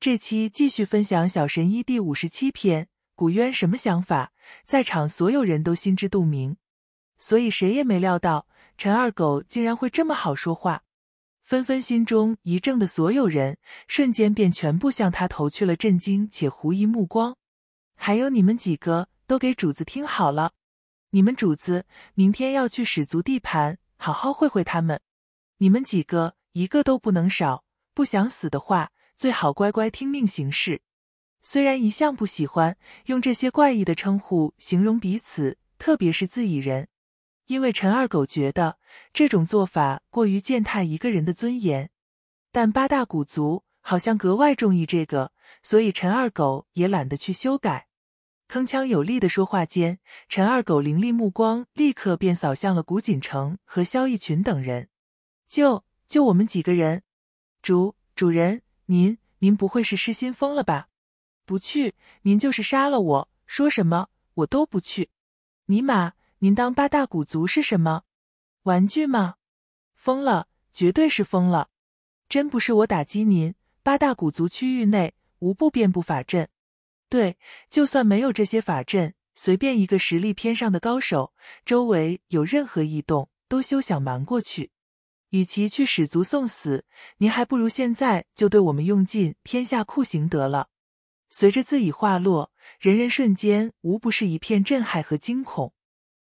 这期继续分享《小神医》第五十七篇，古渊什么想法，在场所有人都心知肚明，所以谁也没料到陈二狗竟然会这么好说话，纷纷心中一怔的所有人，瞬间便全部向他投去了震惊且狐疑目光。还有你们几个，都给主子听好了，你们主子明天要去始族地盘，好好会会他们，你们几个一个都不能少，不想死的话。最好乖乖听命行事。虽然一向不喜欢用这些怪异的称呼形容彼此，特别是自己人，因为陈二狗觉得这种做法过于践踏一个人的尊严。但八大古族好像格外中意这个，所以陈二狗也懒得去修改。铿锵有力的说话间，陈二狗凌厉目光立刻便扫向了古锦城和萧逸群等人。就就我们几个人，主主人。您，您不会是失心疯了吧？不去，您就是杀了我，说什么我都不去。尼玛，您当八大古族是什么？玩具吗？疯了，绝对是疯了。真不是我打击您，八大古族区域内无不遍布法阵。对，就算没有这些法阵，随便一个实力偏上的高手，周围有任何异动，都休想瞒过去。与其去使族送死，您还不如现在就对我们用尽天下酷刑得了。随着字已话落，人人瞬间无不是一片震撼和惊恐，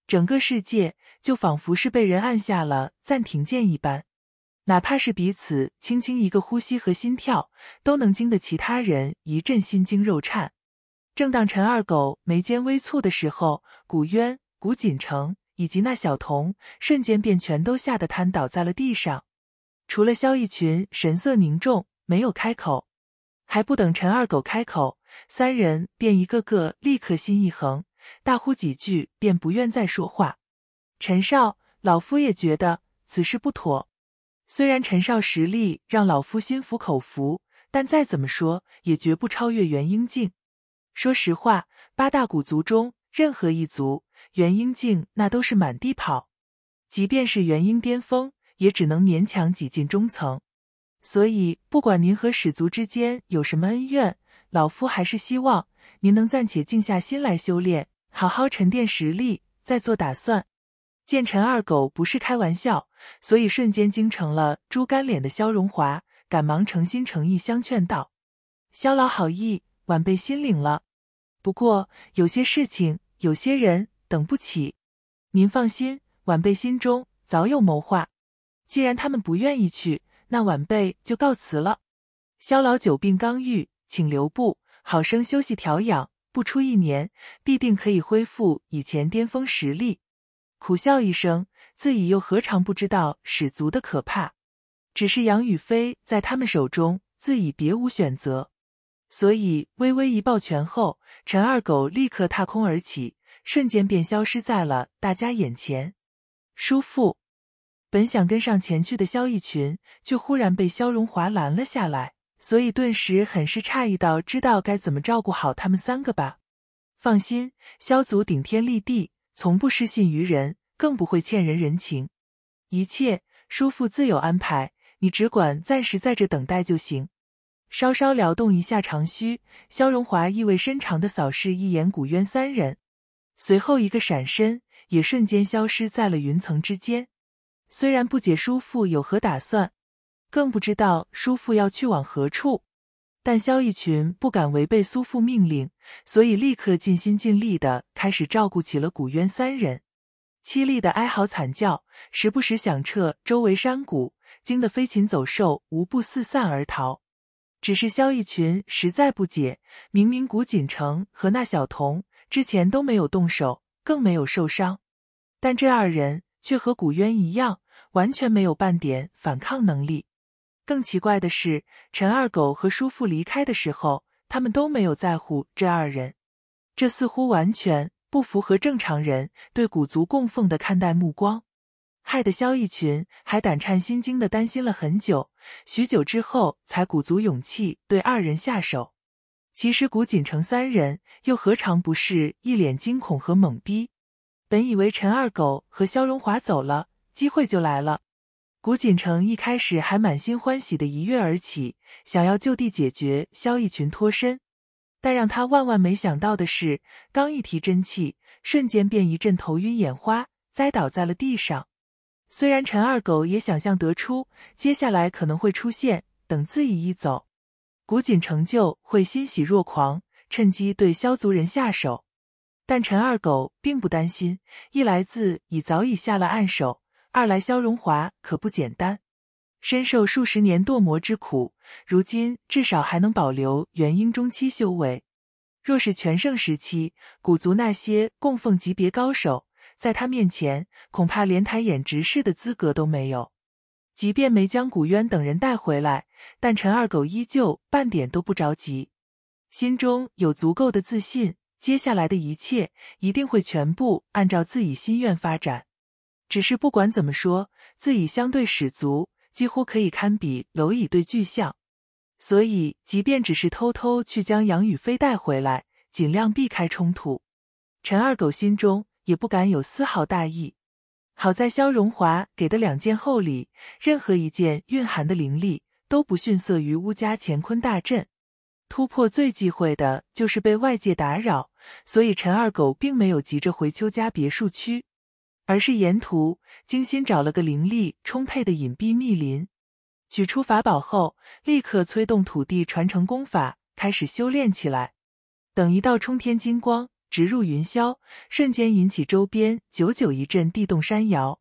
整个世界就仿佛是被人按下了暂停键一般，哪怕是彼此轻轻一个呼吸和心跳，都能惊得其他人一阵心惊肉颤。正当陈二狗眉间微蹙的时候，古渊、古锦城。以及那小童，瞬间便全都吓得瘫倒在了地上。除了萧逸群神色凝重，没有开口。还不等陈二狗开口，三人便一个个立刻心一横，大呼几句，便不愿再说话。陈少，老夫也觉得此事不妥。虽然陈少实力让老夫心服口服，但再怎么说也绝不超越元婴境。说实话，八大古族中任何一族。元婴境那都是满地跑，即便是元婴巅峰，也只能勉强挤进中层。所以，不管您和始族之间有什么恩怨，老夫还是希望您能暂且静下心来修炼，好好沉淀实力，再做打算。见陈二狗不是开玩笑，所以瞬间惊成了猪肝脸的萧荣华，赶忙诚心诚意相劝道：“肖老好意，晚辈心领了。不过，有些事情，有些人。”等不起，您放心，晚辈心中早有谋划。既然他们不愿意去，那晚辈就告辞了。萧老久病刚愈，请留步，好生休息调养，不出一年，必定可以恢复以前巅峰实力。苦笑一声，自己又何尝不知道始祖的可怕？只是杨宇飞在他们手中，自己别无选择。所以微微一抱拳后，陈二狗立刻踏空而起。瞬间便消失在了大家眼前。叔父本想跟上前去的萧逸群，却忽然被萧荣华拦了下来，所以顿时很是诧异，到知道该怎么照顾好他们三个吧？放心，萧族顶天立地，从不失信于人，更不会欠人人情。一切叔父自有安排，你只管暂时在这等待就行。稍稍撩动一下长须，萧荣华意味深长的扫视一眼古渊三人。随后一个闪身，也瞬间消失在了云层之间。虽然不解叔父有何打算，更不知道叔父要去往何处，但萧逸群不敢违背苏父命令，所以立刻尽心尽力的开始照顾起了古渊三人。凄厉的哀嚎惨叫，时不时响彻周围山谷，惊得飞禽走兽无不四散而逃。只是萧逸群实在不解，明明古锦城和那小童。之前都没有动手，更没有受伤，但这二人却和古渊一样，完全没有半点反抗能力。更奇怪的是，陈二狗和叔父离开的时候，他们都没有在乎这二人，这似乎完全不符合正常人对古族供奉的看待目光，害得萧逸群还胆颤心惊的担心了很久，许久之后才鼓足勇气对二人下手。其实古锦城三人又何尝不是一脸惊恐和懵逼？本以为陈二狗和肖荣华走了，机会就来了。古锦城一开始还满心欢喜的一跃而起，想要就地解决肖逸群脱身，但让他万万没想到的是，刚一提真气，瞬间便一阵头晕眼花，栽倒在了地上。虽然陈二狗也想象得出接下来可能会出现，等自己一走。古锦成就会欣喜若狂，趁机对萧族人下手。但陈二狗并不担心，一来自已早已下了暗手，二来萧荣华可不简单，深受数十年堕魔之苦，如今至少还能保留元婴中期修为。若是全盛时期，古族那些供奉级别高手，在他面前恐怕连抬眼直视的资格都没有。即便没将古渊等人带回来。但陈二狗依旧半点都不着急，心中有足够的自信，接下来的一切一定会全部按照自己心愿发展。只是不管怎么说，自己相对始足，几乎可以堪比蝼蚁对巨象，所以即便只是偷偷去将杨宇飞带回来，尽量避开冲突，陈二狗心中也不敢有丝毫大意。好在肖荣华给的两件厚礼，任何一件蕴含的灵力。都不逊色于乌家乾坤大阵，突破最忌讳的就是被外界打扰，所以陈二狗并没有急着回邱家别墅区，而是沿途精心找了个灵力充沛的隐蔽密林，取出法宝后，立刻催动土地传承功法开始修炼起来。等一道冲天金光直入云霄，瞬间引起周边久久一阵地动山摇。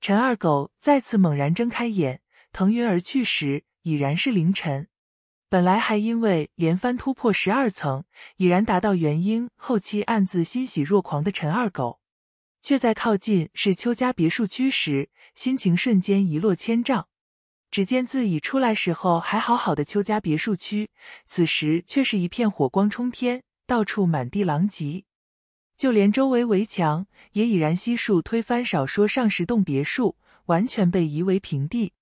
陈二狗再次猛然睁开眼，腾云而去时。已然是凌晨，本来还因为连番突破十二层，已然达到元婴后期，暗自欣喜若狂的陈二狗，却在靠近是邱家别墅区时，心情瞬间一落千丈。只见自己出来时候还好好的邱家别墅区，此时却是一片火光冲天，到处满地狼藉，就连周围围墙也已然悉数推翻，少说上十栋别墅，完全被夷为平地。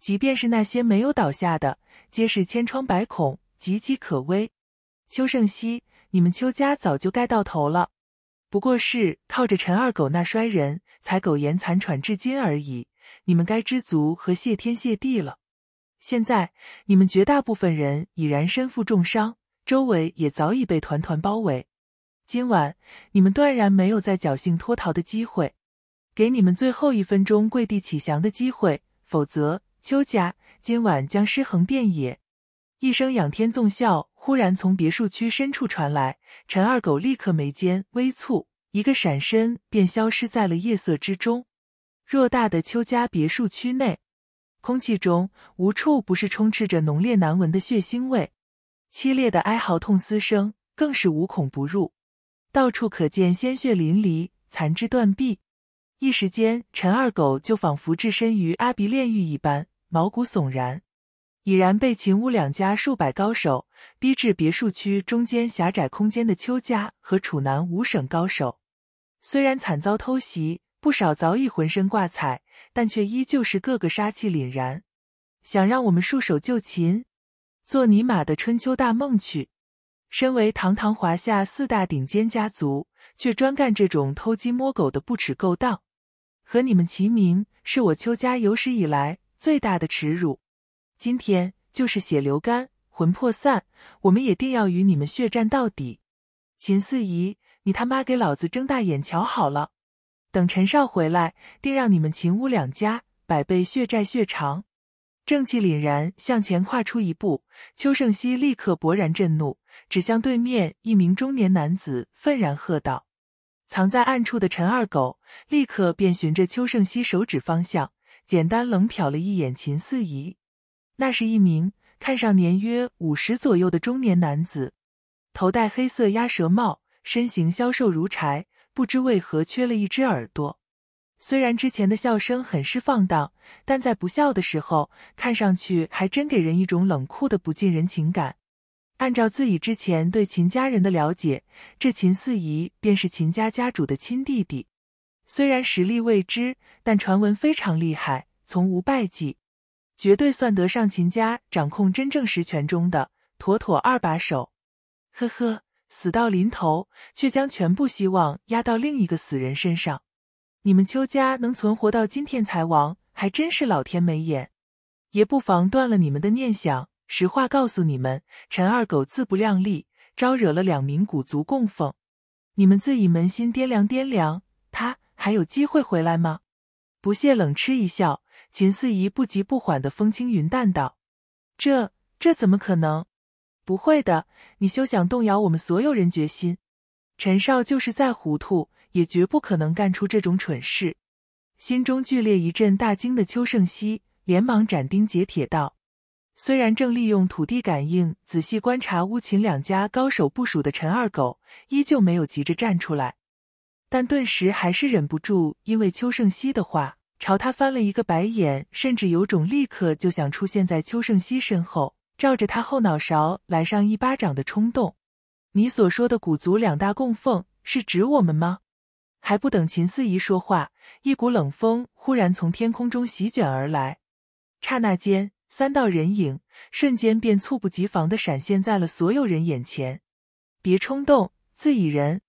即便是那些没有倒下的，皆是千疮百孔，岌岌可危。邱胜希，你们邱家早就该到头了，不过是靠着陈二狗那衰人才苟延残喘至今而已。你们该知足和谢天谢地了。现在，你们绝大部分人已然身负重伤，周围也早已被团团包围。今晚，你们断然没有再侥幸脱逃的机会，给你们最后一分钟跪地起降的机会，否则。邱家今晚将尸横遍野。一声仰天纵啸，忽然从别墅区深处传来。陈二狗立刻眉间微蹙，一个闪身便消失在了夜色之中。偌大的邱家别墅区内，空气中无处不是充斥着浓烈难闻的血腥味，凄烈的哀嚎痛嘶声更是无孔不入，到处可见鲜血淋漓、残肢断臂。一时间，陈二狗就仿佛置身于阿鼻炼狱一般，毛骨悚然。已然被秦巫两家数百高手逼至别墅区中间狭窄空间的邱家和楚南五省高手，虽然惨遭偷袭，不少早已浑身挂彩，但却依旧是个个杀气凛然。想让我们束手就擒，做尼玛的春秋大梦去？身为堂堂华夏四大顶尖家族，却专干这种偷鸡摸狗的不耻勾当。和你们齐名，是我邱家有史以来最大的耻辱。今天就是血流干、魂魄散，我们也定要与你们血战到底。秦四姨，你他妈给老子睁大眼瞧好了！等陈少回来，定让你们秦巫两家百倍血债血偿。正气凛然向前跨出一步，邱胜熙立刻勃然震怒，指向对面一名中年男子，愤然喝道。藏在暗处的陈二狗立刻便循着邱胜希手指方向，简单冷瞟了一眼秦四仪。那是一名看上年约五十左右的中年男子，头戴黑色鸭舌帽，身形消瘦如柴，不知为何缺了一只耳朵。虽然之前的笑声很是放荡，但在不笑的时候，看上去还真给人一种冷酷的不近人情感。按照自己之前对秦家人的了解，这秦四姨便是秦家家主的亲弟弟。虽然实力未知，但传闻非常厉害，从无败绩，绝对算得上秦家掌控真正实权中的妥妥二把手。呵呵，死到临头，却将全部希望压到另一个死人身上。你们邱家能存活到今天才亡，还真是老天没眼。也不妨断了你们的念想。实话告诉你们，陈二狗自不量力，招惹了两名古族供奉，你们自己扪心掂量掂量，他还有机会回来吗？不屑冷嗤一笑，秦四姨不急不缓的风轻云淡道：“这这怎么可能？不会的，你休想动摇我们所有人决心。陈少就是再糊涂，也绝不可能干出这种蠢事。”心中剧烈一阵大惊的邱胜希连忙斩钉截铁道。虽然正利用土地感应仔细观察乌秦两家高手部署的陈二狗，依旧没有急着站出来，但顿时还是忍不住因为邱胜希的话朝他翻了一个白眼，甚至有种立刻就想出现在邱胜希身后，照着他后脑勺来上一巴掌的冲动。你所说的古族两大供奉是指我们吗？还不等秦四仪说话，一股冷风忽然从天空中席卷而来，刹那间。三道人影瞬间便猝不及防的闪现在了所有人眼前。别冲动，自己人。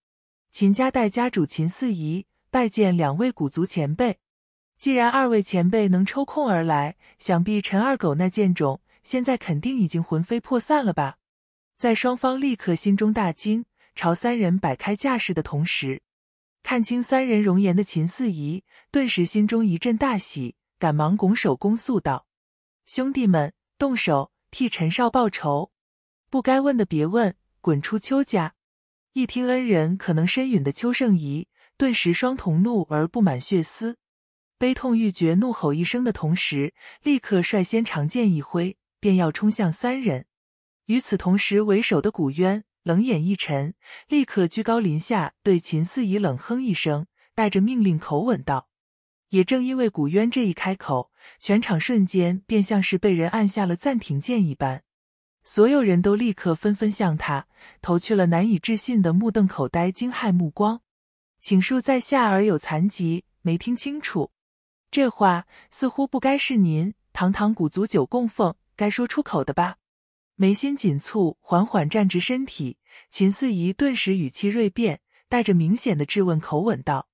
秦家代家主秦四仪拜见两位古族前辈。既然二位前辈能抽空而来，想必陈二狗那贱种现在肯定已经魂飞魄散了吧？在双方立刻心中大惊，朝三人摆开架势的同时，看清三人容颜的秦四仪顿时心中一阵大喜，赶忙拱手恭肃道。兄弟们，动手替陈少报仇！不该问的别问，滚出邱家！一听恩人可能身陨的邱胜仪，顿时双瞳怒而布满血丝，悲痛欲绝，怒吼一声的同时，立刻率先长剑一挥，便要冲向三人。与此同时，为首的古渊冷眼一沉，立刻居高临下对秦四仪冷哼一声，带着命令口吻道：“也正因为古渊这一开口。”全场瞬间便像是被人按下了暂停键一般，所有人都立刻纷纷向他投去了难以置信的、目瞪口呆、惊骇目光。请恕在下耳有残疾，没听清楚。这话似乎不该是您，堂堂古族九供奉该说出口的吧？眉心紧蹙，缓缓站直身体，秦四仪顿时语气锐变，带着明显的质问口吻道：“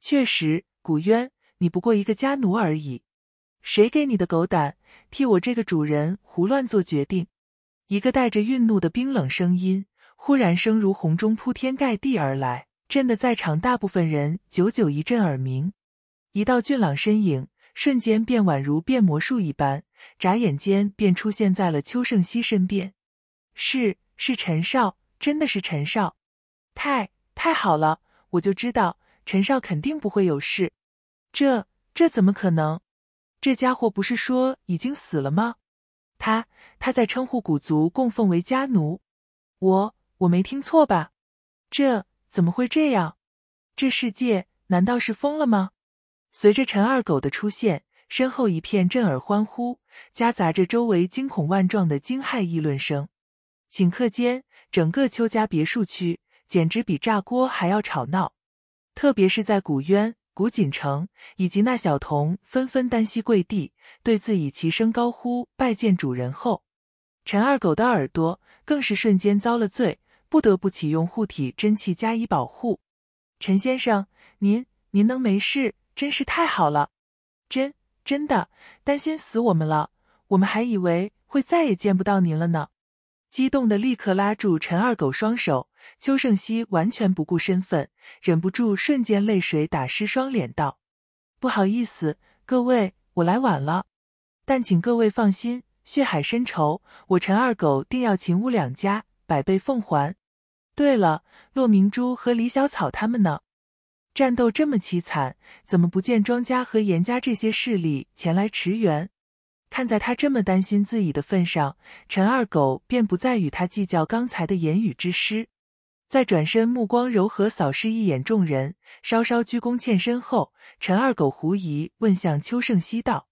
确实，古渊，你不过一个家奴而已。”谁给你的狗胆，替我这个主人胡乱做决定？一个带着愠怒的冰冷声音忽然声如洪钟，铺天盖地而来，震得在场大部分人久久一阵耳鸣。一道俊朗身影瞬间便宛如变魔术一般，眨眼间便出现在了邱胜希身边。是是，陈少，真的是陈少，太太好了，我就知道陈少肯定不会有事。这这怎么可能？这家伙不是说已经死了吗？他他在称呼古族供奉为家奴，我我没听错吧？这怎么会这样？这世界难道是疯了吗？随着陈二狗的出现，身后一片震耳欢呼，夹杂着周围惊恐万状的惊骇议论声。顷刻间，整个邱家别墅区简直比炸锅还要吵闹，特别是在古渊。古锦城以及那小童纷纷单膝跪地，对自己齐声高呼拜见主人后，陈二狗的耳朵更是瞬间遭了罪，不得不启用护体真气加以保护。陈先生，您您能没事，真是太好了！真真的担心死我们了，我们还以为会再也见不到您了呢！激动的立刻拉住陈二狗双手。邱胜希完全不顾身份，忍不住瞬间泪水打湿双脸，道：“不好意思，各位，我来晚了。但请各位放心，血海深仇，我陈二狗定要秦吴两家，百倍奉还。对了，骆明珠和李小草他们呢？战斗这么凄惨，怎么不见庄家和严家这些势力前来驰援？看在他这么担心自己的份上，陈二狗便不再与他计较刚才的言语之失。”再转身，目光柔和扫视一眼众人，稍稍鞠躬欠身后，陈二狗狐疑问向邱胜希道：“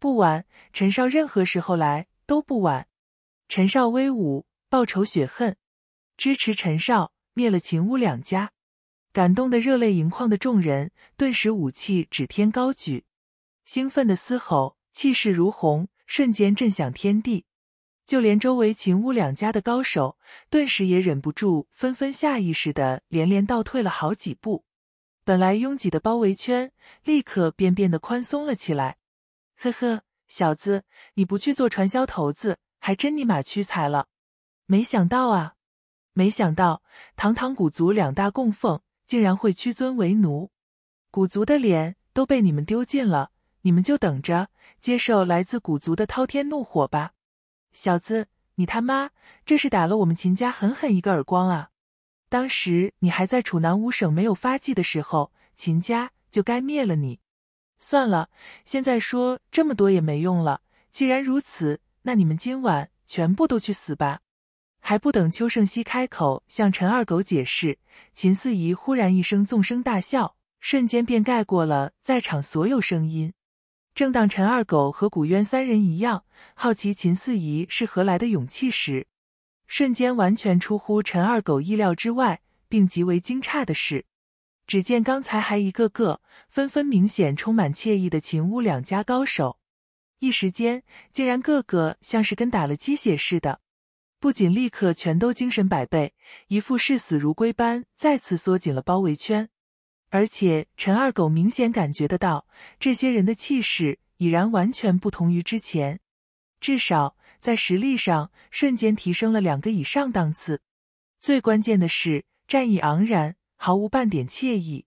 不晚，陈少任何时候来都不晚。陈少威武，报仇雪恨，支持陈少灭了秦乌两家。”感动的热泪盈眶的众人顿时武器指天高举，兴奋的嘶吼，气势如虹，瞬间震响天地。就连周围秦乌两家的高手，顿时也忍不住，纷纷下意识的连连倒退了好几步。本来拥挤的包围圈，立刻便变得宽松了起来。呵呵，小子，你不去做传销头子，还真尼玛屈才了！没想到啊，没想到，堂堂古族两大供奉，竟然会屈尊为奴！古族的脸都被你们丢尽了，你们就等着接受来自古族的滔天怒火吧！小子，你他妈，这是打了我们秦家狠狠一个耳光啊！当时你还在楚南五省没有发迹的时候，秦家就该灭了你。算了，现在说这么多也没用了。既然如此，那你们今晚全部都去死吧！还不等邱胜希开口向陈二狗解释，秦四姨忽然一声纵声大笑，瞬间便盖过了在场所有声音。正当陈二狗和古渊三人一样。好奇秦四姨是何来的勇气时，瞬间完全出乎陈二狗意料之外，并极为惊诧的是，只见刚才还一个个纷纷明显充满惬意的秦屋两家高手，一时间竟然个个像是跟打了鸡血似的，不仅立刻全都精神百倍，一副视死如归般再次缩紧了包围圈，而且陈二狗明显感觉得到，这些人的气势已然完全不同于之前。至少在实力上瞬间提升了两个以上档次，最关键的是战意盎然，毫无半点惬意。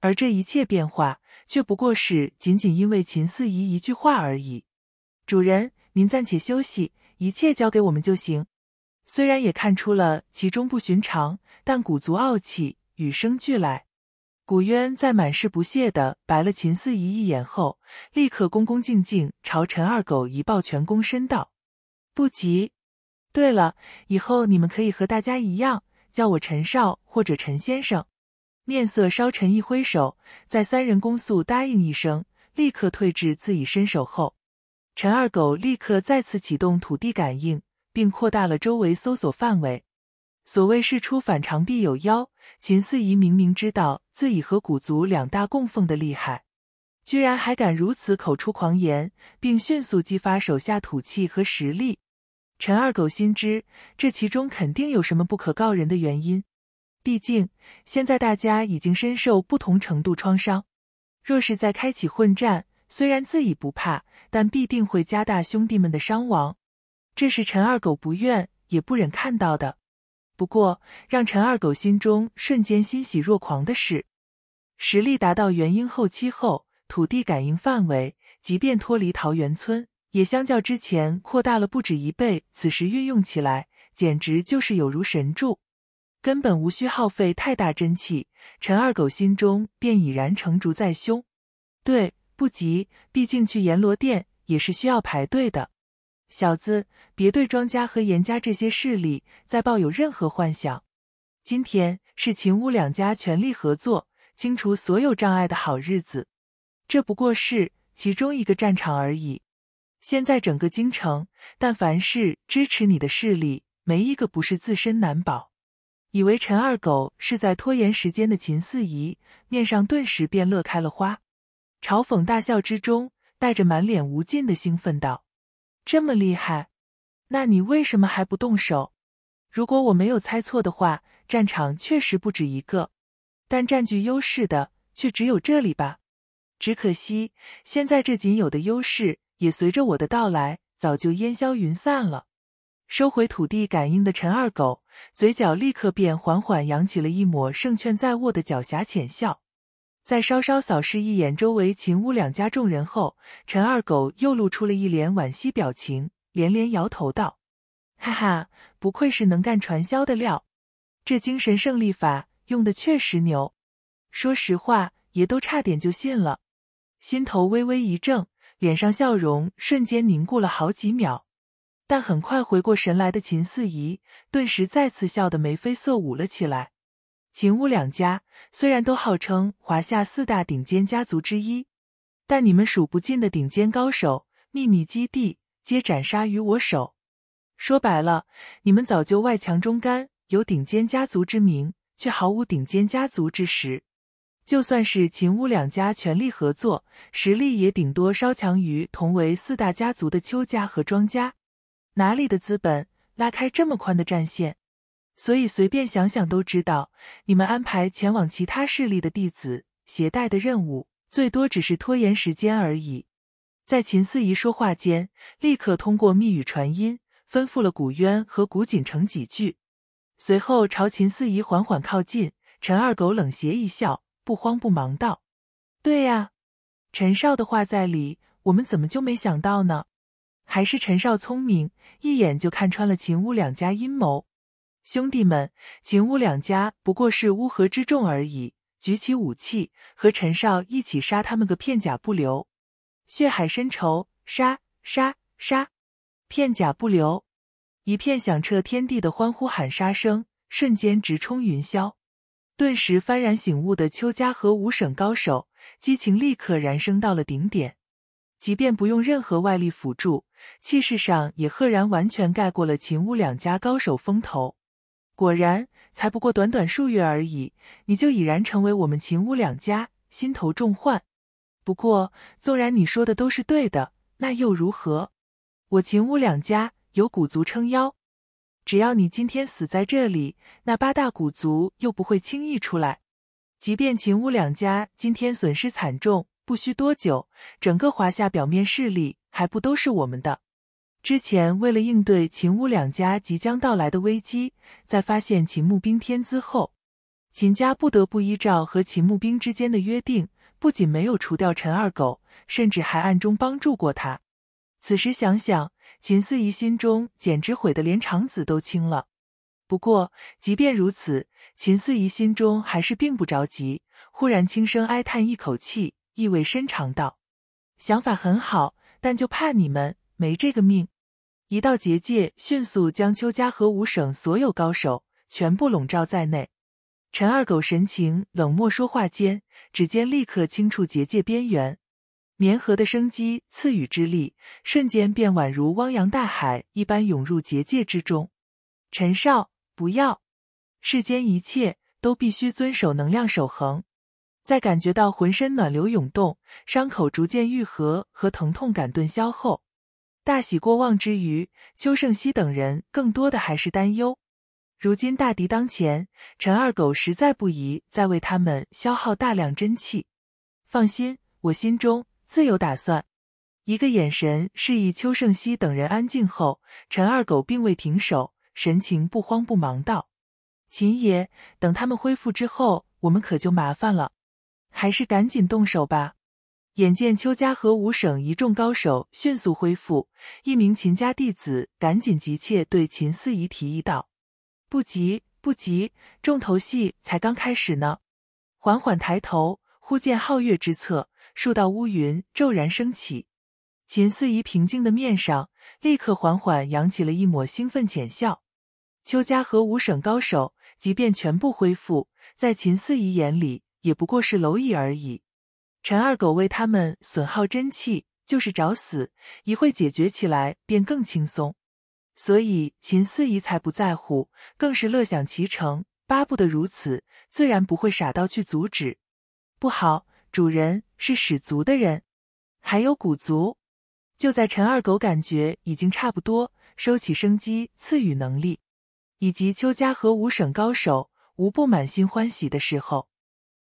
而这一切变化，却不过是仅仅因为秦四仪一句话而已。主人，您暂且休息，一切交给我们就行。虽然也看出了其中不寻常，但古族傲气与生俱来。古渊在满是不屑的白了秦四仪一眼后，立刻恭恭敬敬朝陈二狗一抱拳，躬身道：“不急。”对了，以后你们可以和大家一样叫我陈少或者陈先生。”面色稍沉，一挥手，在三人攻速答应一声，立刻退至自己身手后。陈二狗立刻再次启动土地感应，并扩大了周围搜索范围。所谓事出反常必有妖，秦四仪明明知道。自己和古族两大供奉的厉害，居然还敢如此口出狂言，并迅速激发手下土气和实力。陈二狗心知这其中肯定有什么不可告人的原因，毕竟现在大家已经深受不同程度创伤。若是再开启混战，虽然自己不怕，但必定会加大兄弟们的伤亡，这是陈二狗不愿也不忍看到的。不过，让陈二狗心中瞬间欣喜若狂的是，实力达到元婴后期后，土地感应范围即便脱离桃源村，也相较之前扩大了不止一倍。此时运用起来，简直就是有如神助，根本无需耗费太大真气。陈二狗心中便已然成竹在胸。对，不急，毕竟去阎罗殿也是需要排队的。小子，别对庄家和严家这些势力再抱有任何幻想。今天是秦武两家全力合作清除所有障碍的好日子，这不过是其中一个战场而已。现在整个京城，但凡是支持你的势力，没一个不是自身难保。以为陈二狗是在拖延时间的秦四仪，面上顿时便乐开了花，嘲讽大笑之中带着满脸无尽的兴奋道。这么厉害，那你为什么还不动手？如果我没有猜错的话，战场确实不止一个，但占据优势的却只有这里吧。只可惜，现在这仅有的优势也随着我的到来，早就烟消云散了。收回土地感应的陈二狗，嘴角立刻便缓缓扬起了一抹胜券在握的狡黠浅笑。在稍稍扫视一眼周围秦屋两家众人后，陈二狗又露出了一脸惋惜表情，连连摇头道：“哈哈，不愧是能干传销的料，这精神胜利法用的确实牛。说实话，爷都差点就信了。”心头微微一怔，脸上笑容瞬间凝固了好几秒，但很快回过神来的秦四姨顿时再次笑得眉飞色舞了起来。秦吴两家虽然都号称华夏四大顶尖家族之一，但你们数不尽的顶尖高手、秘密基地，皆斩杀于我手。说白了，你们早就外强中干，有顶尖家族之名，却毫无顶尖家族之实。就算是秦乌两家全力合作，实力也顶多稍强于同为四大家族的邱家和庄家，哪里的资本拉开这么宽的战线？所以随便想想都知道，你们安排前往其他势力的弟子携带的任务，最多只是拖延时间而已。在秦四仪说话间，立刻通过密语传音，吩咐了古渊和古锦城几句，随后朝秦四仪缓缓靠近。陈二狗冷邪一笑，不慌不忙道：“对呀，陈少的话在理，我们怎么就没想到呢？还是陈少聪明，一眼就看穿了秦巫两家阴谋。”兄弟们，秦乌两家不过是乌合之众而已。举起武器，和陈少一起杀他们个片甲不留！血海深仇，杀杀杀！片甲不留！一片响彻天地的欢呼喊杀声瞬间直冲云霄。顿时幡然醒悟的邱家和五省高手，激情立刻燃升到了顶点。即便不用任何外力辅助，气势上也赫然完全盖过了秦乌两家高手风头。果然，才不过短短数月而已，你就已然成为我们秦巫两家心头重患。不过，纵然你说的都是对的，那又如何？我秦巫两家有古族撑腰，只要你今天死在这里，那八大古族又不会轻易出来。即便秦巫两家今天损失惨重，不需多久，整个华夏表面势力还不都是我们的？之前为了应对秦屋两家即将到来的危机，在发现秦穆兵天资后，秦家不得不依照和秦穆兵之间的约定，不仅没有除掉陈二狗，甚至还暗中帮助过他。此时想想，秦四姨心中简直悔得连肠子都青了。不过，即便如此，秦四姨心中还是并不着急。忽然轻声哀叹一口气，意味深长道：“想法很好，但就怕你们没这个命。”一道结界迅速将邱家和五省所有高手全部笼罩在内。陈二狗神情冷漠，说话间，指尖立刻轻触结界边缘，绵和的生机赐予之力瞬间便宛如汪洋大海一般涌入结界之中。陈少，不要！世间一切都必须遵守能量守恒。在感觉到浑身暖流涌动，伤口逐渐愈合和疼痛感顿消后。大喜过望之余，邱胜希等人更多的还是担忧。如今大敌当前，陈二狗实在不宜再为他们消耗大量真气。放心，我心中自有打算。一个眼神示意邱胜希等人安静后，陈二狗并未停手，神情不慌不忙道：“秦爷，等他们恢复之后，我们可就麻烦了。还是赶紧动手吧。”眼见邱家和五省一众高手迅速恢复，一名秦家弟子赶紧急切对秦四仪提议道：“不急，不急，重头戏才刚开始呢。”缓缓抬头，忽见皓月之侧，数道乌云骤然升起。秦四仪平静的面上，立刻缓缓扬起了一抹兴奋浅笑。邱家和五省高手，即便全部恢复，在秦四仪眼里，也不过是蝼蚁而已。陈二狗为他们损耗真气，就是找死。一会解决起来便更轻松，所以秦四姨才不在乎，更是乐享其成，巴不得如此，自然不会傻到去阻止。不好，主人是始族的人，还有古族。就在陈二狗感觉已经差不多，收起生机赐予能力，以及邱家和五省高手无不满心欢喜的时候。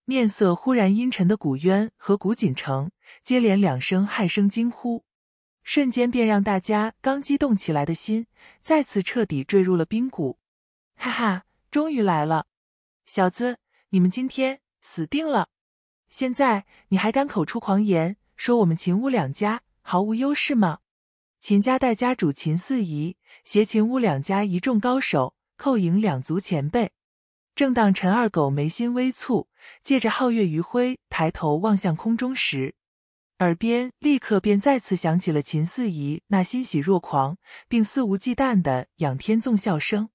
面色忽然阴沉的古渊和古锦城接连两声骇声惊呼，瞬间便让大家刚激动起来的心再次彻底坠入了冰谷。哈哈，终于来了！小子，你们今天死定了！现在你还敢口出狂言，说我们秦巫两家毫无优势吗？秦家代家主秦四仪携秦巫两家一众高手，叩迎两族前辈。正当陈二狗眉心微蹙，借着皓月余晖抬头望向空中时，耳边立刻便再次响起了秦四姨那欣喜若狂并肆无忌惮的仰天纵笑声。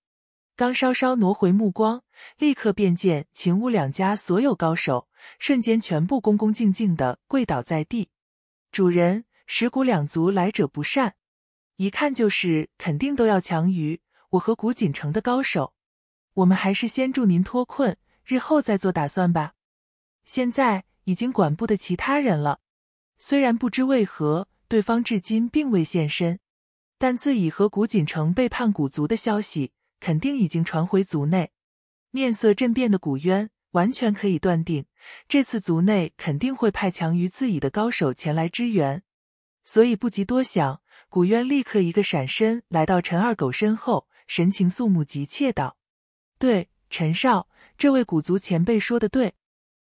刚稍稍挪回目光，立刻便见秦吴两家所有高手瞬间全部恭恭敬敬的跪倒在地：“主人，石谷两族来者不善，一看就是肯定都要强于我和古锦城的高手。”我们还是先助您脱困，日后再做打算吧。现在已经管不得其他人了。虽然不知为何对方至今并未现身，但自己和古锦城背叛古族的消息肯定已经传回族内。面色震变的古渊完全可以断定，这次族内肯定会派强于自己的高手前来支援。所以不及多想，古渊立刻一个闪身来到陈二狗身后，神情肃穆急切道。对，陈少，这位古族前辈说的对，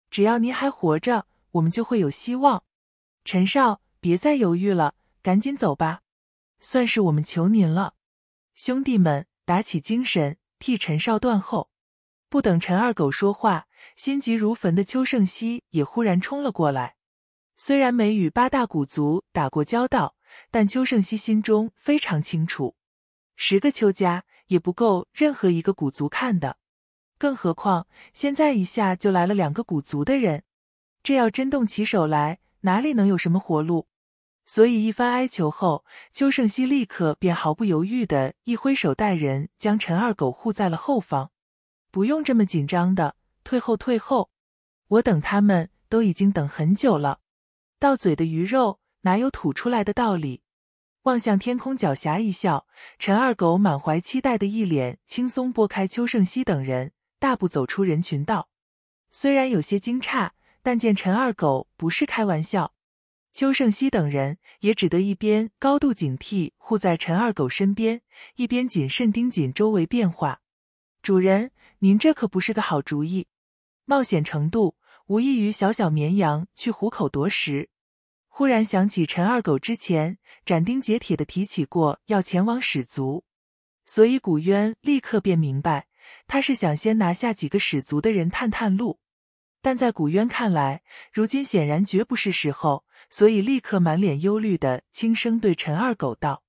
只要您还活着，我们就会有希望。陈少，别再犹豫了，赶紧走吧，算是我们求您了。兄弟们，打起精神，替陈少断后。不等陈二狗说话，心急如焚的邱胜希也忽然冲了过来。虽然没与八大古族打过交道，但邱胜希心中非常清楚，十个邱家。也不够任何一个古族看的，更何况现在一下就来了两个古族的人，这要真动起手来，哪里能有什么活路？所以一番哀求后，邱胜熙立刻便毫不犹豫的，一挥手带人将陈二狗护在了后方。不用这么紧张的，退后退后，我等他们都已经等很久了，到嘴的鱼肉哪有吐出来的道理？望向天空，狡黠一笑。陈二狗满怀期待的一脸轻松，拨开邱胜希等人，大步走出人群，道：“虽然有些惊诧，但见陈二狗不是开玩笑。”邱胜熙等人也只得一边高度警惕护在陈二狗身边，一边谨慎盯紧周围变化。主人，您这可不是个好主意，冒险程度无异于小小绵羊去虎口夺食。忽然想起陈二狗之前斩钉截铁的提起过要前往始族，所以古渊立刻便明白他是想先拿下几个始族的人探探路。但在古渊看来，如今显然绝不是时候，所以立刻满脸忧虑的轻声对陈二狗道：“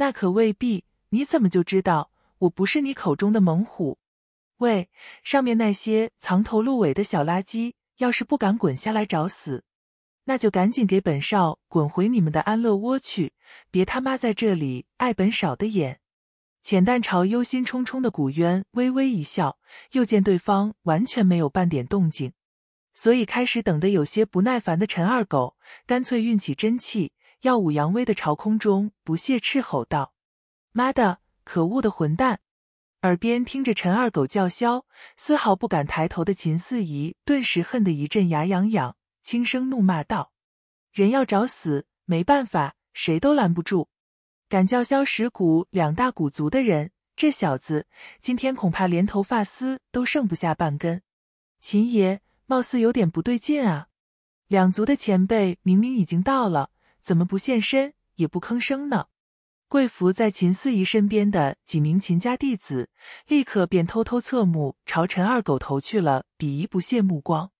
那可未必，你怎么就知道我不是你口中的猛虎？喂，上面那些藏头露尾的小垃圾，要是不敢滚下来找死！”那就赶紧给本少滚回你们的安乐窝去，别他妈在这里碍本少的眼！浅淡朝忧心忡忡的古渊微微一笑，又见对方完全没有半点动静，所以开始等得有些不耐烦的陈二狗，干脆运起真气，耀武扬威的朝空中不屑斥吼道：“妈的，可恶的混蛋！”耳边听着陈二狗叫嚣，丝毫不敢抬头的秦四姨顿时恨得一阵牙痒痒。轻声怒骂道：“人要找死，没办法，谁都拦不住。敢叫嚣石谷两大古族的人，这小子今天恐怕连头发丝都剩不下半根。”秦爷，貌似有点不对劲啊！两族的前辈明明已经到了，怎么不现身，也不吭声呢？跪伏在秦四姨身边的几名秦家弟子，立刻便偷偷侧目朝陈二狗投去了鄙夷不屑目光。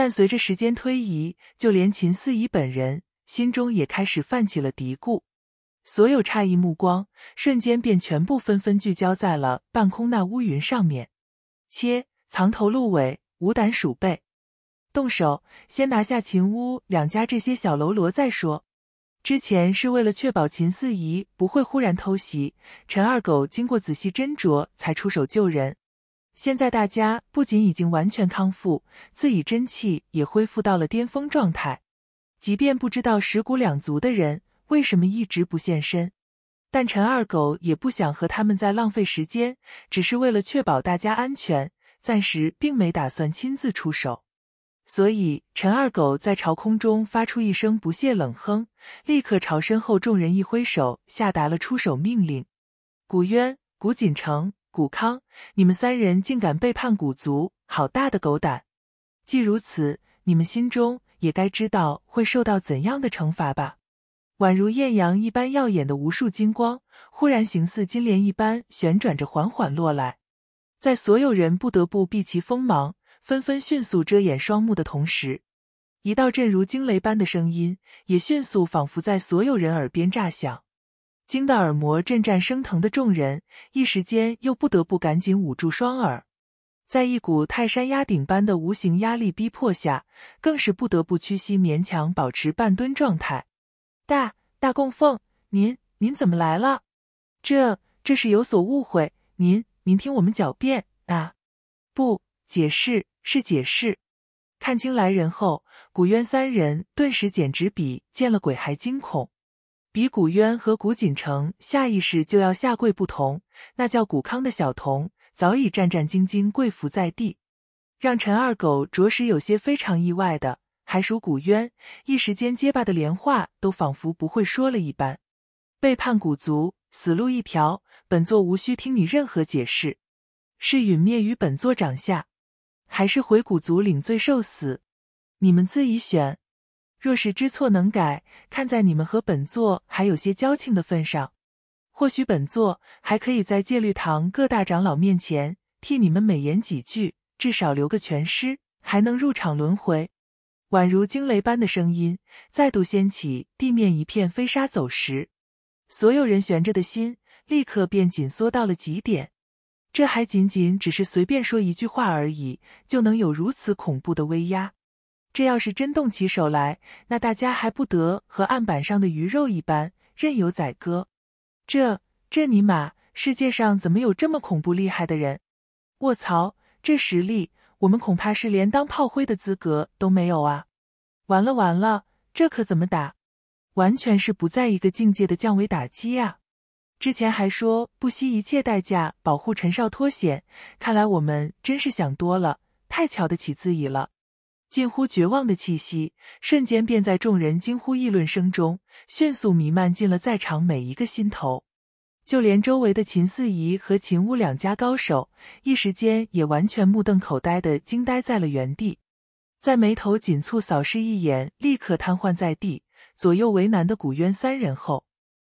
但随着时间推移，就连秦四姨本人心中也开始泛起了嘀咕。所有诧异目光瞬间便全部纷纷聚焦在了半空那乌云上面。切，藏头露尾，无胆鼠辈！动手，先拿下秦屋两家这些小喽啰再说。之前是为了确保秦四姨不会忽然偷袭，陈二狗经过仔细斟酌才出手救人。现在大家不仅已经完全康复，自己真气也恢复到了巅峰状态。即便不知道石骨两族的人为什么一直不现身，但陈二狗也不想和他们再浪费时间，只是为了确保大家安全，暂时并没打算亲自出手。所以陈二狗在朝空中发出一声不屑冷哼，立刻朝身后众人一挥手，下达了出手命令。古渊、古锦城。古康，你们三人竟敢背叛古族，好大的狗胆！既如此，你们心中也该知道会受到怎样的惩罚吧？宛如艳阳一般耀眼的无数金光，忽然形似金莲一般旋转着缓缓落来，在所有人不得不避其锋芒，纷纷迅速遮掩双目的同时，一道震如惊雷般的声音也迅速仿佛在所有人耳边炸响。惊得耳膜震颤生疼的众人，一时间又不得不赶紧捂住双耳，在一股泰山压顶般的无形压力逼迫下，更是不得不屈膝勉强保持半蹲状态。大大供奉，您您怎么来了？这这是有所误会，您您听我们狡辩啊！不解释是解释。看清来人后，古渊三人顿时简直比见了鬼还惊恐。比古渊和古锦城下意识就要下跪，不同，那叫古康的小童早已战战兢兢跪伏在地，让陈二狗着实有些非常意外的，还属古渊，一时间结巴的连话都仿佛不会说了一般。背叛古族，死路一条，本座无需听你任何解释，是陨灭于本座掌下，还是回古族领罪受死，你们自己选。若是知错能改，看在你们和本座还有些交情的份上，或许本座还可以在戒律堂各大长老面前替你们美言几句，至少留个全尸，还能入场轮回。宛如惊雷般的声音再度掀起，地面一片飞沙走石，所有人悬着的心立刻便紧缩到了极点。这还仅仅只是随便说一句话而已，就能有如此恐怖的威压。这要是真动起手来，那大家还不得和案板上的鱼肉一般，任由宰割？这这尼玛，世界上怎么有这么恐怖厉害的人？卧槽，这实力，我们恐怕是连当炮灰的资格都没有啊！完了完了，这可怎么打？完全是不在一个境界的降维打击啊！之前还说不惜一切代价保护陈少脱险，看来我们真是想多了，太瞧得起自己了。近乎绝望的气息，瞬间便在众人惊呼议论声中迅速弥漫进了在场每一个心头，就连周围的秦四姨和秦屋两家高手，一时间也完全目瞪口呆的惊呆在了原地，在眉头紧蹙扫视一眼，立刻瘫痪在地，左右为难的古渊三人后，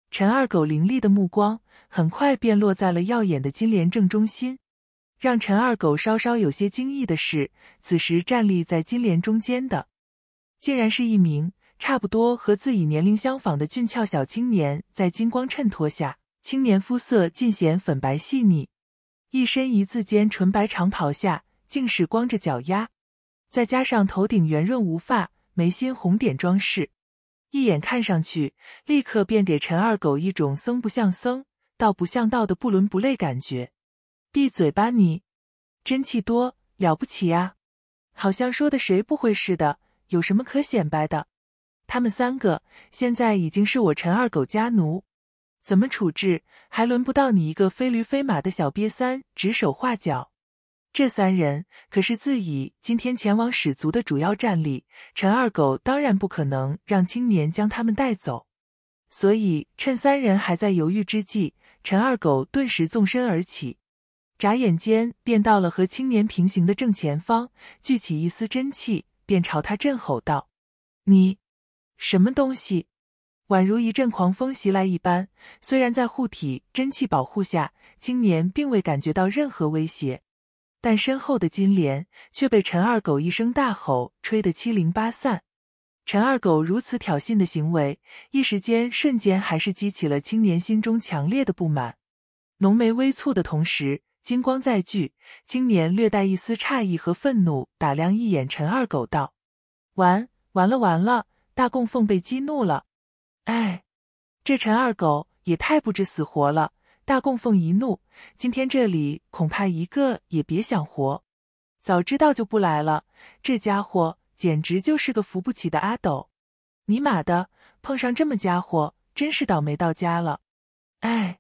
陈二狗凌厉的目光很快便落在了耀眼的金莲正中心。让陈二狗稍稍有些惊异的是，此时站立在金莲中间的，竟然是一名差不多和自己年龄相仿的俊俏小青年。在金光衬托下，青年肤色尽显粉白细腻，一身一字肩纯白长袍下竟是光着脚丫，再加上头顶圆润无发、眉心红点装饰，一眼看上去，立刻便给陈二狗一种僧不像僧、道不像道的不伦不类感觉。闭嘴吧你！真气多了不起呀，好像说的谁不会似的，有什么可显摆的？他们三个现在已经是我陈二狗家奴，怎么处置还轮不到你一个飞驴飞马的小瘪三指手画脚。这三人可是自己今天前往始族的主要战力，陈二狗当然不可能让青年将他们带走。所以趁三人还在犹豫之际，陈二狗顿时纵身而起。眨眼间便到了和青年平行的正前方，聚起一丝真气，便朝他震吼道：“你什么东西？”宛如一阵狂风袭来一般。虽然在护体真气保护下，青年并未感觉到任何威胁，但身后的金莲却被陈二狗一声大吼吹得七零八散。陈二狗如此挑衅的行为，一时间瞬间还是激起了青年心中强烈的不满，浓眉微蹙的同时。金光再聚，青年略带一丝诧异和愤怒，打量一眼陈二狗，道：“完完了完了，大供奉被激怒了。哎，这陈二狗也太不知死活了。大供奉一怒，今天这里恐怕一个也别想活。早知道就不来了。这家伙简直就是个扶不起的阿斗。尼玛的，碰上这么家伙真是倒霉到家了。哎，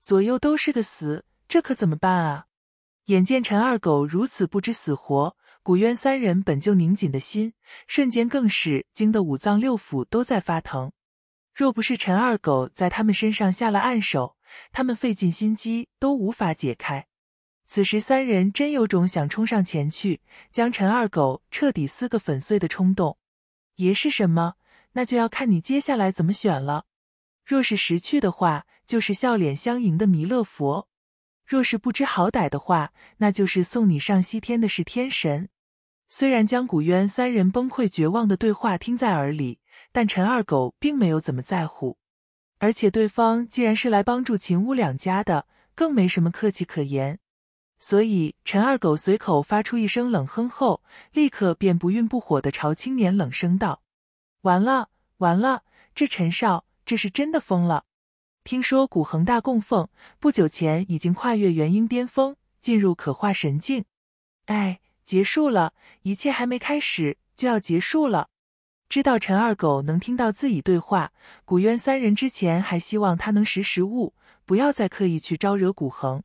左右都是个死。”这可怎么办啊！眼见陈二狗如此不知死活，古渊三人本就拧紧的心，瞬间更是惊得五脏六腑都在发疼。若不是陈二狗在他们身上下了暗手，他们费尽心机都无法解开。此时三人真有种想冲上前去将陈二狗彻底撕个粉碎的冲动。爷是什么？那就要看你接下来怎么选了。若是识趣的话，就是笑脸相迎的弥勒佛。若是不知好歹的话，那就是送你上西天的是天神。虽然江古渊三人崩溃绝望的对话听在耳里，但陈二狗并没有怎么在乎。而且对方既然是来帮助秦武两家的，更没什么客气可言。所以陈二狗随口发出一声冷哼后，立刻便不愠不火的朝青年冷声道：“完了，完了，这陈少这是真的疯了。”听说古恒大供奉不久前已经跨越元婴巅峰，进入可化神境。哎，结束了，一切还没开始就要结束了。知道陈二狗能听到自己对话，古渊三人之前还希望他能识时务，不要再刻意去招惹古恒。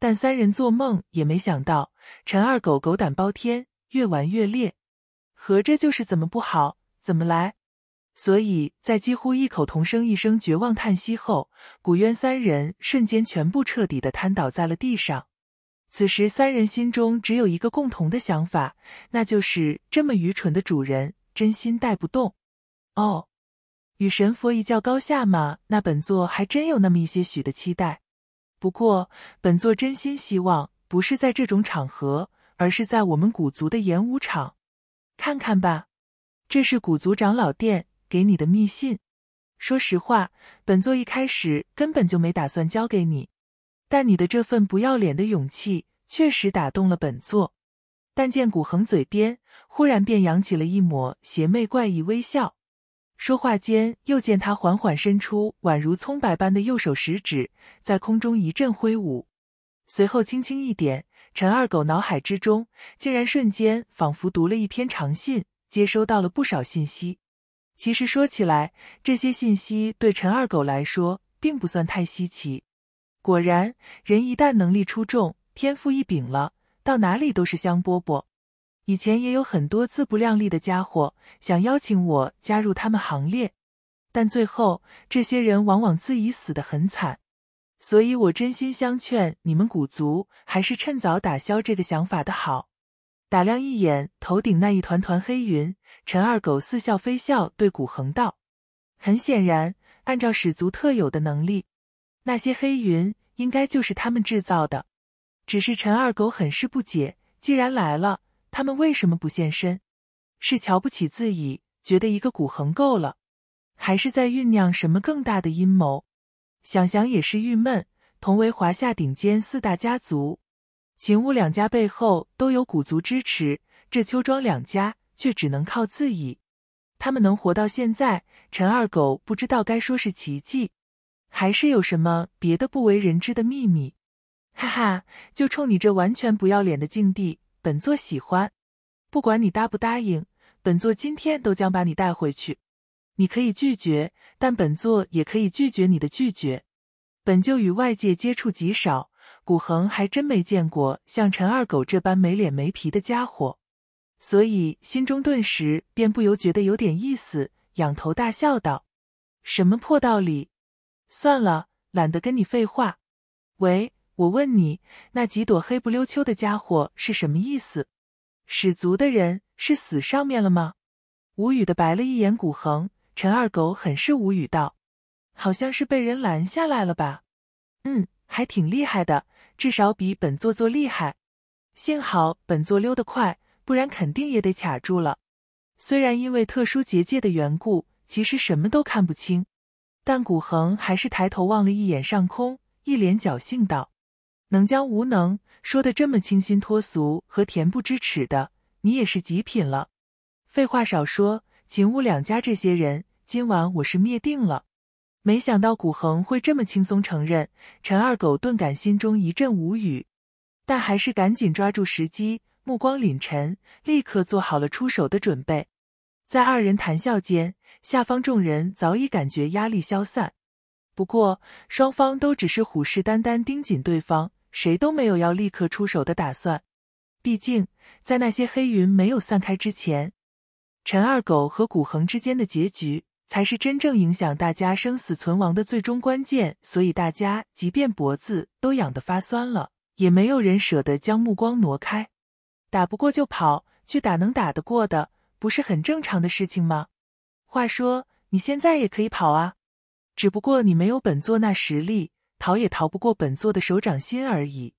但三人做梦也没想到，陈二狗狗胆包天，越玩越烈，合着就是怎么不好怎么来。所以在几乎异口同声一声绝望叹息后，古渊三人瞬间全部彻底的瘫倒在了地上。此时三人心中只有一个共同的想法，那就是这么愚蠢的主人真心带不动。哦，与神佛一较高下嘛，那本座还真有那么一些许的期待。不过本座真心希望不是在这种场合，而是在我们古族的演武场看看吧。这是古族长老殿。给你的密信，说实话，本座一开始根本就没打算交给你，但你的这份不要脸的勇气确实打动了本座。但见古恒嘴边忽然便扬起了一抹邪魅怪异微笑，说话间又见他缓缓伸出宛如葱白般的右手食指，在空中一阵挥舞，随后轻轻一点，陈二狗脑海之中竟然瞬间仿佛读了一篇长信，接收到了不少信息。其实说起来，这些信息对陈二狗来说并不算太稀奇。果然，人一旦能力出众、天赋异禀了，到哪里都是香饽饽。以前也有很多自不量力的家伙想邀请我加入他们行列，但最后这些人往往自己死得很惨。所以我真心相劝你们古族，还是趁早打消这个想法的好。打量一眼头顶那一团团黑云，陈二狗似笑非笑对古恒道：“很显然，按照始族特有的能力，那些黑云应该就是他们制造的。只是陈二狗很是不解，既然来了，他们为什么不现身？是瞧不起自己，觉得一个古恒够了，还是在酝酿什么更大的阴谋？想想也是郁闷。同为华夏顶尖四大家族。”秦吴两家背后都有古族支持，这邱庄两家却只能靠自己。他们能活到现在，陈二狗不知道该说是奇迹，还是有什么别的不为人知的秘密。哈哈，就冲你这完全不要脸的境地，本座喜欢。不管你答不答应，本座今天都将把你带回去。你可以拒绝，但本座也可以拒绝你的拒绝。本就与外界接触极少。古恒还真没见过像陈二狗这般没脸没皮的家伙，所以心中顿时便不由觉得有点意思，仰头大笑道：“什么破道理？算了，懒得跟你废话。喂，我问你，那几朵黑不溜秋的家伙是什么意思？始族的人是死上面了吗？”无语的白了一眼古恒，陈二狗很是无语道：“好像是被人拦下来了吧？嗯，还挺厉害的。”至少比本座做厉害，幸好本座溜得快，不然肯定也得卡住了。虽然因为特殊结界的缘故，其实什么都看不清，但古恒还是抬头望了一眼上空，一脸侥幸道：“能将无能说的这么清新脱俗和恬不知耻的，你也是极品了。”废话少说，秦武两家这些人今晚我是灭定了。没想到古恒会这么轻松承认，陈二狗顿感心中一阵无语，但还是赶紧抓住时机，目光凛沉，立刻做好了出手的准备。在二人谈笑间，下方众人早已感觉压力消散，不过双方都只是虎视眈眈盯紧对方，谁都没有要立刻出手的打算。毕竟在那些黑云没有散开之前，陈二狗和古恒之间的结局。才是真正影响大家生死存亡的最终关键，所以大家即便脖子都痒得发酸了，也没有人舍得将目光挪开。打不过就跑，去打能打得过的，不是很正常的事情吗？话说，你现在也可以跑啊，只不过你没有本座那实力，逃也逃不过本座的手掌心而已。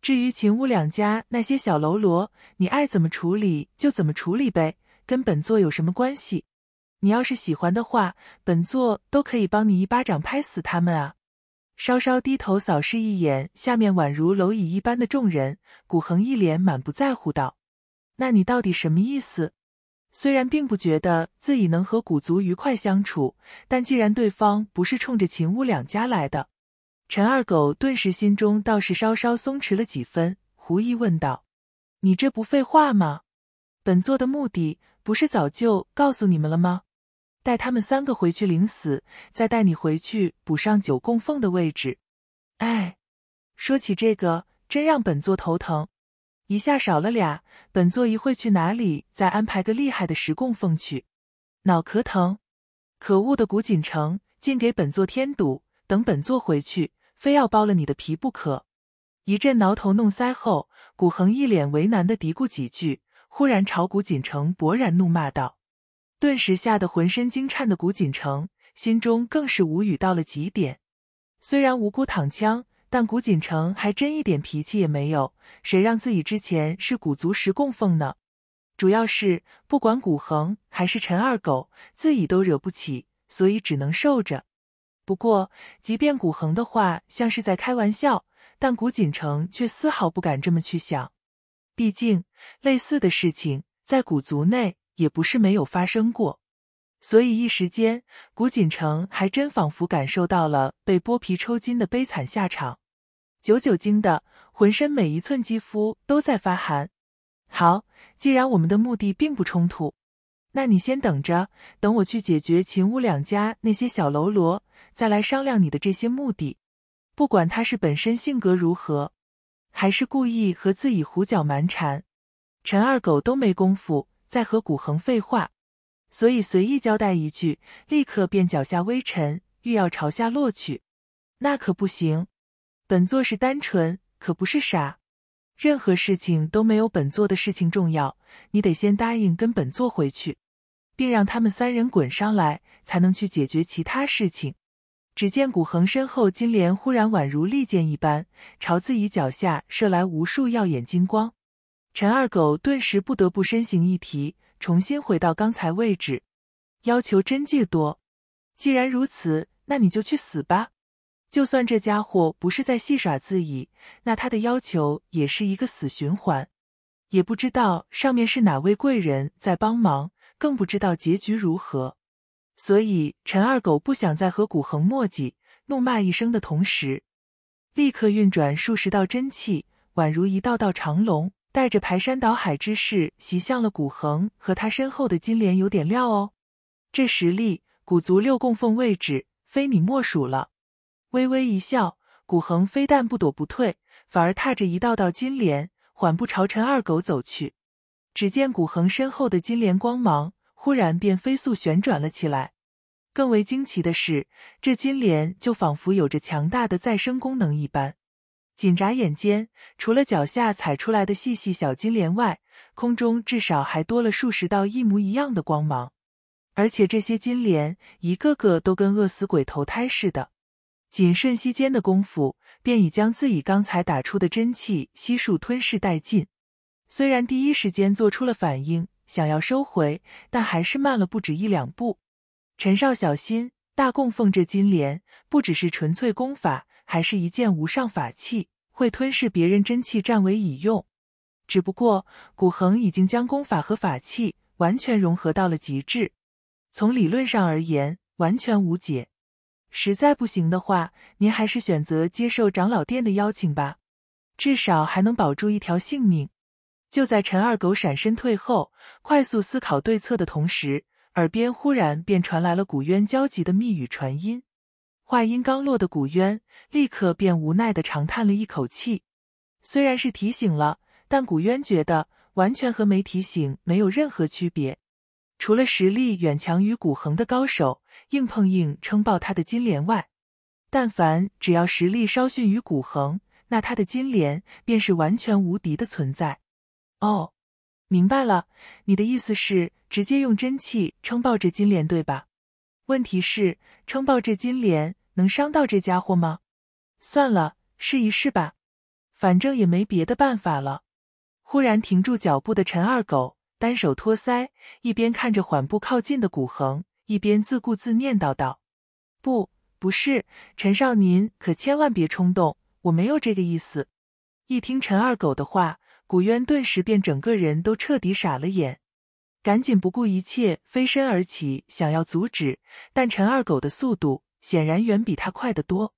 至于秦武两家那些小喽啰，你爱怎么处理就怎么处理呗，跟本座有什么关系？你要是喜欢的话，本座都可以帮你一巴掌拍死他们啊！稍稍低头扫视一眼下面宛如蝼蚁一般的众人，古恒一脸满不在乎道：“那你到底什么意思？”虽然并不觉得自己能和古族愉快相处，但既然对方不是冲着秦屋两家来的，陈二狗顿时心中倒是稍稍松弛了几分，狐疑问道：“你这不废话吗？本座的目的不是早就告诉你们了吗？”带他们三个回去领死，再带你回去补上九供奉的位置。哎，说起这个，真让本座头疼。一下少了俩，本座一会去哪里再安排个厉害的十供奉去？脑壳疼！可恶的古锦城，竟给本座添堵。等本座回去，非要剥了你的皮不可！一阵挠头弄腮后，古恒一脸为难的嘀咕几句，忽然朝古锦城勃然怒骂道。顿时吓得浑身惊颤的古锦城心中更是无语到了极点。虽然无辜躺枪，但古锦城还真一点脾气也没有。谁让自己之前是古族十供奉呢？主要是不管古恒还是陈二狗，自己都惹不起，所以只能受着。不过，即便古恒的话像是在开玩笑，但古锦城却丝毫不敢这么去想。毕竟，类似的事情在古族内。也不是没有发生过，所以一时间，古锦城还真仿佛感受到了被剥皮抽筋的悲惨下场，久久惊的浑身每一寸肌肤都在发寒。好，既然我们的目的并不冲突，那你先等着，等我去解决秦武两家那些小喽啰，再来商量你的这些目的。不管他是本身性格如何，还是故意和自己胡搅蛮缠，陈二狗都没工夫。在和古恒废话，所以随意交代一句，立刻便脚下微沉，欲要朝下落去。那可不行，本座是单纯，可不是傻。任何事情都没有本座的事情重要。你得先答应跟本座回去，并让他们三人滚上来，才能去解决其他事情。只见古恒身后，金莲忽然宛如利剑一般，朝自己脚下射来无数耀眼金光。陈二狗顿时不得不身形一提，重新回到刚才位置，要求真界多。既然如此，那你就去死吧！就算这家伙不是在戏耍自己，那他的要求也是一个死循环。也不知道上面是哪位贵人在帮忙，更不知道结局如何。所以陈二狗不想再和古恒墨迹，怒骂一声的同时，立刻运转数十道真气，宛如一道道长龙。带着排山倒海之势袭向了古恒和他身后的金莲，有点料哦。这实力，古族六供奉位置非你莫属了。微微一笑，古恒非但不躲不退，反而踏着一道道金莲，缓步朝陈二狗走去。只见古恒身后的金莲光芒忽然便飞速旋转了起来。更为惊奇的是，这金莲就仿佛有着强大的再生功能一般。仅眨眼间，除了脚下踩出来的细细小金莲外，空中至少还多了数十道一模一样的光芒，而且这些金莲一个个都跟饿死鬼投胎似的，仅瞬息间的功夫便已将自己刚才打出的真气悉数吞噬殆尽。虽然第一时间做出了反应，想要收回，但还是慢了不止一两步。陈少，小心！大供奉这金莲不只是纯粹功法。还是一件无上法器，会吞噬别人真气，占为己用。只不过古恒已经将功法和法器完全融合到了极致，从理论上而言，完全无解。实在不行的话，您还是选择接受长老殿的邀请吧，至少还能保住一条性命。就在陈二狗闪身退后，快速思考对策的同时，耳边忽然便传来了古渊焦急的密语传音。话音刚落的古渊立刻便无奈的长叹了一口气，虽然是提醒了，但古渊觉得完全和没提醒没有任何区别。除了实力远强于古恒的高手硬碰硬撑爆他的金莲外，但凡只要实力稍逊于古恒，那他的金莲便是完全无敌的存在。哦，明白了，你的意思是直接用真气撑爆这金莲对吧？问题是撑爆这金莲。能伤到这家伙吗？算了，试一试吧，反正也没别的办法了。忽然停住脚步的陈二狗，单手托腮，一边看着缓步靠近的古恒，一边自顾自念叨道：“不，不是陈少，您可千万别冲动，我没有这个意思。”一听陈二狗的话，古渊顿时便整个人都彻底傻了眼，赶紧不顾一切飞身而起，想要阻止，但陈二狗的速度。显然远比他快得多。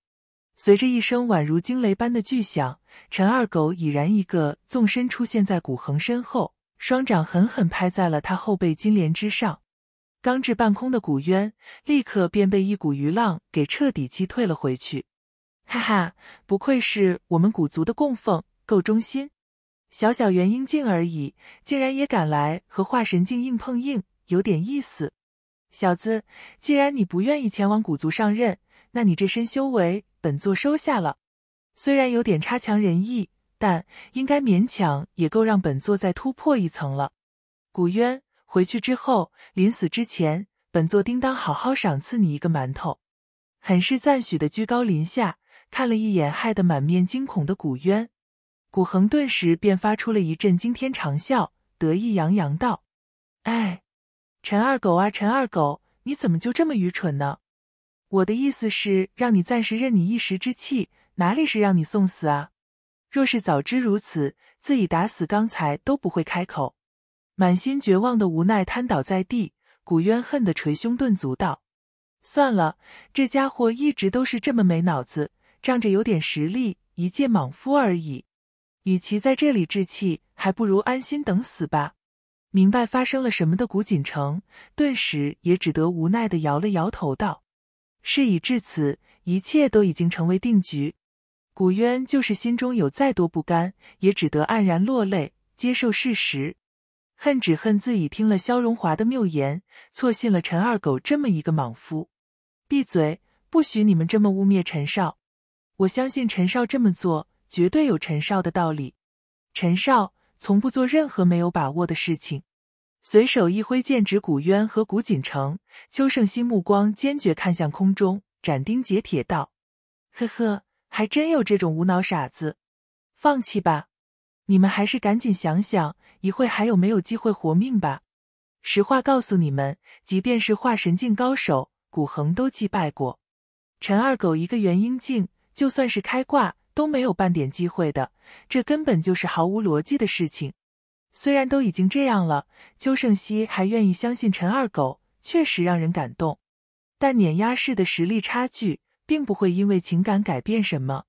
随着一声宛如惊雷般的巨响，陈二狗已然一个纵身出现在古恒身后，双掌狠狠拍在了他后背金莲之上。刚至半空的古渊，立刻便被一股余浪给彻底击退了回去。哈哈，不愧是我们古族的供奉，够忠心。小小元婴境而已，竟然也敢来和化神境硬碰硬，有点意思。小子，既然你不愿意前往古族上任，那你这身修为，本座收下了。虽然有点差强人意，但应该勉强也够让本座再突破一层了。古渊，回去之后，临死之前，本座定当好好赏赐你一个馒头。很是赞许的居高临下看了一眼，害得满面惊恐的古渊，古恒顿时便发出了一阵惊天长笑，得意洋洋道：“哎。”陈二狗啊，陈二狗，你怎么就这么愚蠢呢？我的意思是让你暂时任你一时之气，哪里是让你送死啊？若是早知如此，自己打死刚才都不会开口。满心绝望的无奈，瘫倒在地。古渊恨的捶胸顿足道：“算了，这家伙一直都是这么没脑子，仗着有点实力，一介莽夫而已。与其在这里置气，还不如安心等死吧。”明白发生了什么的古锦城，顿时也只得无奈的摇了摇头，道：“事已至此，一切都已经成为定局。古渊就是心中有再多不甘，也只得黯然落泪，接受事实。恨只恨自己听了萧荣华的谬言，错信了陈二狗这么一个莽夫。”闭嘴！不许你们这么污蔑陈少！我相信陈少这么做，绝对有陈少的道理。陈少。从不做任何没有把握的事情。随手一挥剑指古渊和古锦城，邱胜希目光坚决看向空中，斩钉截铁道：“呵呵，还真有这种无脑傻子，放弃吧！你们还是赶紧想想，一会还有没有机会活命吧。实话告诉你们，即便是化神境高手古恒都击败过陈二狗，一个元婴境，就算是开挂都没有半点机会的。”这根本就是毫无逻辑的事情。虽然都已经这样了，邱胜希还愿意相信陈二狗，确实让人感动。但碾压式的实力差距，并不会因为情感改变什么。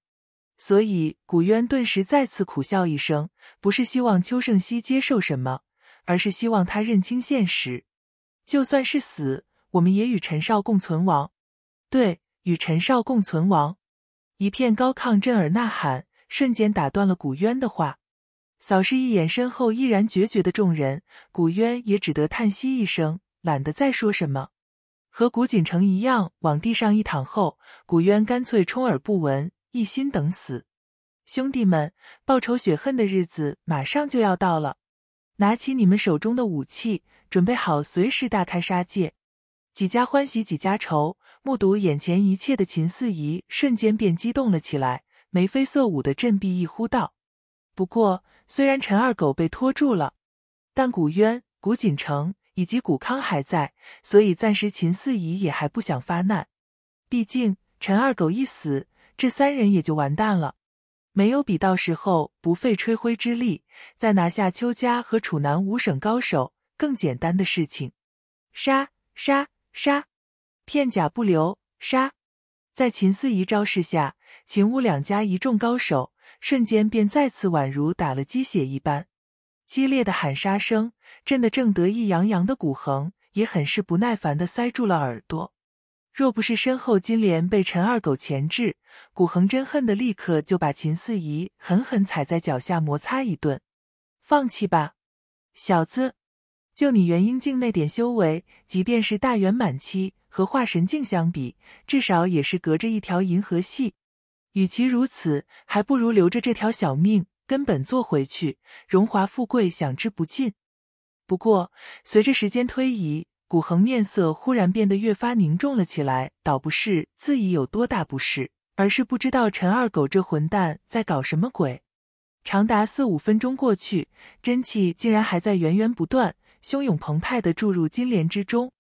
所以，古渊顿时再次苦笑一声，不是希望邱胜希接受什么，而是希望他认清现实。就算是死，我们也与陈少共存亡。对，与陈少共存亡！一片高亢震耳呐喊。瞬间打断了古渊的话，扫视一眼身后毅然决绝的众人，古渊也只得叹息一声，懒得再说什么。和古锦城一样，往地上一躺后，古渊干脆充耳不闻，一心等死。兄弟们，报仇雪恨的日子马上就要到了，拿起你们手中的武器，准备好随时大开杀戒。几家欢喜几家愁，目睹眼前一切的秦四仪瞬间便激动了起来。眉飞色舞的振臂一呼道：“不过，虽然陈二狗被拖住了，但古渊、古锦城以及古康还在，所以暂时秦四仪也还不想发难。毕竟陈二狗一死，这三人也就完蛋了。没有比到时候不费吹灰之力再拿下邱家和楚南五省高手更简单的事情。杀杀杀，片甲不留！杀！”在秦四仪招式下。秦武两家一众高手瞬间便再次宛如打了鸡血一般，激烈的喊杀声震得正得意洋洋的古恒也很是不耐烦的塞住了耳朵。若不是身后金莲被陈二狗钳制，古恒真恨的立刻就把秦四仪狠狠踩在脚下摩擦一顿。放弃吧，小子，就你元婴境那点修为，即便是大圆满期和化神境相比，至少也是隔着一条银河系。与其如此，还不如留着这条小命，根本做回去，荣华富贵享之不尽。不过，随着时间推移，古恒面色忽然变得越发凝重了起来，倒不是自己有多大不适，而是不知道陈二狗这混蛋在搞什么鬼。长达四五分钟过去，真气竟然还在源源不断、汹涌澎湃的注入金莲之中。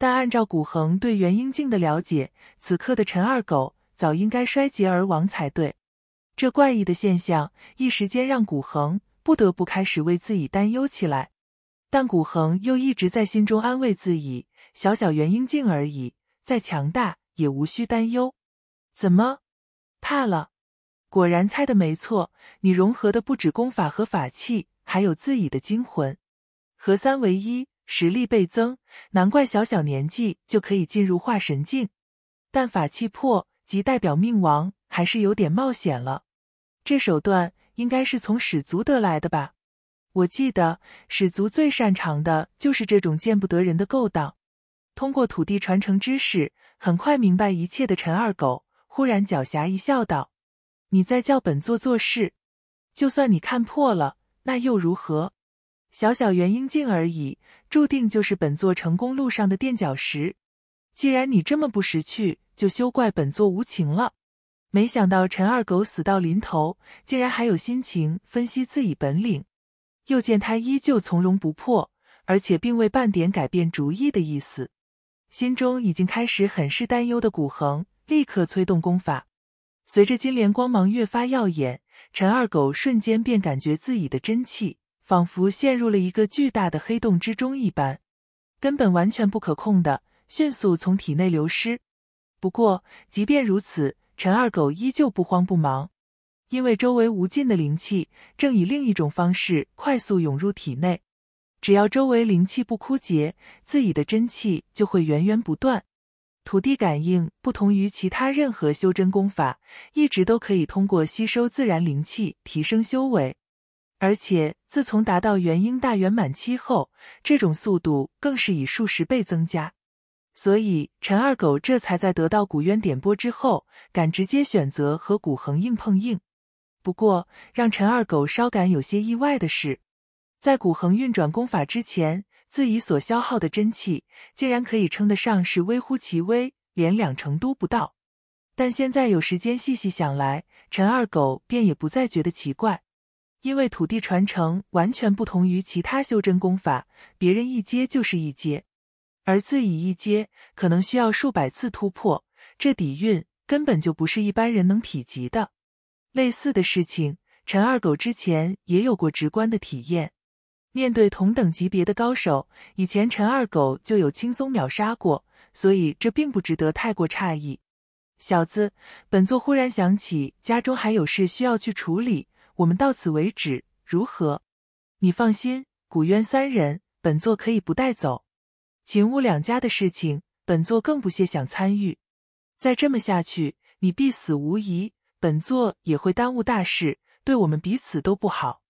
但按照古恒对元婴境的了解，此刻的陈二狗。早应该衰竭而亡才对，这怪异的现象一时间让古恒不得不开始为自己担忧起来。但古恒又一直在心中安慰自己：小小元婴境而已，再强大也无需担忧。怎么，怕了？果然猜的没错，你融合的不止功法和法器，还有自己的精魂，合三为一，实力倍增，难怪小小年纪就可以进入化神境。但法器破。即代表命亡，还是有点冒险了。这手段应该是从始族得来的吧？我记得始族最擅长的就是这种见不得人的勾当。通过土地传承知识，很快明白一切的陈二狗忽然狡黠一笑，道：“你在叫本座做事，就算你看破了，那又如何？小小元婴境而已，注定就是本座成功路上的垫脚石。”既然你这么不识趣，就休怪本座无情了。没想到陈二狗死到临头，竟然还有心情分析自己本领。又见他依旧从容不迫，而且并未半点改变主意的意思，心中已经开始很是担忧的古恒立刻催动功法。随着金莲光芒越发耀眼，陈二狗瞬间便感觉自己的真气仿佛陷入了一个巨大的黑洞之中一般，根本完全不可控的。迅速从体内流失。不过，即便如此，陈二狗依旧不慌不忙，因为周围无尽的灵气正以另一种方式快速涌入体内。只要周围灵气不枯竭，自己的真气就会源源不断。土地感应不同于其他任何修真功法，一直都可以通过吸收自然灵气提升修为，而且自从达到元婴大圆满期后，这种速度更是以数十倍增加。所以陈二狗这才在得到古渊点拨之后，敢直接选择和古恒硬碰硬。不过让陈二狗稍感有些意外的是，在古恒运转功法之前，自己所消耗的真气竟然可以称得上是微乎其微，连两成都不到。但现在有时间细细想来，陈二狗便也不再觉得奇怪，因为土地传承完全不同于其他修真功法，别人一阶就是一阶。而自以一阶，可能需要数百次突破，这底蕴根本就不是一般人能匹及的。类似的事情，陈二狗之前也有过直观的体验。面对同等级别的高手，以前陈二狗就有轻松秒杀过，所以这并不值得太过诧异。小子，本座忽然想起家中还有事需要去处理，我们到此为止，如何？你放心，古渊三人，本座可以不带走。秦吴两家的事情，本座更不屑想参与。再这么下去，你必死无疑，本座也会耽误大事，对我们彼此都不好。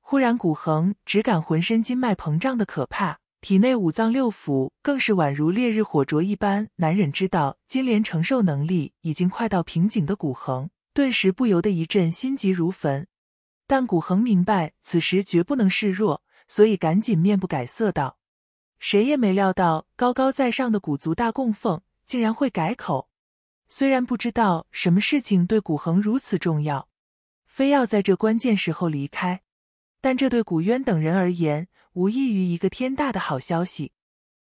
忽然，古恒只感浑身筋脉膨胀的可怕，体内五脏六腑更是宛如烈日火灼一般难忍。知道金莲承受能力已经快到瓶颈的古恒，顿时不由得一阵心急如焚。但古恒明白此时绝不能示弱，所以赶紧面不改色道。谁也没料到，高高在上的古族大供奉竟然会改口。虽然不知道什么事情对古恒如此重要，非要在这关键时候离开，但这对古渊等人而言，无异于一个天大的好消息。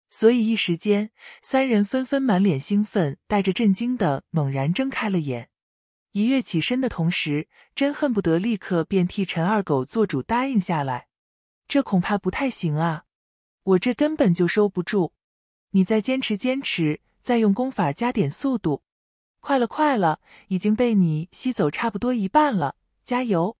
所以，一时间，三人纷纷满脸兴奋，带着震惊的猛然睁开了眼，一跃起身的同时，真恨不得立刻便替陈二狗做主答应下来。这恐怕不太行啊！我这根本就收不住，你再坚持坚持，再用功法加点速度，快了快了，已经被你吸走差不多一半了，加油！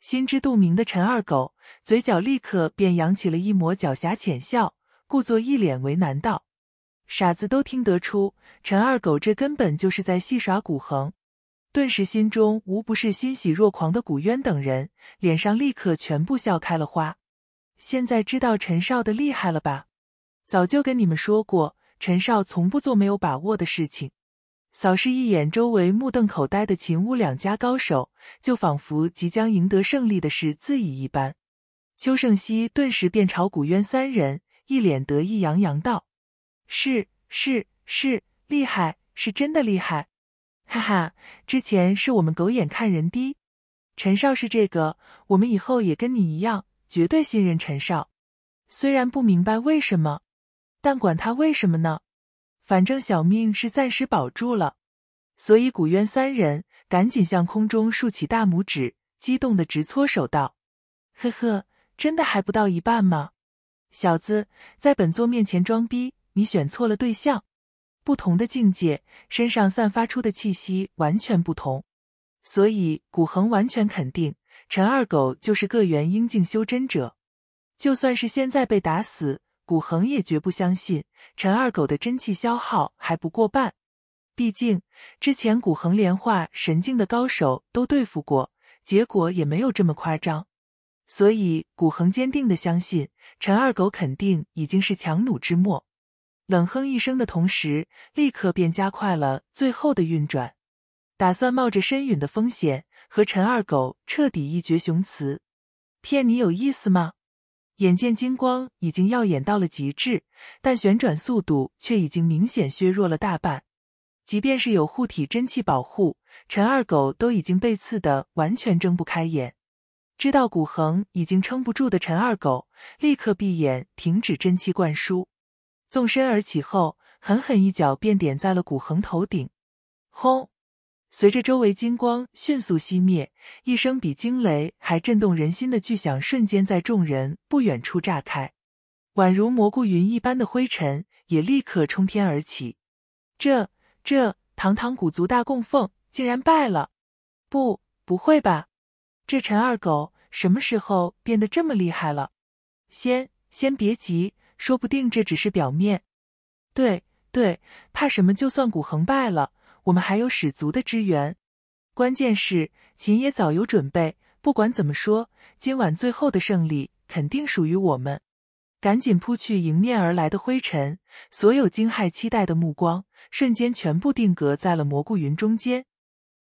心知肚明的陈二狗嘴角立刻便扬起了一抹狡黠浅笑，故作一脸为难道：“傻子都听得出，陈二狗这根本就是在戏耍古恒。”顿时心中无不是欣喜若狂的古渊等人脸上立刻全部笑开了花。现在知道陈少的厉害了吧？早就跟你们说过，陈少从不做没有把握的事情。扫视一眼周围目瞪口呆的秦巫两家高手，就仿佛即将赢得胜利的是自己一般。邱胜希顿时便朝古渊三人一脸得意洋洋道：“是是是，厉害，是真的厉害！哈哈，之前是我们狗眼看人低，陈少是这个，我们以后也跟你一样。”绝对信任陈少，虽然不明白为什么，但管他为什么呢，反正小命是暂时保住了。所以古渊三人赶紧向空中竖起大拇指，激动的直搓手道：“呵呵，真的还不到一半吗？小子，在本座面前装逼，你选错了对象。不同的境界，身上散发出的气息完全不同，所以古恒完全肯定。”陈二狗就是个元婴境修真者，就算是现在被打死，古恒也绝不相信陈二狗的真气消耗还不过半。毕竟之前古恒连化神境的高手都对付过，结果也没有这么夸张。所以古恒坚定的相信陈二狗肯定已经是强弩之末，冷哼一声的同时，立刻便加快了最后的运转，打算冒着身陨的风险。和陈二狗彻底一决雄雌，骗你有意思吗？眼见金光已经耀眼到了极致，但旋转速度却已经明显削弱了大半。即便是有护体真气保护，陈二狗都已经被刺的完全睁不开眼。知道古恒已经撑不住的陈二狗，立刻闭眼停止真气灌输，纵身而起后，狠狠一脚便点在了古恒头顶，轰！随着周围金光迅速熄灭，一声比惊雷还震动人心的巨响瞬间在众人不远处炸开，宛如蘑菇云一般的灰尘也立刻冲天而起。这这，堂堂古族大供奉竟然败了？不，不会吧？这陈二狗什么时候变得这么厉害了？先先别急，说不定这只是表面。对对，怕什么？就算古恒败了。我们还有使族的支援，关键是秦也早有准备。不管怎么说，今晚最后的胜利肯定属于我们。赶紧扑去迎面而来的灰尘，所有惊骇、期待的目光瞬间全部定格在了蘑菇云中间。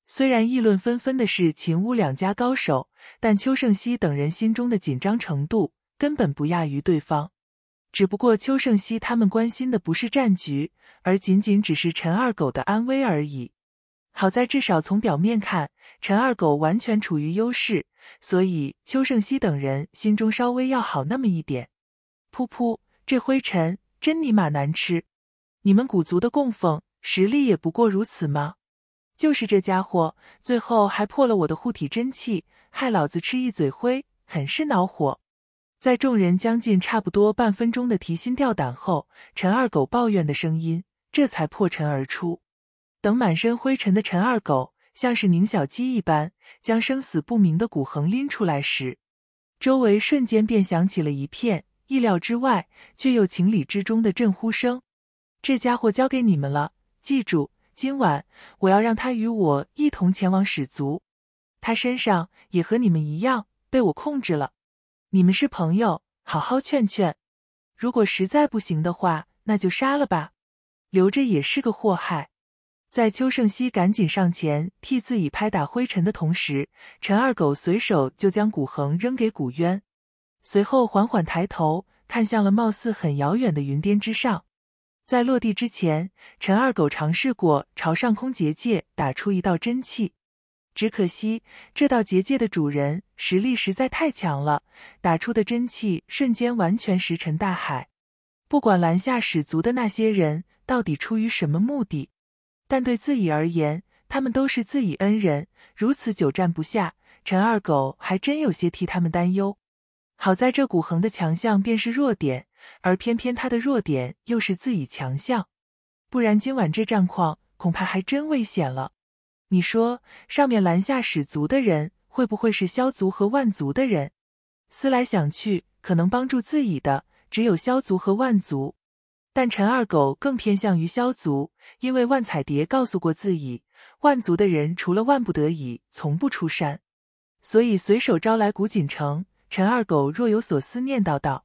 虽然议论纷纷的是秦乌两家高手，但邱胜希等人心中的紧张程度根本不亚于对方。只不过邱胜希他们关心的不是战局，而仅仅只是陈二狗的安危而已。好在至少从表面看，陈二狗完全处于优势，所以邱胜希等人心中稍微要好那么一点。噗噗，这灰尘真尼玛难吃！你们古族的供奉实力也不过如此吗？就是这家伙，最后还破了我的护体真气，害老子吃一嘴灰，很是恼火。在众人将近差不多半分钟的提心吊胆后，陈二狗抱怨的声音这才破尘而出。等满身灰尘的陈二狗像是拧小鸡一般将生死不明的骨横拎出来时，周围瞬间便响起了一片意料之外却又情理之中的震呼声。这家伙交给你们了，记住，今晚我要让他与我一同前往始族，他身上也和你们一样被我控制了。你们是朋友，好好劝劝。如果实在不行的话，那就杀了吧，留着也是个祸害。在邱胜希赶紧上前替自己拍打灰尘的同时，陈二狗随手就将骨恒扔给古渊，随后缓缓抬头看向了貌似很遥远的云巅之上。在落地之前，陈二狗尝试过朝上空结界打出一道真气。只可惜，这道结界的主人实力实在太强了，打出的真气瞬间完全石沉大海。不管拦下始族的那些人到底出于什么目的，但对自己而言，他们都是自己恩人。如此久战不下，陈二狗还真有些替他们担忧。好在这古恒的强项便是弱点，而偏偏他的弱点又是自己强项，不然今晚这战况恐怕还真危险了。你说上面拦下始族的人，会不会是萧族和万族的人？思来想去，可能帮助自己的只有萧族和万族，但陈二狗更偏向于萧族，因为万彩蝶告诉过自己，万族的人除了万不得已，从不出山。所以随手招来古锦城，陈二狗若有所思念叨道：“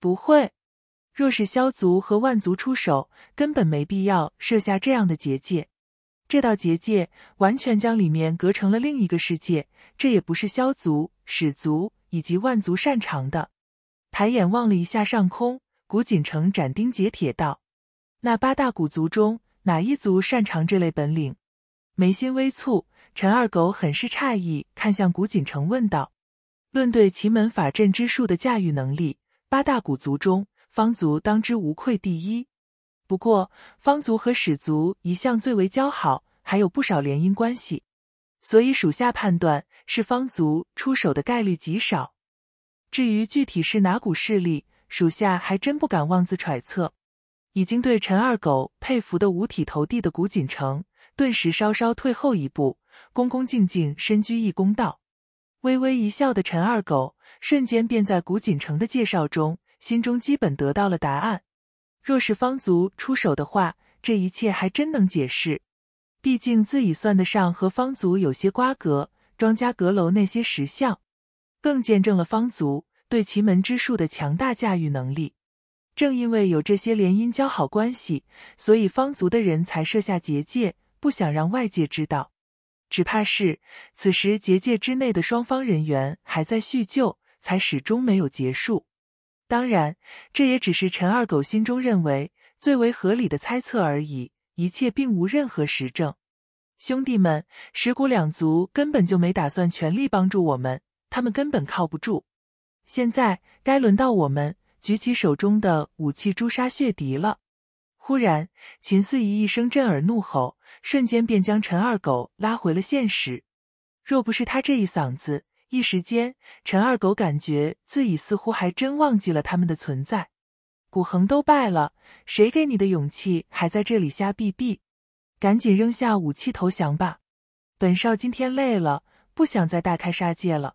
不会，若是萧族和万族出手，根本没必要设下这样的结界。”这道结界完全将里面隔成了另一个世界，这也不是萧族、始族以及万族擅长的。抬眼望了一下上空，古锦城斩钉截铁道：“那八大古族中，哪一族擅长这类本领？”眉心微蹙，陈二狗很是诧异，看向古锦城问道：“论对奇门法阵之术的驾驭能力，八大古族中方族当之无愧第一。”不过，方族和始族一向最为交好，还有不少联姻关系，所以属下判断是方族出手的概率极少。至于具体是哪股势力，属下还真不敢妄自揣测。已经对陈二狗佩服的五体投地的古锦城，顿时稍稍退后一步，恭恭敬敬深鞠一躬道：“微微一笑的陈二狗，瞬间便在古锦城的介绍中，心中基本得到了答案。”若是方族出手的话，这一切还真能解释。毕竟自己算得上和方族有些瓜葛，庄家阁楼那些石像，更见证了方族对奇门之术的强大驾驭能力。正因为有这些联姻交好关系，所以方族的人才设下结界，不想让外界知道。只怕是此时结界之内的双方人员还在叙旧，才始终没有结束。当然，这也只是陈二狗心中认为最为合理的猜测而已，一切并无任何实证。兄弟们，石谷两族根本就没打算全力帮助我们，他们根本靠不住。现在该轮到我们举起手中的武器诛杀血敌了。忽然，秦四仪一声震耳怒吼，瞬间便将陈二狗拉回了现实。若不是他这一嗓子，一时间，陈二狗感觉自己似乎还真忘记了他们的存在。古恒都败了，谁给你的勇气还在这里瞎逼逼？赶紧扔下武器投降吧！本少今天累了，不想再大开杀戒了。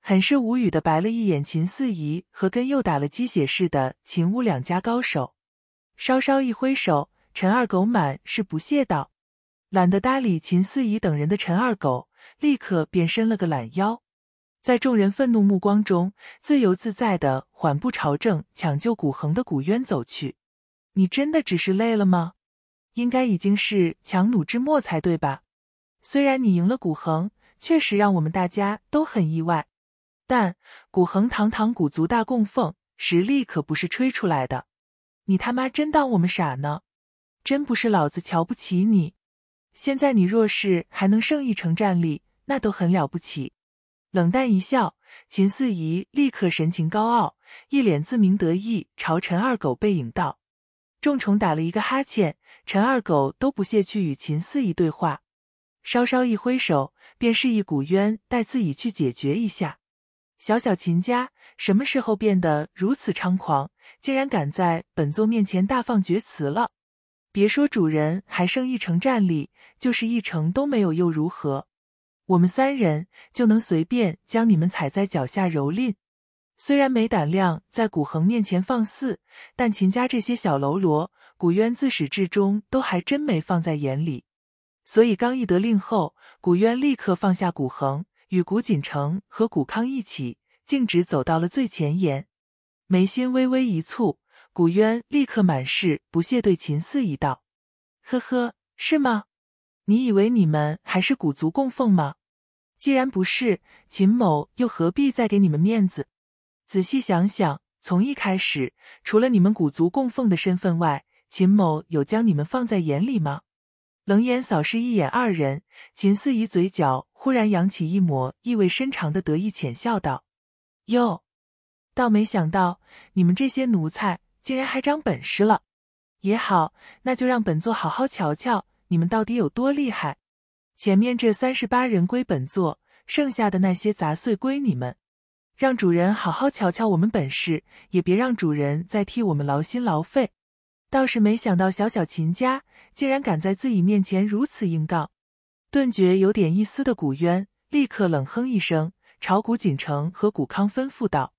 很是无语的白了一眼秦四仪和跟又打了鸡血似的秦武两家高手，稍稍一挥手，陈二狗满是不屑道：“懒得搭理秦四仪等人的陈二狗，立刻便伸了个懒腰。”在众人愤怒目光中，自由自在的缓步朝正抢救古恒的古渊走去。你真的只是累了吗？应该已经是强弩之末才对吧？虽然你赢了古恒，确实让我们大家都很意外，但古恒堂堂古族大供奉，实力可不是吹出来的。你他妈真当我们傻呢？真不是老子瞧不起你。现在你若是还能剩一成战力，那都很了不起。冷淡一笑，秦四仪立刻神情高傲，一脸自鸣得意，朝陈二狗背影道：“重虫打了一个哈欠，陈二狗都不屑去与秦四仪对话，稍稍一挥手，便示意古渊带自己去解决一下。小小秦家什么时候变得如此猖狂，竟然敢在本座面前大放厥词了？别说主人还剩一成战力，就是一成都没有又如何？”我们三人就能随便将你们踩在脚下蹂躏，虽然没胆量在古恒面前放肆，但秦家这些小喽啰，古渊自始至终都还真没放在眼里。所以刚一得令后，古渊立刻放下古恒，与古锦城和古康一起径直走到了最前沿。眉心微微一蹙，古渊立刻满是不屑对秦四一道：“呵呵，是吗？你以为你们还是古族供奉吗？”既然不是秦某，又何必再给你们面子？仔细想想，从一开始，除了你们古族供奉的身份外，秦某有将你们放在眼里吗？冷眼扫视一眼二人，秦四姨嘴角忽然扬起一抹意味深长的得意浅笑，道：“哟，倒没想到你们这些奴才竟然还长本事了。也好，那就让本座好好瞧瞧你们到底有多厉害。”前面这三十八人归本座，剩下的那些杂碎归你们。让主人好好瞧瞧我们本事，也别让主人再替我们劳心劳肺。倒是没想到小小秦家竟然敢在自己面前如此硬杠，顿觉有点意思的古渊立刻冷哼一声，朝古锦城和古康吩咐道：“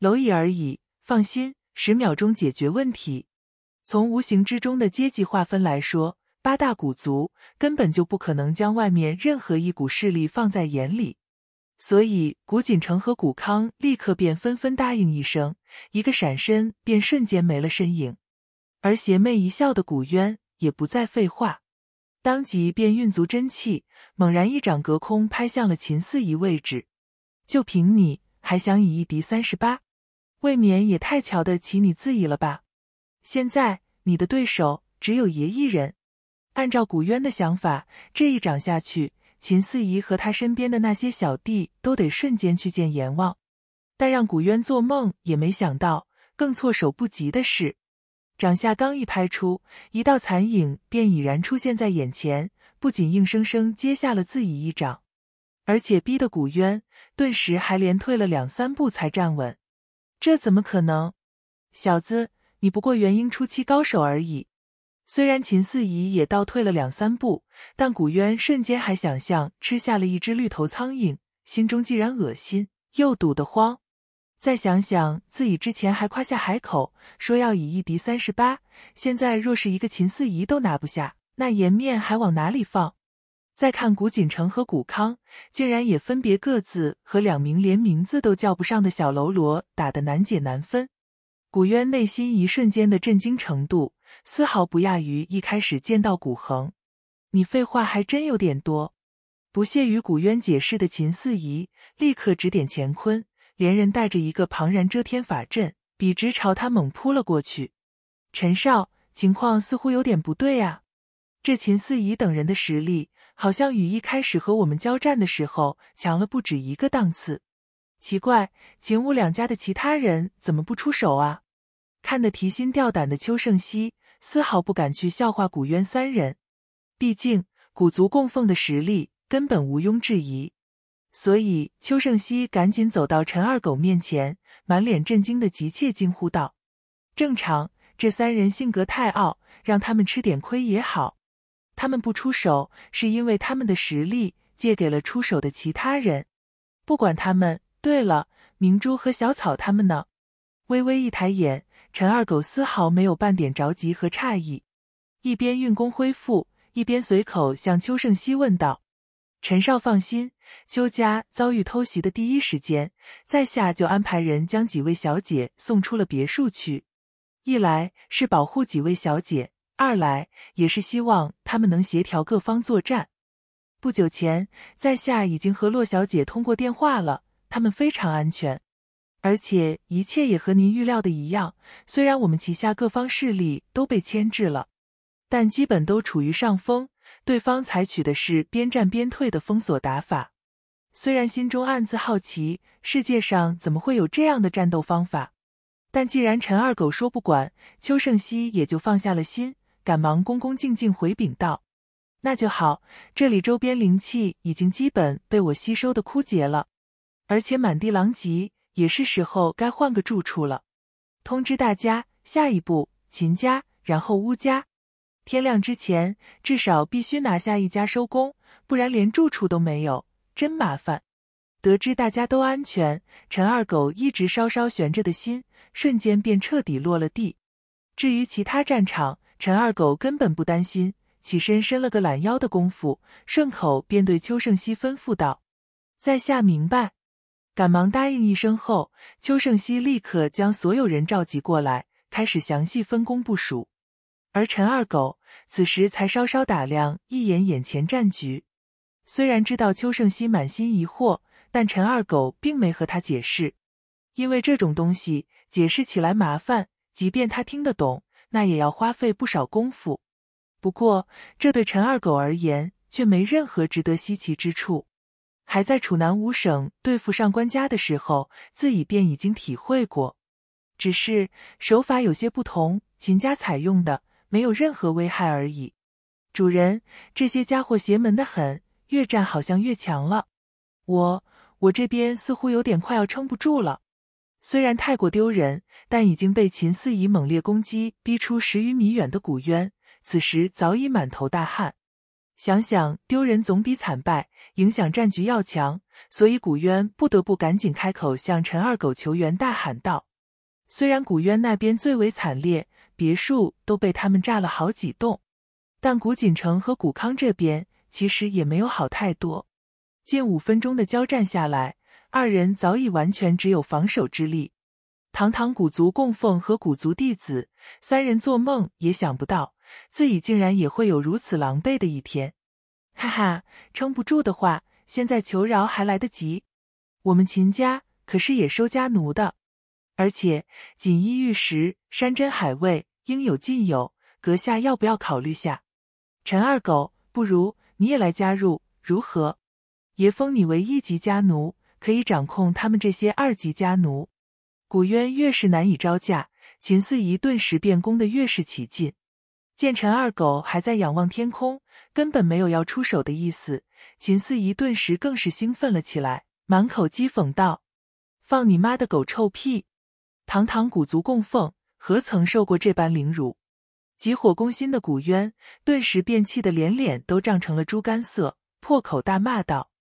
蝼蚁而已，放心，十秒钟解决问题。”从无形之中的阶级划分来说。八大古族根本就不可能将外面任何一股势力放在眼里，所以古锦城和古康立刻便纷纷答应一声，一个闪身便瞬间没了身影。而邪魅一笑的古渊也不再废话，当即便运足真气，猛然一掌隔空拍向了秦四仪位置。就凭你还想以一敌三十八，未免也太瞧得起你自己了吧？现在你的对手只有爷一人。按照古渊的想法，这一掌下去，秦四仪和他身边的那些小弟都得瞬间去见阎王。但让古渊做梦也没想到，更措手不及的是，掌下刚一拍出，一道残影便已然出现在眼前，不仅硬生生接下了自己一掌，而且逼得古渊顿时还连退了两三步才站稳。这怎么可能？小子，你不过元婴初期高手而已。虽然秦四仪也倒退了两三步，但古渊瞬间还想象吃下了一只绿头苍蝇，心中既然恶心又堵得慌。再想想自己之前还夸下海口，说要以一敌三十八，现在若是一个秦四仪都拿不下，那颜面还往哪里放？再看古锦城和古康，竟然也分别各自和两名连名字都叫不上的小喽啰打得难解难分，古渊内心一瞬间的震惊程度。丝毫不亚于一开始见到古恒，你废话还真有点多。不屑于古渊解释的秦四仪立刻指点乾坤，连人带着一个庞然遮天法阵，笔直朝他猛扑了过去。陈少，情况似乎有点不对啊！这秦四仪等人的实力，好像与一开始和我们交战的时候强了不止一个档次。奇怪，秦武两家的其他人怎么不出手啊？看得提心吊胆的邱胜希。丝毫不敢去笑话古渊三人，毕竟古族供奉的实力根本毋庸置疑。所以邱胜熙赶紧走到陈二狗面前，满脸震惊的急切惊呼道：“正常，这三人性格太傲，让他们吃点亏也好。他们不出手，是因为他们的实力借给了出手的其他人。不管他们。对了，明珠和小草他们呢？”微微一抬眼。陈二狗丝毫没有半点着急和诧异，一边运功恢复，一边随口向邱胜希问道：“陈少放心，邱家遭遇偷袭的第一时间，在下就安排人将几位小姐送出了别墅区。一来是保护几位小姐，二来也是希望他们能协调各方作战。不久前，在下已经和洛小姐通过电话了，他们非常安全。”而且一切也和您预料的一样，虽然我们旗下各方势力都被牵制了，但基本都处于上风。对方采取的是边战边退的封锁打法。虽然心中暗自好奇，世界上怎么会有这样的战斗方法，但既然陈二狗说不管，邱胜希也就放下了心，赶忙恭恭敬敬回禀道：“那就好，这里周边灵气已经基本被我吸收的枯竭了，而且满地狼藉。”也是时候该换个住处了，通知大家，下一步秦家，然后乌家，天亮之前至少必须拿下一家收工，不然连住处都没有，真麻烦。得知大家都安全，陈二狗一直稍稍悬着的心瞬间便彻底落了地。至于其他战场，陈二狗根本不担心。起身伸了个懒腰的功夫，顺口便对邱胜希吩咐道：“在下明白。”赶忙答应一声后，邱胜熙立刻将所有人召集过来，开始详细分工部署。而陈二狗此时才稍稍打量一眼眼前战局，虽然知道邱胜熙满心疑惑，但陈二狗并没和他解释，因为这种东西解释起来麻烦，即便他听得懂，那也要花费不少功夫。不过，这对陈二狗而言却没任何值得稀奇之处。还在楚南五省对付上官家的时候，自己便已经体会过，只是手法有些不同。秦家采用的没有任何危害而已。主人，这些家伙邪门的很，越战好像越强了。我我这边似乎有点快要撑不住了。虽然太过丢人，但已经被秦四以猛烈攻击逼出十余米远的古渊，此时早已满头大汗。想想丢人总比惨败影响战局要强，所以古渊不得不赶紧开口向陈二狗求援，大喊道：“虽然古渊那边最为惨烈，别墅都被他们炸了好几栋，但古锦城和古康这边其实也没有好太多。近五分钟的交战下来，二人早已完全只有防守之力。堂堂古族供奉和古族弟子，三人做梦也想不到。”自己竟然也会有如此狼狈的一天，哈哈，撑不住的话，现在求饶还来得及。我们秦家可是也收家奴的，而且锦衣玉食、山珍海味应有尽有。阁下要不要考虑下？陈二狗，不如你也来加入，如何？爷封你为一级家奴，可以掌控他们这些二级家奴。古渊越是难以招架，秦四仪顿时便攻的越是起劲。见陈二狗还在仰望天空，根本没有要出手的意思，秦四仪顿时更是兴奋了起来，满口讥讽道：“放你妈的狗臭屁！堂堂古族供奉，何曾受过这般凌辱？”急火攻心的古渊顿时便气得连脸都涨成了猪肝色，破口大骂道：“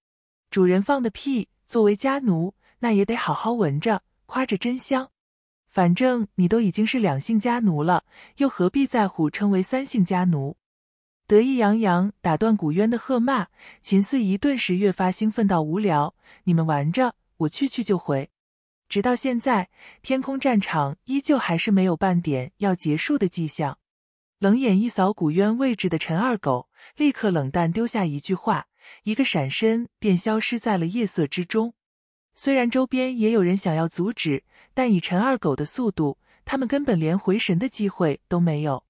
主人放的屁！作为家奴，那也得好好闻着，夸着真香。”反正你都已经是两姓家奴了，又何必在乎称为三姓家奴？得意洋洋打断古渊的喝骂，秦四仪顿时越发兴奋到无聊。你们玩着，我去去就回。直到现在，天空战场依旧还是没有半点要结束的迹象。冷眼一扫古渊位置的陈二狗，立刻冷淡丢下一句话，一个闪身便消失在了夜色之中。虽然周边也有人想要阻止。但以陈二狗的速度，他们根本连回神的机会都没有。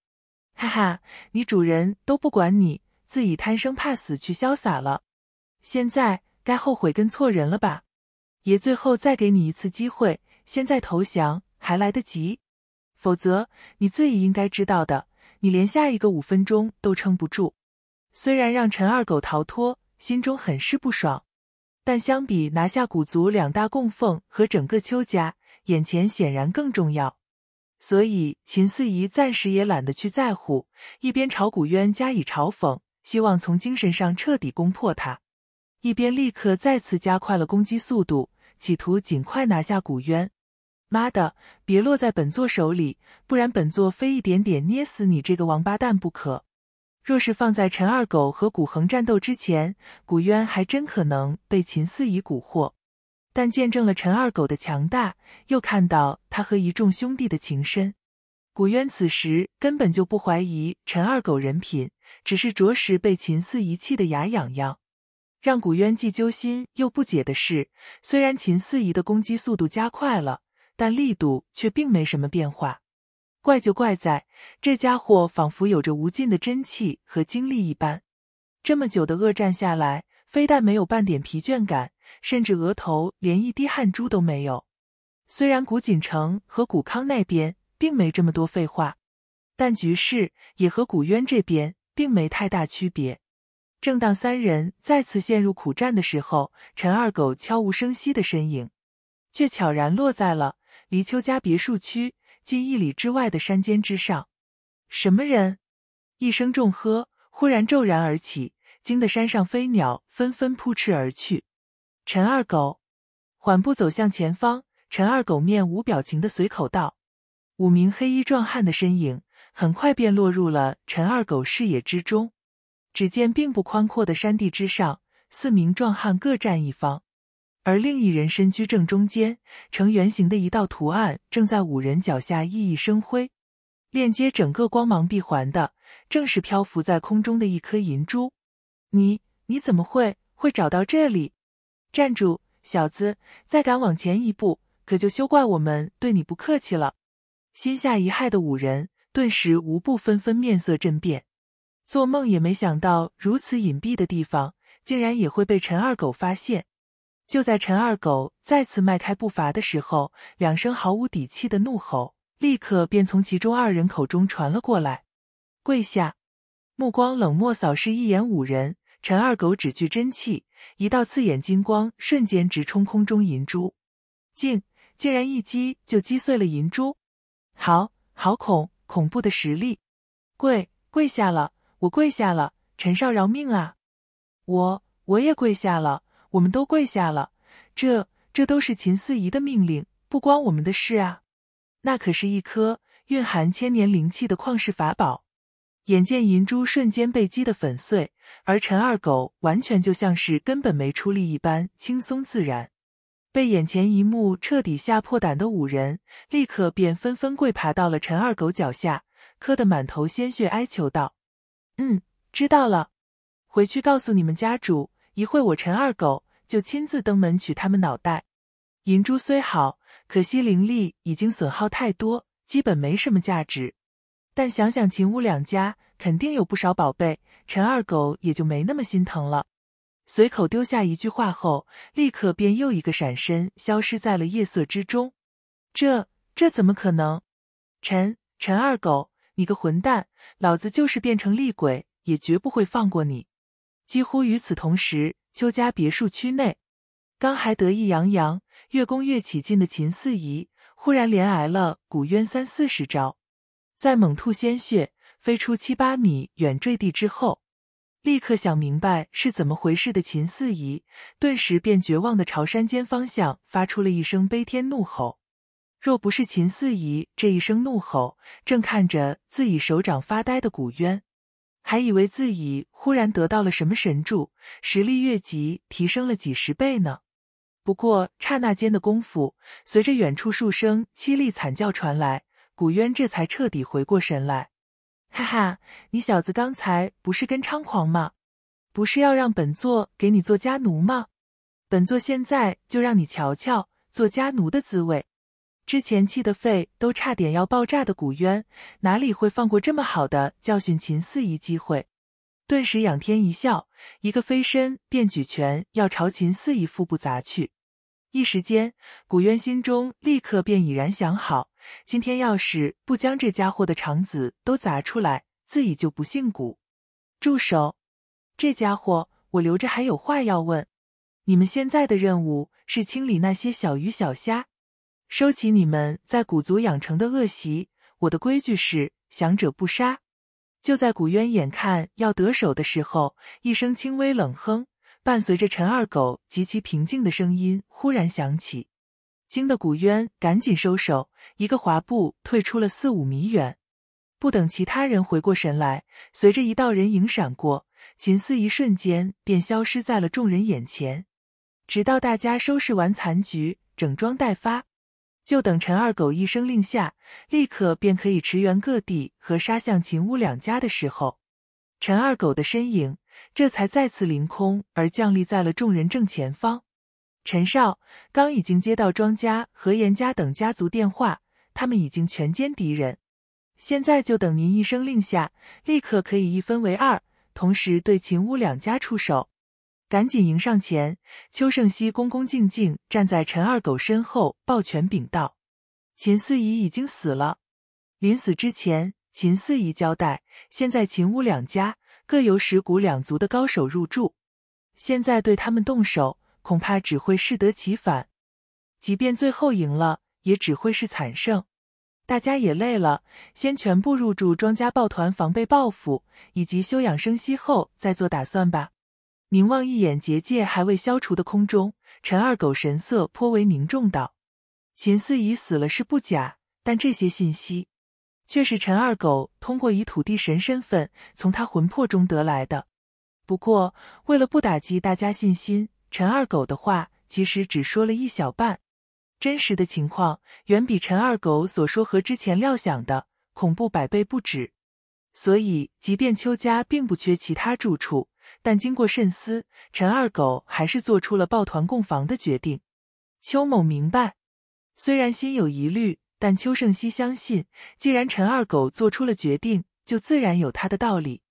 哈哈，你主人都不管你，自己贪生怕死去潇洒了，现在该后悔跟错人了吧？爷最后再给你一次机会，现在投降还来得及，否则你自己应该知道的，你连下一个五分钟都撑不住。虽然让陈二狗逃脱，心中很是不爽，但相比拿下古族两大供奉和整个邱家，眼前显然更重要，所以秦四仪暂时也懒得去在乎，一边朝古渊加以嘲讽，希望从精神上彻底攻破他，一边立刻再次加快了攻击速度，企图尽快拿下古渊。妈的，别落在本座手里，不然本座非一点点捏死你这个王八蛋不可！若是放在陈二狗和古恒战斗之前，古渊还真可能被秦四仪蛊惑。但见证了陈二狗的强大，又看到他和一众兄弟的情深，古渊此时根本就不怀疑陈二狗人品，只是着实被秦四仪气得牙痒痒。让古渊既揪心又不解的是，虽然秦四仪的攻击速度加快了，但力度却并没什么变化。怪就怪在这家伙仿佛有着无尽的真气和精力一般，这么久的恶战下来，非但没有半点疲倦感。甚至额头连一滴汗珠都没有。虽然古锦城和古康那边并没这么多废话，但局势也和古渊这边并没太大区别。正当三人再次陷入苦战的时候，陈二狗悄无声息的身影，却悄然落在了黎邱家别墅区近一里之外的山间之上。什么人？一声重喝忽然骤然而起，惊得山上飞鸟纷纷扑翅而去。陈二狗缓步走向前方。陈二狗面无表情的随口道：“五名黑衣壮汉的身影很快便落入了陈二狗视野之中。只见并不宽阔的山地之上，四名壮汉各占一方，而另一人身居正中间，呈圆形的一道图案正在五人脚下熠熠生辉。链接整个光芒闭环的，正是漂浮在空中的一颗银珠。你你怎么会会找到这里？”站住，小子！再敢往前一步，可就休怪我们对你不客气了。心下一骇的五人，顿时无不纷纷面色震变，做梦也没想到如此隐蔽的地方，竟然也会被陈二狗发现。就在陈二狗再次迈开步伐的时候，两声毫无底气的怒吼，立刻便从其中二人口中传了过来。跪下，目光冷漠扫视一眼五人，陈二狗只惧真气。一道刺眼金光瞬间直冲空中，银珠竟竟然一击就击碎了银珠，好好恐恐怖的实力，跪跪下了，我跪下了，陈少饶命啊！我我也跪下了，我们都跪下了，这这都是秦四姨的命令，不关我们的事啊！那可是一颗蕴含千年灵气的旷世法宝。眼见银珠瞬间被击得粉碎，而陈二狗完全就像是根本没出力一般，轻松自然。被眼前一幕彻底吓破胆的五人，立刻便纷纷跪爬到了陈二狗脚下，磕得满头鲜血，哀求道：“嗯，知道了，回去告诉你们家主，一会我陈二狗就亲自登门取他们脑袋。银珠虽好，可惜灵力已经损耗太多，基本没什么价值。”但想想秦吴两家肯定有不少宝贝，陈二狗也就没那么心疼了。随口丢下一句话后，立刻便又一个闪身消失在了夜色之中。这这怎么可能？陈陈二狗，你个混蛋，老子就是变成厉鬼，也绝不会放过你！几乎与此同时，邱家别墅区内，刚还得意洋洋、越攻越起劲的秦四姨，忽然连挨了古渊三四十招。在猛吐鲜血、飞出七八米远坠地之后，立刻想明白是怎么回事的秦四姨，顿时便绝望的朝山间方向发出了一声悲天怒吼。若不是秦四姨这一声怒吼，正看着自己手掌发呆的古渊，还以为自己忽然得到了什么神助，实力越级提升了几十倍呢。不过刹那间的功夫，随着远处数声凄厉惨叫传来。古渊这才彻底回过神来，哈哈，你小子刚才不是跟猖狂吗？不是要让本座给你做家奴吗？本座现在就让你瞧瞧做家奴的滋味。之前气得肺都差点要爆炸的古渊，哪里会放过这么好的教训秦四姨机会？顿时仰天一笑，一个飞身便举拳要朝秦四姨腹部砸去。一时间，古渊心中立刻便已然想好。今天要是不将这家伙的肠子都砸出来，自己就不姓古。住手！这家伙我留着还有话要问。你们现在的任务是清理那些小鱼小虾，收起你们在古族养成的恶习。我的规矩是，降者不杀。就在古渊眼看要得手的时候，一声轻微冷哼，伴随着陈二狗极其平静的声音忽然响起。惊得古渊赶紧收手，一个滑步退出了四五米远。不等其他人回过神来，随着一道人影闪过，秦四一瞬间便消失在了众人眼前。直到大家收拾完残局，整装待发，就等陈二狗一声令下，立刻便可以驰援各地和杀向秦屋两家的时候，陈二狗的身影这才再次凌空而降，立在了众人正前方。陈少刚已经接到庄家和严家等家族电话，他们已经全歼敌人，现在就等您一声令下，立刻可以一分为二，同时对秦乌两家出手。赶紧迎上前，邱胜熙恭恭敬敬站在陈二狗身后，抱拳禀道：“秦四姨已经死了，临死之前，秦四姨交代，现在秦乌两家各有石谷两族的高手入住，现在对他们动手。”恐怕只会适得其反，即便最后赢了，也只会是惨胜。大家也累了，先全部入住庄家抱团，防备报复，以及休养生息后再做打算吧。凝望一眼结界还未消除的空中，陈二狗神色颇为凝重道：“秦四姨死了是不假，但这些信息却是陈二狗通过以土地神身份从他魂魄中得来的。不过，为了不打击大家信心。”陈二狗的话其实只说了一小半，真实的情况远比陈二狗所说和之前料想的恐怖百倍不止。所以，即便邱家并不缺其他住处，但经过慎思，陈二狗还是做出了抱团共房的决定。邱某明白，虽然心有疑虑，但邱胜希相信，既然陈二狗做出了决定，就自然有他的道理。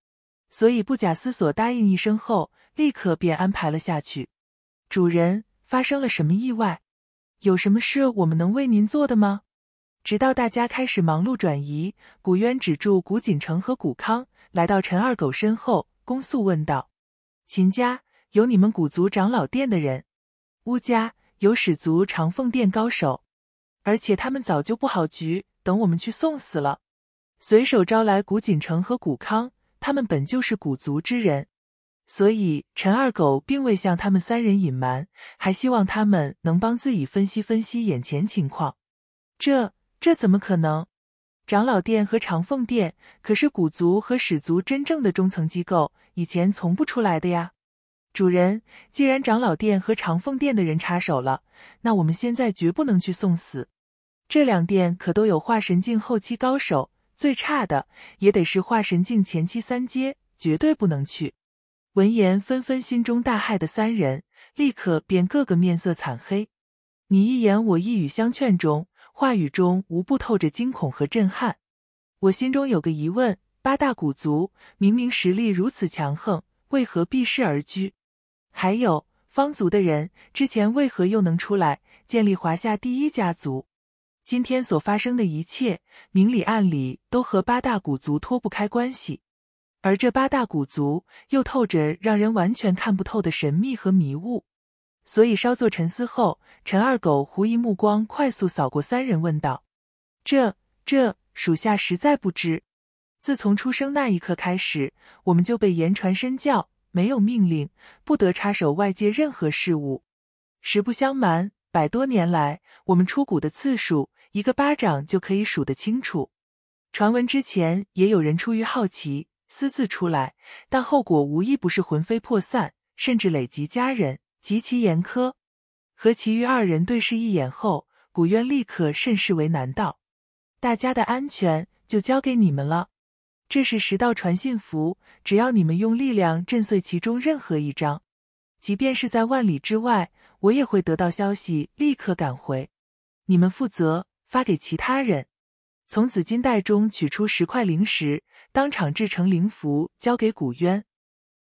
所以，不假思索答应一声后，立刻便安排了下去。主人发生了什么意外？有什么事我们能为您做的吗？直到大家开始忙碌转移，古渊止住古锦城和古康，来到陈二狗身后，公肃问道：“秦家有你们古族长老殿的人，乌家有始族长凤殿高手，而且他们早就布好局，等我们去送死了。”随手招来古锦城和古康，他们本就是古族之人。所以陈二狗并未向他们三人隐瞒，还希望他们能帮自己分析分析眼前情况。这这怎么可能？长老殿和长凤殿可是古族和始族真正的中层机构，以前从不出来的呀。主人，既然长老殿和长凤殿的人插手了，那我们现在绝不能去送死。这两殿可都有化神境后期高手，最差的也得是化神境前期三阶，绝对不能去。闻言，纷纷心中大骇的三人，立刻便各个面色惨黑。你一言我一语相劝中，话语中无不透着惊恐和震撼。我心中有个疑问：八大古族明明实力如此强横，为何避世而居？还有方族的人之前为何又能出来建立华夏第一家族？今天所发生的一切，明里暗里都和八大古族脱不开关系。而这八大古族又透着让人完全看不透的神秘和迷雾，所以稍作沉思后，陈二狗狐疑目光快速扫过三人，问道：“这、这属下实在不知。自从出生那一刻开始，我们就被言传身教，没有命令，不得插手外界任何事物。实不相瞒，百多年来，我们出谷的次数，一个巴掌就可以数得清楚。传闻之前也有人出于好奇。”私自出来，但后果无一不是魂飞魄散，甚至累及家人，极其严苛。和其余二人对视一眼后，古渊立刻甚是为难道：“大家的安全就交给你们了。这是十道传信符，只要你们用力量震碎其中任何一张，即便是在万里之外，我也会得到消息，立刻赶回。你们负责发给其他人。”从紫金袋中取出十块灵石。当场制成灵符交给古渊，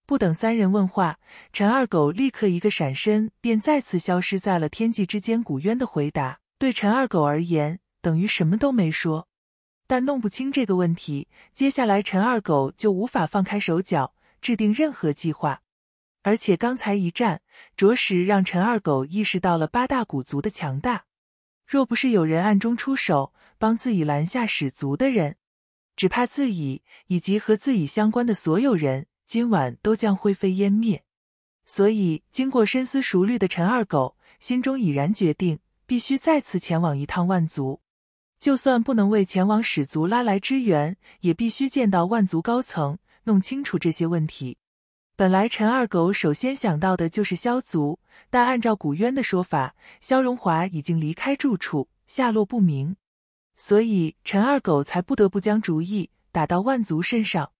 不等三人问话，陈二狗立刻一个闪身，便再次消失在了天际之间。古渊的回答对陈二狗而言等于什么都没说，但弄不清这个问题，接下来陈二狗就无法放开手脚制定任何计划。而且刚才一战，着实让陈二狗意识到了八大古族的强大。若不是有人暗中出手帮自己拦下始族的人。只怕自己以及和自己相关的所有人今晚都将灰飞烟灭。所以，经过深思熟虑的陈二狗心中已然决定，必须再次前往一趟万族。就算不能为前往始族拉来支援，也必须见到万族高层，弄清楚这些问题。本来陈二狗首先想到的就是萧族，但按照古渊的说法，萧荣华已经离开住处，下落不明。所以陈二狗才不得不将主意打到万族身上，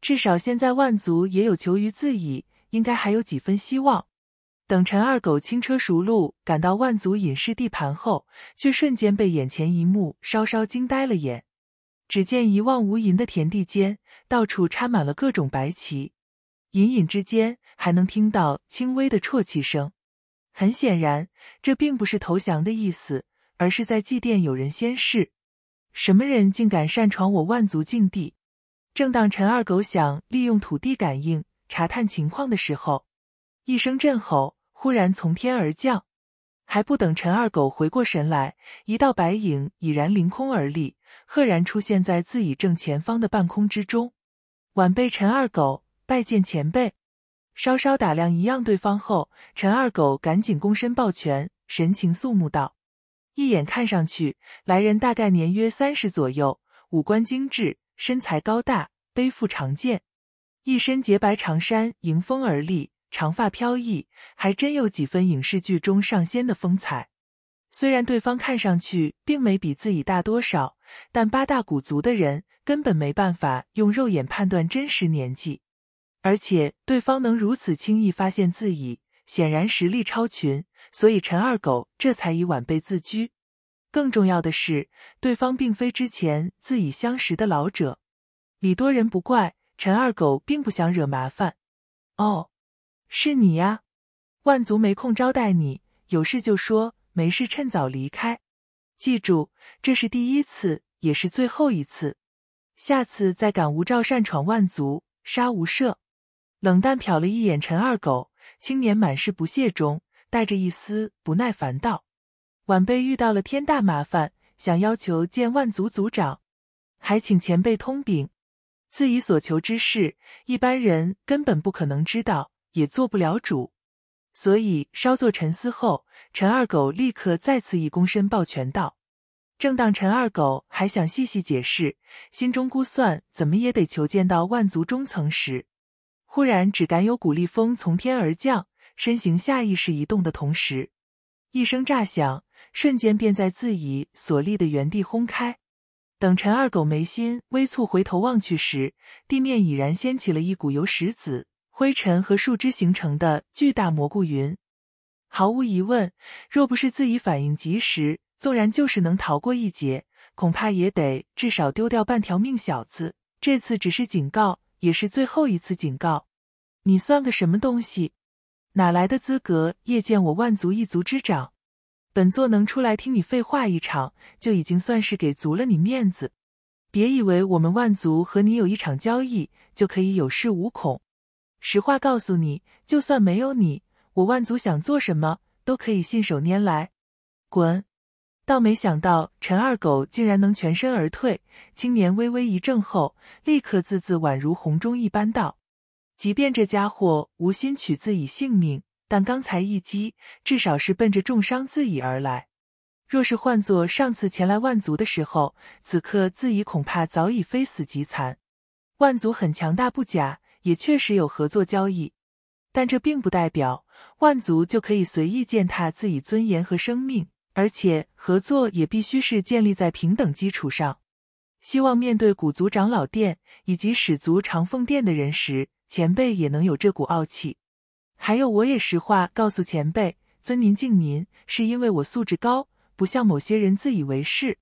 至少现在万族也有求于自己，应该还有几分希望。等陈二狗轻车熟路赶到万族隐士地盘后，却瞬间被眼前一幕稍稍惊呆了眼。只见一望无垠的田地间，到处插满了各种白旗，隐隐之间还能听到轻微的啜泣声。很显然，这并不是投降的意思，而是在祭奠有人先逝。什么人竟敢擅闯我万族禁地？正当陈二狗想利用土地感应查探情况的时候，一声震吼忽然从天而降，还不等陈二狗回过神来，一道白影已然凌空而立，赫然出现在自己正前方的半空之中。晚辈陈二狗拜见前辈。稍稍打量一样对方后，陈二狗赶紧躬身抱拳，神情肃穆道。一眼看上去，来人大概年约三十左右，五官精致，身材高大，背负长剑，一身洁白长衫，迎风而立，长发飘逸，还真有几分影视剧中上仙的风采。虽然对方看上去并没比自己大多少，但八大古族的人根本没办法用肉眼判断真实年纪，而且对方能如此轻易发现自己，显然实力超群。所以陈二狗这才以晚辈自居。更重要的是，对方并非之前自以相识的老者。礼多人不怪，陈二狗并不想惹麻烦。哦，是你呀，万族没空招待你，有事就说，没事趁早离开。记住，这是第一次，也是最后一次。下次再敢无照擅闯万族，杀无赦。冷淡瞟了一眼陈二狗，青年满是不屑中。带着一丝不耐烦道：“晚辈遇到了天大麻烦，想要求见万族族长，还请前辈通禀。自己所求之事，一般人根本不可能知道，也做不了主。所以稍作沉思后，陈二狗立刻再次一躬身抱拳道：‘正当陈二狗还想细细解释，心中估算怎么也得求见到万族中层时，忽然只感有股厉风从天而降。’”身形下意识移动的同时，一声炸响，瞬间便在自己所立的原地轰开。等陈二狗眉心微蹙，回头望去时，地面已然掀起了一股由石子、灰尘和树枝形成的巨大蘑菇云。毫无疑问，若不是自己反应及时，纵然就是能逃过一劫，恐怕也得至少丢掉半条命。小子，这次只是警告，也是最后一次警告。你算个什么东西？哪来的资格夜见我万族一族之长？本座能出来听你废话一场，就已经算是给足了你面子。别以为我们万族和你有一场交易，就可以有恃无恐。实话告诉你，就算没有你，我万族想做什么都可以信手拈来。滚！倒没想到陈二狗竟然能全身而退。青年微微一怔后，立刻字字宛如红钟一般道。即便这家伙无心取自己性命，但刚才一击至少是奔着重伤自己而来。若是换做上次前来万族的时候，此刻自己恐怕早已非死即残。万族很强大不假，也确实有合作交易，但这并不代表万族就可以随意践踏自己尊严和生命，而且合作也必须是建立在平等基础上。希望面对古族长老殿以及始族长凤殿的人时。前辈也能有这股傲气，还有我也实话告诉前辈，尊您敬您，是因为我素质高，不像某些人自以为是。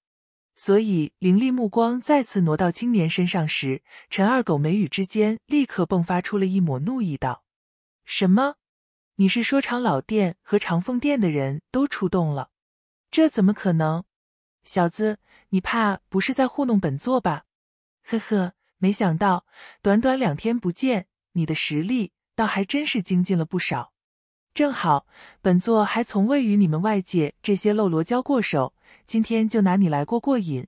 所以凌厉目光再次挪到青年身上时，陈二狗眉宇之间立刻迸发出了一抹怒意，道：“什么？你是说长老殿和长凤殿的人都出动了？这怎么可能？小子，你怕不是在糊弄本座吧？呵呵，没想到短短两天不见。”你的实力倒还真是精进了不少，正好本座还从未与你们外界这些漏罗交过手，今天就拿你来过过瘾。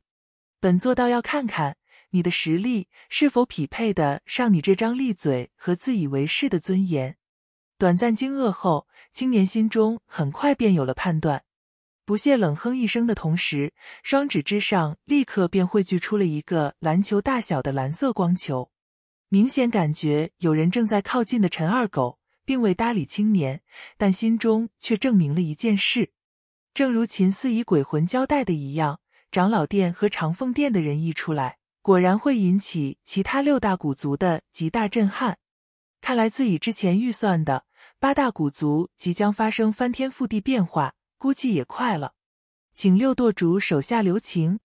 本座倒要看看你的实力是否匹配的上你这张利嘴和自以为是的尊严。短暂惊愕后，青年心中很快便有了判断，不屑冷哼一声的同时，双指之上立刻便汇聚出了一个篮球大小的蓝色光球。明显感觉有人正在靠近的陈二狗，并未搭理青年，但心中却证明了一件事：，正如秦四以鬼魂交代的一样，长老殿和长凤殿的人一出来，果然会引起其他六大古族的极大震撼。看来自己之前预算的八大古族即将发生翻天覆地变化，估计也快了。请六舵主手下留情，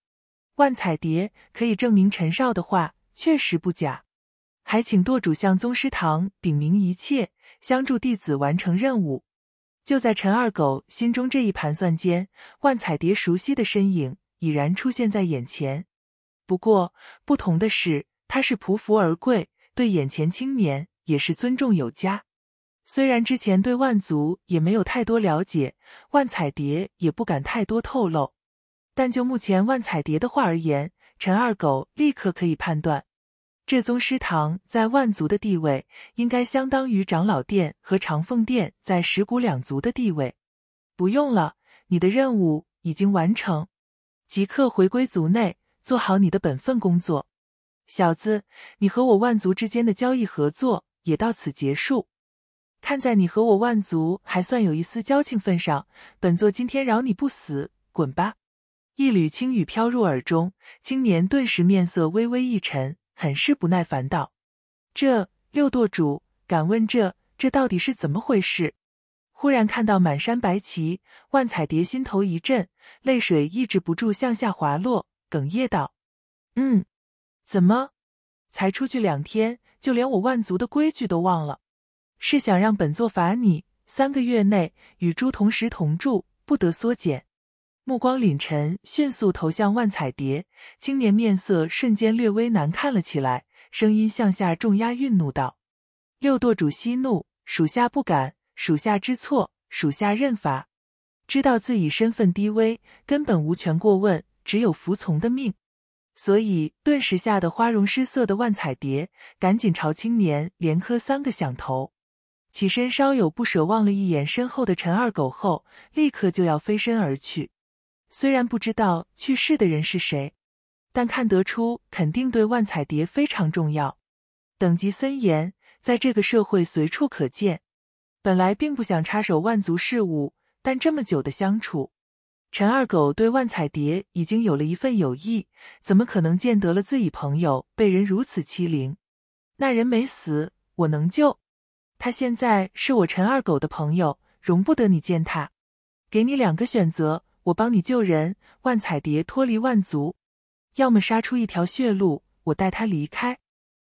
万彩蝶可以证明陈少的话确实不假。还请舵主向宗师堂禀明一切，相助弟子完成任务。就在陈二狗心中这一盘算间，万彩蝶熟悉的身影已然出现在眼前。不过不同的是，他是匍匐而跪，对眼前青年也是尊重有加。虽然之前对万族也没有太多了解，万彩蝶也不敢太多透露。但就目前万彩蝶的话而言，陈二狗立刻可以判断。这宗师堂在万族的地位，应该相当于长老殿和长凤殿在石谷两族的地位。不用了，你的任务已经完成，即刻回归族内，做好你的本分工作。小子，你和我万族之间的交易合作也到此结束。看在你和我万族还算有一丝交情份上，本座今天饶你不死，滚吧！一缕轻雨飘入耳中，青年顿时面色微微一沉。很是不耐烦道：“这六舵主，敢问这这到底是怎么回事？”忽然看到满山白旗，万彩蝶心头一震，泪水抑制不住向下滑落，哽咽道：“嗯，怎么？才出去两天，就连我万族的规矩都忘了？是想让本座罚你三个月内与猪同时同住，不得缩减。”目光凛沉，迅速投向万彩蝶。青年面色瞬间略微难看了起来，声音向下重压，愠怒道：“六舵主息怒，属下不敢，属下知错，属下认罚。”知道自己身份低微，根本无权过问，只有服从的命，所以顿时吓得花容失色的万彩蝶，赶紧朝青年连磕三个响头，起身稍有不舍，望了一眼身后的陈二狗后，立刻就要飞身而去。虽然不知道去世的人是谁，但看得出肯定对万彩蝶非常重要。等级森严，在这个社会随处可见。本来并不想插手万族事务，但这么久的相处，陈二狗对万彩蝶已经有了一份友谊，怎么可能见得了自己朋友被人如此欺凌？那人没死，我能救。他现在是我陈二狗的朋友，容不得你践踏。给你两个选择。我帮你救人，万彩蝶脱离万族，要么杀出一条血路，我带他离开。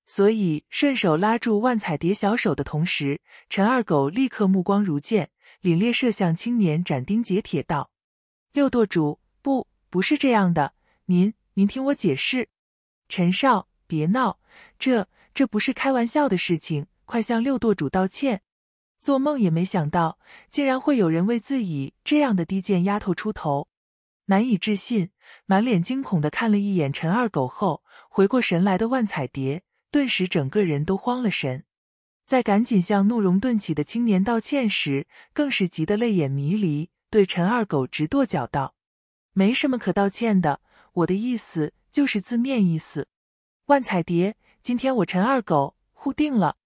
所以顺手拉住万彩蝶小手的同时，陈二狗立刻目光如剑，凛冽射向青年，斩钉截铁道：“六舵主，不，不是这样的，您，您听我解释。陈少，别闹，这，这不是开玩笑的事情，快向六舵主道歉。”做梦也没想到，竟然会有人为自己这样的低贱丫头出头，难以置信，满脸惊恐的看了一眼陈二狗后，回过神来的万彩蝶顿时整个人都慌了神，在赶紧向怒容顿起的青年道歉时，更是急得泪眼迷离，对陈二狗直跺脚道：“没什么可道歉的，我的意思就是字面意思。”万彩蝶，今天我陈二狗护定了。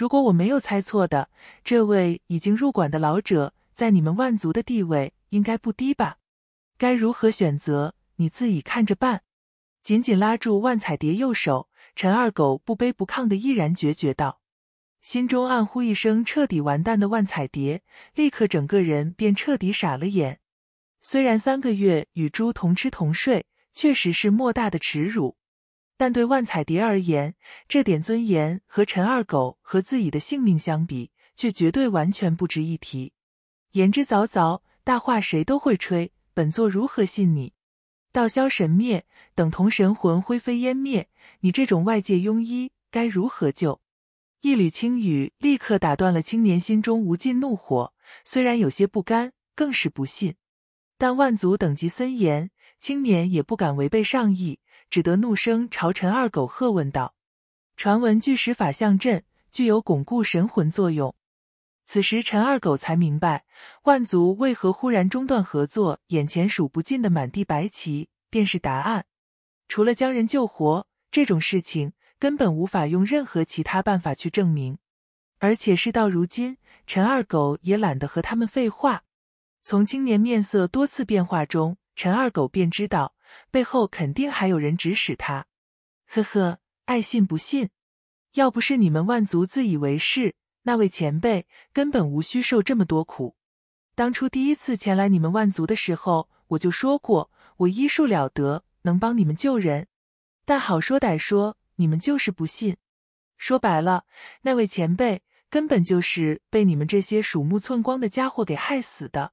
如果我没有猜错的，这位已经入馆的老者，在你们万族的地位应该不低吧？该如何选择，你自己看着办。紧紧拉住万彩蝶右手，陈二狗不卑不亢的毅然决绝道。心中暗呼一声彻底完蛋的万彩蝶，立刻整个人便彻底傻了眼。虽然三个月与猪同吃同睡，确实是莫大的耻辱。但对万彩蝶而言，这点尊严和陈二狗和自己的性命相比，却绝对完全不值一提。言之凿凿，大话谁都会吹，本座如何信你？道消神灭，等同神魂灰飞烟灭。你这种外界庸医，该如何救？一缕青雨立刻打断了青年心中无尽怒火。虽然有些不甘，更是不信，但万族等级森严，青年也不敢违背上意。只得怒声朝陈二狗喝问道：“传闻巨石法相阵具有巩固神魂作用。”此时陈二狗才明白万族为何忽然中断合作，眼前数不尽的满地白旗便是答案。除了将人救活这种事情，根本无法用任何其他办法去证明。而且事到如今，陈二狗也懒得和他们废话。从青年面色多次变化中，陈二狗便知道。背后肯定还有人指使他，呵呵，爱信不信。要不是你们万族自以为是，那位前辈根本无需受这么多苦。当初第一次前来你们万族的时候，我就说过我医术了得，能帮你们救人。但好说歹说，你们就是不信。说白了，那位前辈根本就是被你们这些鼠目寸光的家伙给害死的。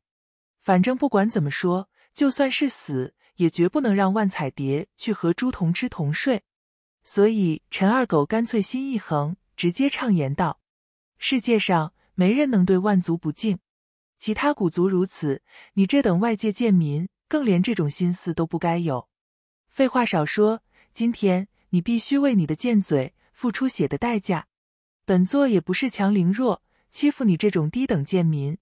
反正不管怎么说，就算是死。也绝不能让万彩蝶去和猪同吃同睡，所以陈二狗干脆心一横，直接畅言道：“世界上没人能对万族不敬，其他古族如此，你这等外界贱民更连这种心思都不该有。废话少说，今天你必须为你的贱嘴付出血的代价。本座也不是强凌弱，欺负你这种低等贱民，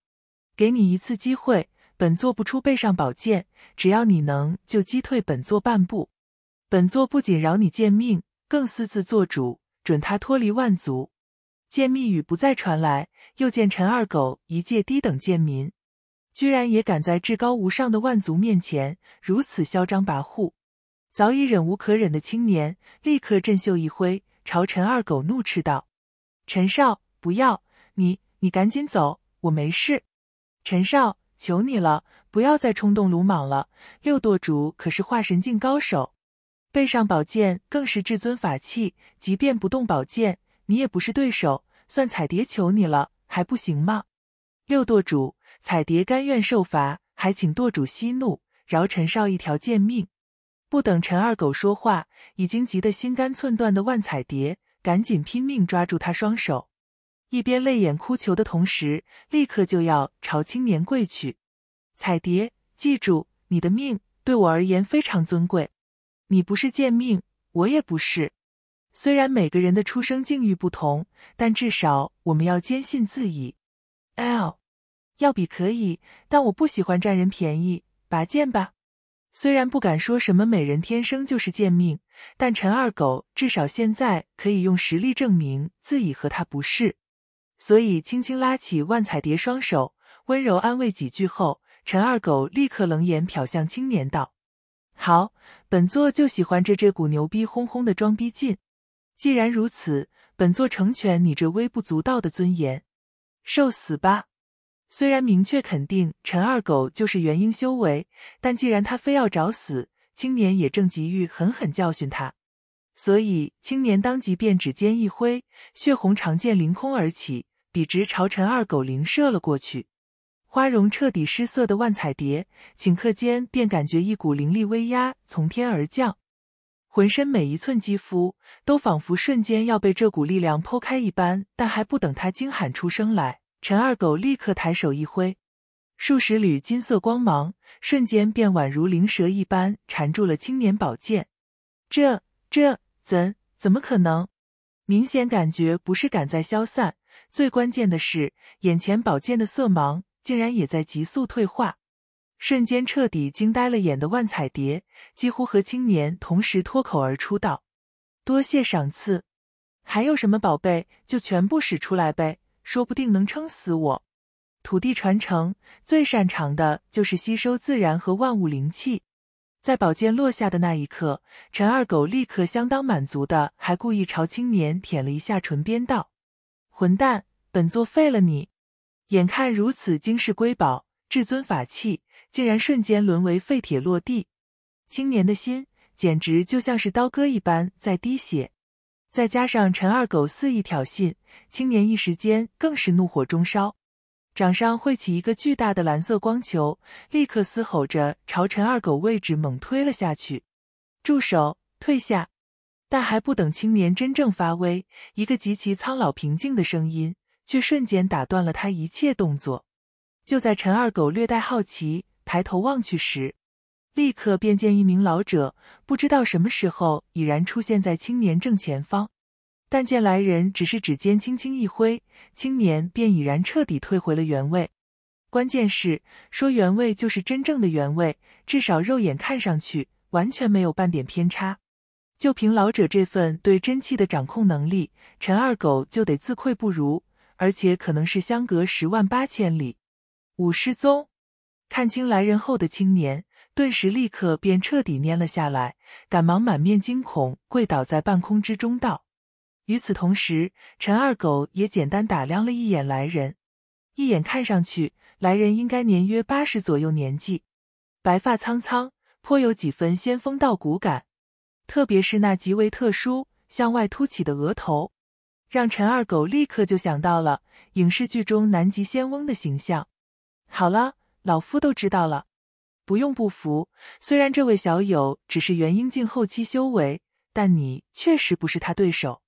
给你一次机会。”本座不出背上宝剑，只要你能就击退本座半步，本座不仅饶你贱命，更私自做主准他脱离万族。贱密语不再传来，又见陈二狗一介低等贱民，居然也敢在至高无上的万族面前如此嚣张跋扈。早已忍无可忍的青年立刻振袖一挥，朝陈二狗怒斥道：“陈少，不要你，你赶紧走，我没事。”陈少。求你了，不要再冲动鲁莽了。六舵主可是化神境高手，背上宝剑更是至尊法器，即便不动宝剑，你也不是对手。算彩蝶求你了，还不行吗？六舵主，彩蝶甘愿受罚，还请舵主息怒，饶陈少一条贱命。不等陈二狗说话，已经急得心肝寸断的万彩蝶，赶紧拼命抓住他双手。一边泪眼哭求的同时，立刻就要朝青年跪去。彩蝶，记住，你的命对我而言非常尊贵，你不是贱命，我也不是。虽然每个人的出生境遇不同，但至少我们要坚信自己。L，要比可以，但我不喜欢占人便宜。拔剑吧。虽然不敢说什么美人天生就是贱命，但陈二狗至少现在可以用实力证明自己和他不是。所以，轻轻拉起万彩蝶双手，温柔安慰几句后，陈二狗立刻冷眼瞟向青年道：“好，本座就喜欢这这股牛逼哄哄的装逼劲。既然如此，本座成全你这微不足道的尊严，受死吧！”虽然明确肯定陈二狗就是元婴修为，但既然他非要找死，青年也正急于狠狠教训他，所以青年当即便指尖一挥，血红长剑凌空而起。笔直朝陈二狗灵射了过去，花容彻底失色的万彩蝶，顷刻间便感觉一股凌厉威压从天而降，浑身每一寸肌肤都仿佛瞬间要被这股力量剖开一般。但还不等他惊喊出声来，陈二狗立刻抬手一挥，数十缕金色光芒瞬间便宛如灵蛇一般缠住了青年宝剑。这这怎怎么可能？明显感觉不是赶在消散。最关键的是，眼前宝剑的色盲竟然也在急速退化，瞬间彻底惊呆了眼的万彩蝶，几乎和青年同时脱口而出道：“多谢赏赐，还有什么宝贝就全部使出来呗，说不定能撑死我。”土地传承最擅长的就是吸收自然和万物灵气，在宝剑落下的那一刻，陈二狗立刻相当满足的，还故意朝青年舔了一下唇边道。混蛋！本座废了你！眼看如此惊世瑰宝、至尊法器，竟然瞬间沦为废铁落地，青年的心简直就像是刀割一般在滴血。再加上陈二狗肆意挑衅，青年一时间更是怒火中烧，掌上汇起一个巨大的蓝色光球，立刻嘶吼着朝陈二狗位置猛推了下去。住手！退下！但还不等青年真正发威，一个极其苍老平静的声音却瞬间打断了他一切动作。就在陈二狗略带好奇抬头望去时，立刻便见一名老者不知道什么时候已然出现在青年正前方。但见来人只是指尖轻轻一挥，青年便已然彻底退回了原位。关键是，说原位就是真正的原位，至少肉眼看上去完全没有半点偏差。就凭老者这份对真气的掌控能力，陈二狗就得自愧不如，而且可能是相隔十万八千里。武失踪看清来人后的青年，顿时立刻便彻底蔫了下来，赶忙满面惊恐跪倒在半空之中道。与此同时，陈二狗也简单打量了一眼来人，一眼看上去，来人应该年约八十左右年纪，白发苍苍，颇有几分仙风道骨感。特别是那极为特殊、向外凸起的额头，让陈二狗立刻就想到了影视剧中南极仙翁的形象。好了，老夫都知道了，不用不服。虽然这位小友只是元婴境后期修为，但你确实不是他对手。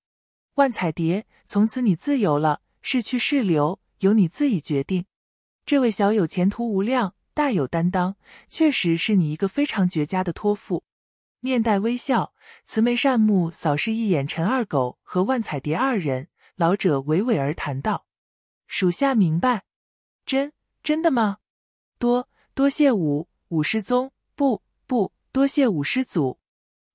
万彩蝶，从此你自由了，是去是留，由你自己决定。这位小友前途无量，大有担当，确实是你一个非常绝佳的托付。面带微笑，慈眉善目，扫视一眼陈二狗和万彩蝶二人，老者娓娓而谈道：“属下明白，真真的吗？多多谢武武师宗，不不多谢武师祖。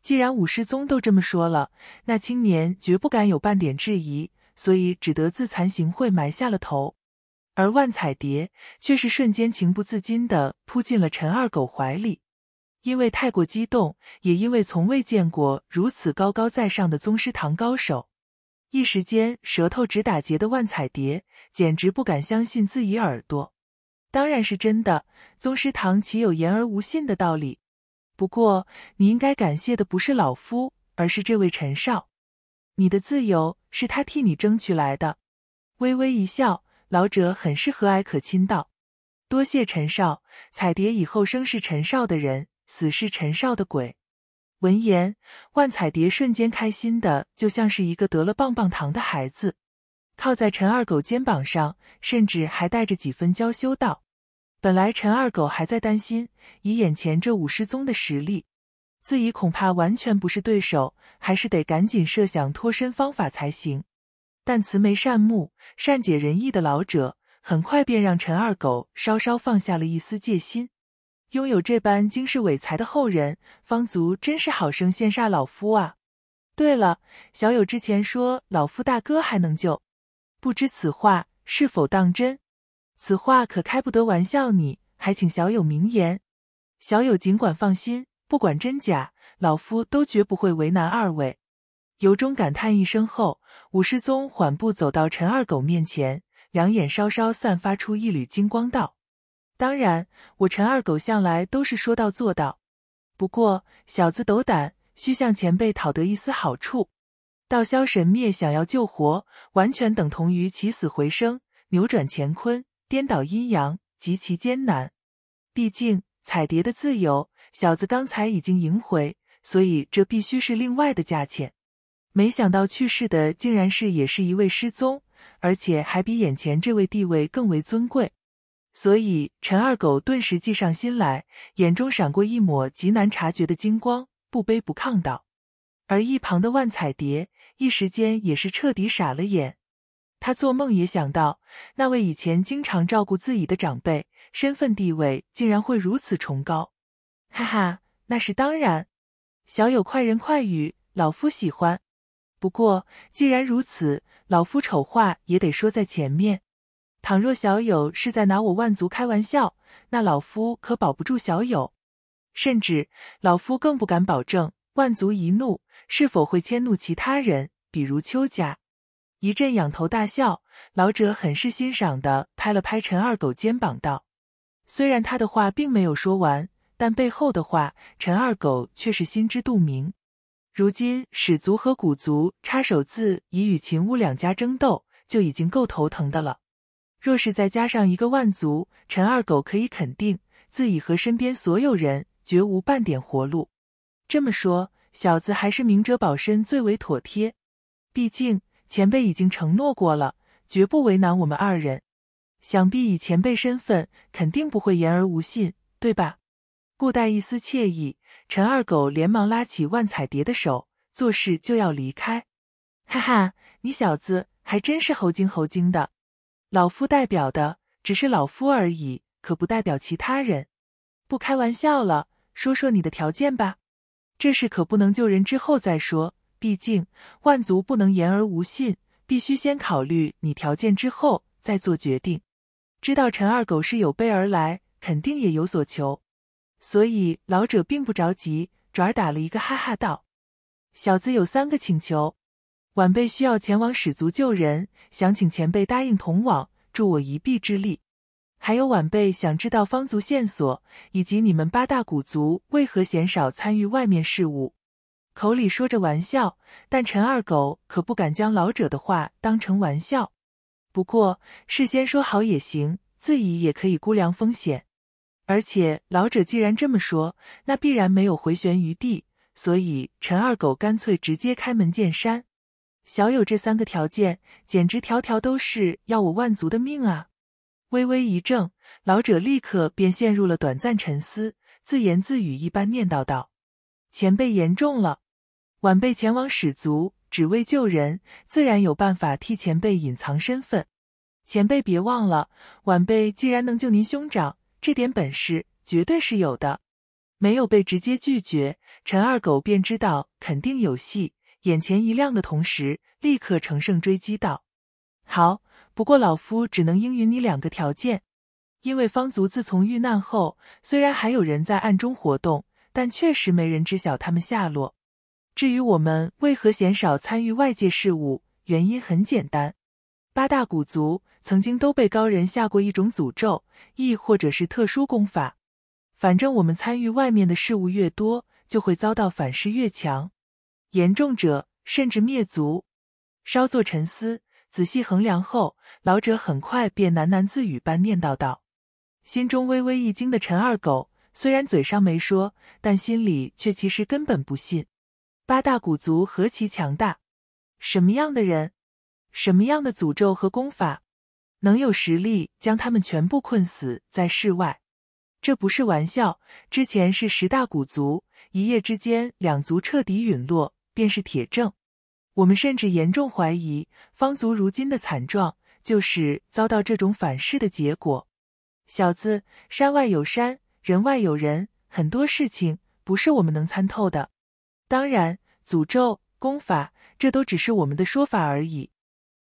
既然武师宗都这么说了，那青年绝不敢有半点质疑，所以只得自惭形秽，埋下了头。而万彩蝶却是瞬间情不自禁的扑进了陈二狗怀里。”因为太过激动，也因为从未见过如此高高在上的宗师堂高手，一时间舌头直打结的万彩蝶简直不敢相信自己耳朵。当然是真的，宗师堂岂有言而无信的道理？不过你应该感谢的不是老夫，而是这位陈少。你的自由是他替你争取来的。微微一笑，老者很是和蔼可亲道：“多谢陈少，彩蝶以后生是陈少的人。”死是陈少的鬼。闻言，万彩蝶瞬间开心的就像是一个得了棒棒糖的孩子，靠在陈二狗肩膀上，甚至还带着几分娇羞道：“本来陈二狗还在担心，以眼前这武师宗的实力，自己恐怕完全不是对手，还是得赶紧设想脱身方法才行。但慈眉善目、善解人意的老者，很快便让陈二狗稍稍放下了一丝戒心。”拥有这般惊世伟才的后人，方族真是好生羡煞老夫啊！对了，小友之前说老夫大哥还能救，不知此话是否当真？此话可开不得玩笑，你还请小友明言。小友尽管放心，不管真假，老夫都绝不会为难二位。由衷感叹一声后，武师宗缓步走到陈二狗面前，两眼稍稍散发出一缕金光，道。当然，我陈二狗向来都是说到做到。不过，小子斗胆，需向前辈讨得一丝好处。道消神灭，想要救活，完全等同于起死回生、扭转乾坤、颠倒阴阳，极其艰难。毕竟，彩蝶的自由，小子刚才已经赢回，所以这必须是另外的价钱。没想到去世的，竟然是也是一位失踪，而且还比眼前这位地位更为尊贵。所以，陈二狗顿时计上心来，眼中闪过一抹极难察觉的金光，不卑不亢道。而一旁的万彩蝶一时间也是彻底傻了眼，他做梦也想到，那位以前经常照顾自己的长辈，身份地位竟然会如此崇高。哈哈，那是当然，小友快人快语，老夫喜欢。不过，既然如此，老夫丑话也得说在前面。倘若小友是在拿我万族开玩笑，那老夫可保不住小友，甚至老夫更不敢保证万族一怒是否会迁怒其他人，比如邱家。一阵仰头大笑，老者很是欣赏的拍了拍陈二狗肩膀道：“虽然他的话并没有说完，但背后的话，陈二狗却是心知肚明。如今始族和古族插手，自已与秦巫两家争斗，就已经够头疼的了。”若是再加上一个万族，陈二狗可以肯定自己和身边所有人绝无半点活路。这么说，小子还是明哲保身最为妥帖。毕竟前辈已经承诺过了，绝不为难我们二人。想必以前辈身份，肯定不会言而无信，对吧？顾带一丝惬意，陈二狗连忙拉起万彩蝶的手，作势就要离开。哈哈，你小子还真是猴精猴精的！老夫代表的只是老夫而已，可不代表其他人。不开玩笑了，说说你的条件吧。这事可不能救人之后再说，毕竟万族不能言而无信，必须先考虑你条件之后再做决定。知道陈二狗是有备而来，肯定也有所求，所以老者并不着急，转而打了一个哈哈道：“小子有三个请求。”晚辈需要前往始族救人，想请前辈答应同往，助我一臂之力。还有晚辈想知道方族线索，以及你们八大古族为何鲜少参与外面事务。口里说着玩笑，但陈二狗可不敢将老者的话当成玩笑。不过事先说好也行，自己也可以估量风险。而且老者既然这么说，那必然没有回旋余地，所以陈二狗干脆直接开门见山。小友，这三个条件简直条条都是要我万族的命啊！微微一怔，老者立刻便陷入了短暂沉思，自言自语一般念叨道：“前辈言重了，晚辈前往始族只为救人，自然有办法替前辈隐藏身份。前辈别忘了，晚辈既然能救您兄长，这点本事绝对是有的。”没有被直接拒绝，陈二狗便知道肯定有戏。眼前一亮的同时，立刻乘胜追击道：“好，不过老夫只能应允你两个条件。因为方族自从遇难后，虽然还有人在暗中活动，但确实没人知晓他们下落。至于我们为何鲜少参与外界事务，原因很简单：八大古族曾经都被高人下过一种诅咒，亦或者是特殊功法。反正我们参与外面的事物越多，就会遭到反噬越强。”严重者甚至灭族。稍作沉思，仔细衡量后，老者很快便喃喃自语般念叨道：“心中微微一惊的陈二狗，虽然嘴上没说，但心里却其实根本不信。八大古族何其强大，什么样的人，什么样的诅咒和功法，能有实力将他们全部困死在世外？这不是玩笑。之前是十大古族，一夜之间，两族彻底陨落。”便是铁证。我们甚至严重怀疑，方族如今的惨状，就是遭到这种反噬的结果。小子，山外有山，人外有人，很多事情不是我们能参透的。当然，诅咒、功法，这都只是我们的说法而已。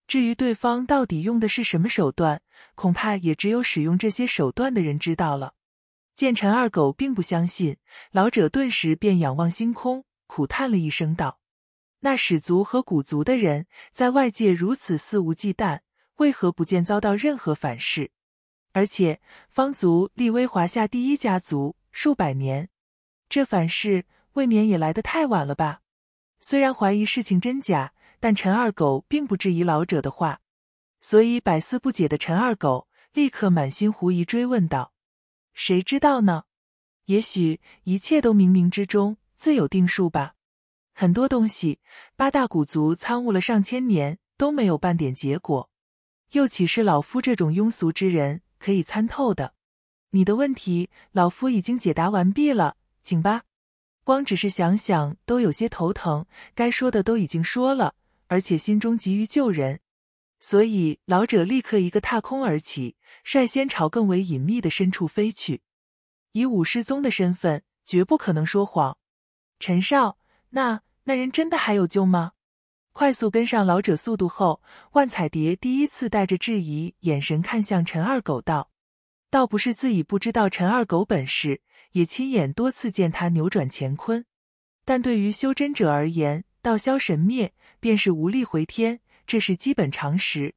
至于对方到底用的是什么手段，恐怕也只有使用这些手段的人知道了。见陈二狗并不相信，老者顿时便仰望星空。苦叹了一声，道：“那始族和古族的人在外界如此肆无忌惮，为何不见遭到任何反噬？而且方族立威华夏第一家族数百年，这反噬未免也来得太晚了吧？”虽然怀疑事情真假，但陈二狗并不质疑老者的话，所以百思不解的陈二狗立刻满心狐疑追问道：“谁知道呢？也许一切都冥冥之中。”自有定数吧。很多东西，八大古族参悟了上千年都没有半点结果，又岂是老夫这种庸俗之人可以参透的？你的问题，老夫已经解答完毕了，请吧。光只是想想都有些头疼，该说的都已经说了，而且心中急于救人，所以老者立刻一个踏空而起，率先朝更为隐秘的深处飞去。以武师宗的身份，绝不可能说谎。陈少，那那人真的还有救吗？快速跟上老者速度后，万彩蝶第一次带着质疑眼神看向陈二狗道：“倒不是自己不知道陈二狗本事，也亲眼多次见他扭转乾坤，但对于修真者而言，道消神灭便是无力回天，这是基本常识。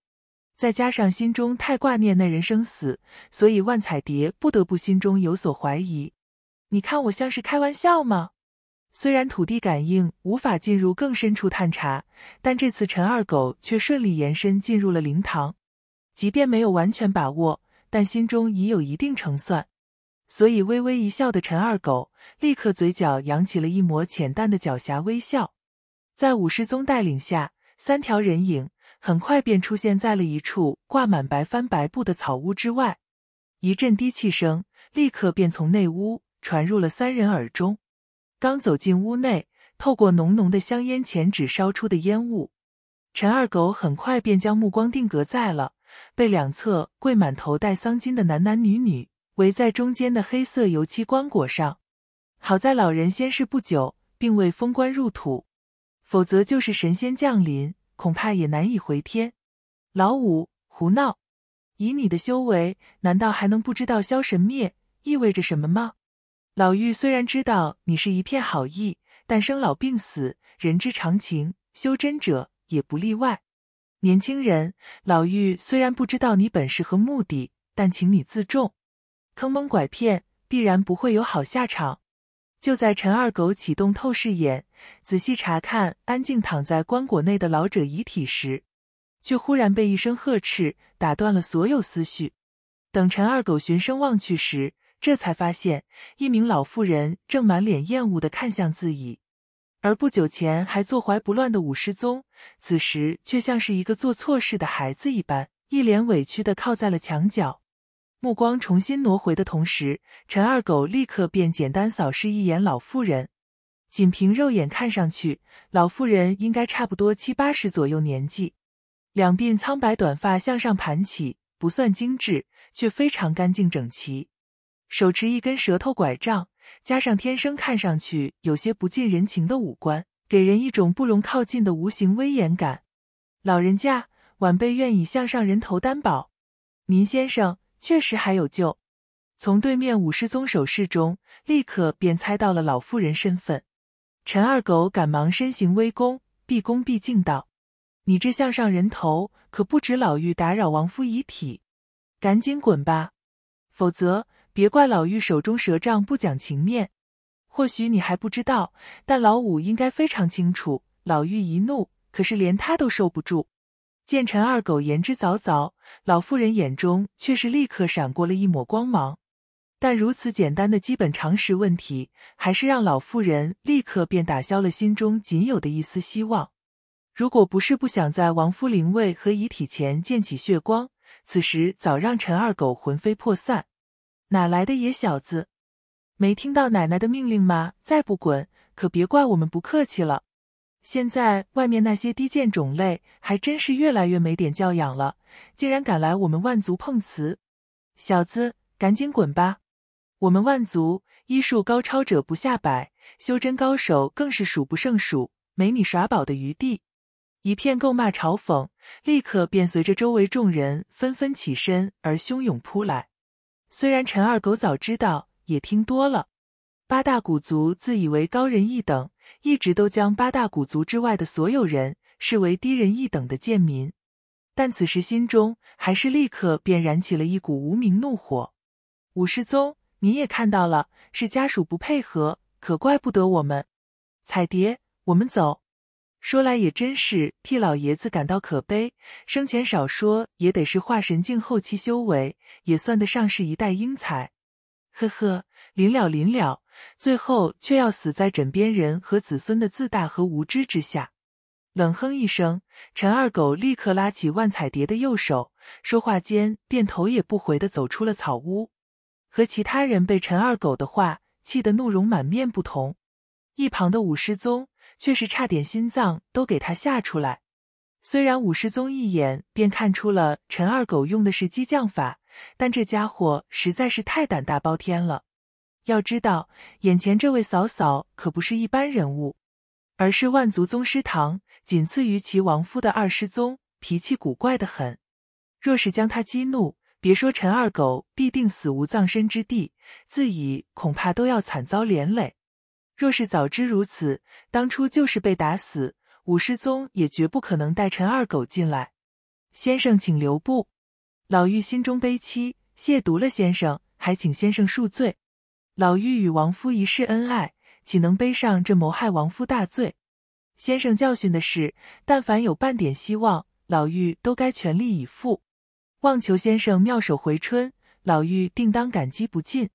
再加上心中太挂念那人生死，所以万彩蝶不得不心中有所怀疑。你看我像是开玩笑吗？”虽然土地感应无法进入更深处探查，但这次陈二狗却顺利延伸进入了灵堂。即便没有完全把握，但心中已有一定成算，所以微微一笑的陈二狗立刻嘴角扬起了一抹浅淡的狡黠微笑。在武师宗带领下，三条人影很快便出现在了一处挂满白帆白布的草屋之外。一阵低气声立刻便从内屋传入了三人耳中。刚走进屋内，透过浓浓的香烟、前纸烧出的烟雾，陈二狗很快便将目光定格在了被两侧跪满头戴桑巾的男男女女围在中间的黑色油漆棺椁上。好在老人仙逝不久，并未封棺入土，否则就是神仙降临，恐怕也难以回天。老五胡闹，以你的修为，难道还能不知道消神灭意味着什么吗？老玉虽然知道你是一片好意，但生老病死，人之常情，修真者也不例外。年轻人，老玉虽然不知道你本事和目的，但请你自重，坑蒙拐骗必然不会有好下场。就在陈二狗启动透视眼，仔细查看安静躺在棺椁内的老者遗体时，却忽然被一声呵斥打断了所有思绪。等陈二狗循声望去时，这才发现，一名老妇人正满脸厌恶的看向自己，而不久前还坐怀不乱的武师宗，此时却像是一个做错事的孩子一般，一脸委屈的靠在了墙角。目光重新挪回的同时，陈二狗立刻便简单扫视一眼老妇人，仅凭肉眼看上去，老妇人应该差不多七八十左右年纪，两鬓苍白，短发向上盘起，不算精致，却非常干净整齐。手持一根舌头拐杖，加上天生看上去有些不近人情的五官，给人一种不容靠近的无形威严感。老人家，晚辈愿以项上人头担保，您先生确实还有救。从对面武师宗手势中，立刻便猜到了老妇人身份。陈二狗赶忙身形微躬，毕恭毕敬道：“你这项上人头可不止老妪打扰亡夫遗体，赶紧滚吧，否则。”别怪老玉手中蛇杖不讲情面，或许你还不知道，但老五应该非常清楚。老玉一怒，可是连他都受不住。见陈二狗言之凿凿，老妇人眼中却是立刻闪过了一抹光芒。但如此简单的基本常识问题，还是让老妇人立刻便打消了心中仅有的一丝希望。如果不是不想在王夫灵位和遗体前溅起血光，此时早让陈二狗魂飞魄散。哪来的野小子？没听到奶奶的命令吗？再不滚，可别怪我们不客气了！现在外面那些低贱种类还真是越来越没点教养了，竟然敢来我们万族碰瓷！小子，赶紧滚吧！我们万族医术高超者不下百，修真高手更是数不胜数，没你耍宝的余地！一片诟骂嘲讽，立刻便随着周围众人纷纷起身而汹涌扑来。虽然陈二狗早知道，也听多了，八大古族自以为高人一等，一直都将八大古族之外的所有人视为低人一等的贱民，但此时心中还是立刻便燃起了一股无名怒火。武师宗，你也看到了，是家属不配合，可怪不得我们。彩蝶，我们走。说来也真是替老爷子感到可悲，生前少说也得是化神境后期修为，也算得上是一代英才。呵呵，临了临了，最后却要死在枕边人和子孙的自大和无知之下。冷哼一声，陈二狗立刻拉起万彩蝶的右手，说话间便头也不回地走出了草屋。和其他人被陈二狗的话气得怒容满面不同，一旁的武师宗却是差点心脏都给他吓出来。虽然武师宗一眼便看出了陈二狗用的是激将法，但这家伙实在是太胆大包天了。要知道，眼前这位嫂嫂可不是一般人物，而是万族宗师堂仅次于其亡夫的二师宗，脾气古怪的很。若是将他激怒，别说陈二狗必定死无葬身之地，自己恐怕都要惨遭连累。若是早知如此，当初就是被打死，武师宗也绝不可能带陈二狗进来。先生请留步，老妪心中悲戚，亵渎了先生，还请先生恕罪。老妪与亡夫一世恩爱，岂能背上这谋害亡夫大罪？先生教训的是，但凡有半点希望，老妪都该全力以赴，望求先生妙手回春，老妪定当感激不尽。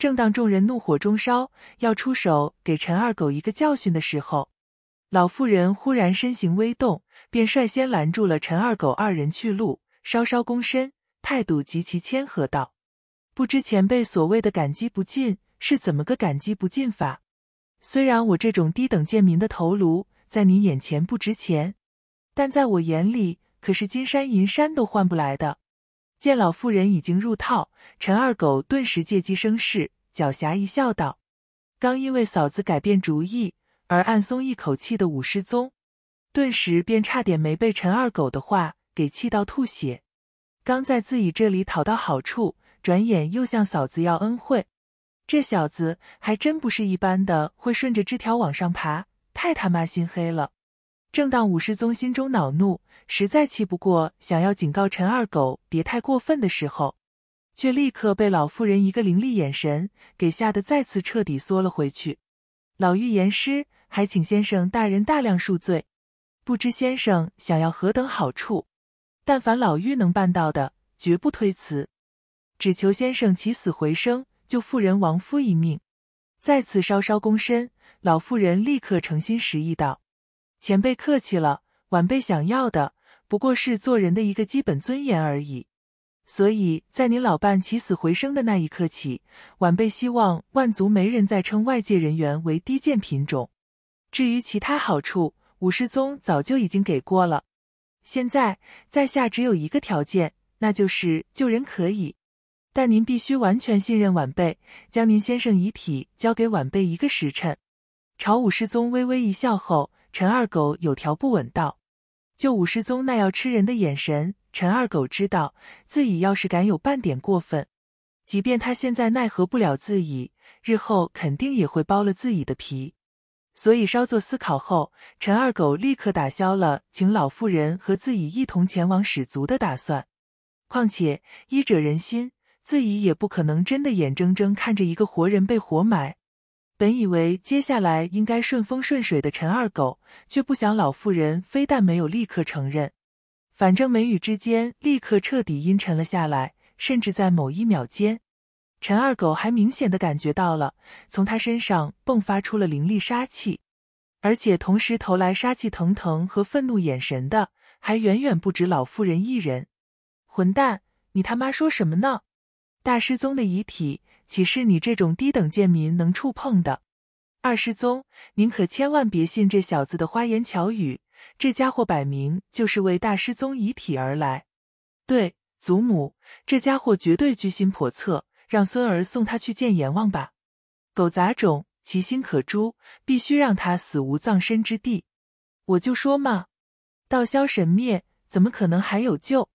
正当众人怒火中烧，要出手给陈二狗一个教训的时候，老妇人忽然身形微动，便率先拦住了陈二狗二人去路，稍稍躬身，态度极其谦和道：“不知前辈所谓的感激不尽，是怎么个感激不尽法？虽然我这种低等贱民的头颅，在你眼前不值钱，但在我眼里，可是金山银山都换不来的。”见老妇人已经入套，陈二狗顿时借机生事，狡黠一笑道：“刚因为嫂子改变主意而暗松一口气的武师宗，顿时便差点没被陈二狗的话给气到吐血。刚在自己这里讨到好处，转眼又向嫂子要恩惠，这小子还真不是一般的会顺着枝条往上爬，太他妈心黑了！”正当武师宗心中恼怒。实在气不过，想要警告陈二狗别太过分的时候，却立刻被老妇人一个凌厉眼神给吓得再次彻底缩了回去。老妪言师，还请先生大人大量恕罪。不知先生想要何等好处？但凡老妪能办到的，绝不推辞。只求先生起死回生，救妇人亡夫一命。再次稍稍躬身，老妇人立刻诚心实意道：“前辈客气了，晚辈想要的。”不过是做人的一个基本尊严而已，所以，在您老伴起死回生的那一刻起，晚辈希望万族没人再称外界人员为低贱品种。至于其他好处，武师宗早就已经给过了。现在，在下只有一个条件，那就是救人可以，但您必须完全信任晚辈，将您先生遗体交给晚辈一个时辰。朝武师宗微微一笑后，陈二狗有条不紊道。就武失踪那要吃人的眼神，陈二狗知道自己要是敢有半点过分，即便他现在奈何不了自己，日后肯定也会剥了自己的皮。所以稍作思考后，陈二狗立刻打消了请老妇人和自己一同前往始族的打算。况且医者仁心，自己也不可能真的眼睁睁看着一个活人被活埋。本以为接下来应该顺风顺水的陈二狗，却不想老妇人非但没有立刻承认，反正眉宇之间立刻彻底阴沉了下来。甚至在某一秒间，陈二狗还明显的感觉到了从他身上迸发出了凌厉杀气，而且同时投来杀气腾腾和愤怒眼神的，还远远不止老妇人一人。混蛋，你他妈说什么呢？大师宗的遗体。岂是你这种低等贱民能触碰的？二师宗，您可千万别信这小子的花言巧语，这家伙摆明就是为大师宗遗体而来。对，祖母，这家伙绝对居心叵测，让孙儿送他去见阎王吧。狗杂种，其心可诛，必须让他死无葬身之地。我就说嘛，道消神灭，怎么可能还有救？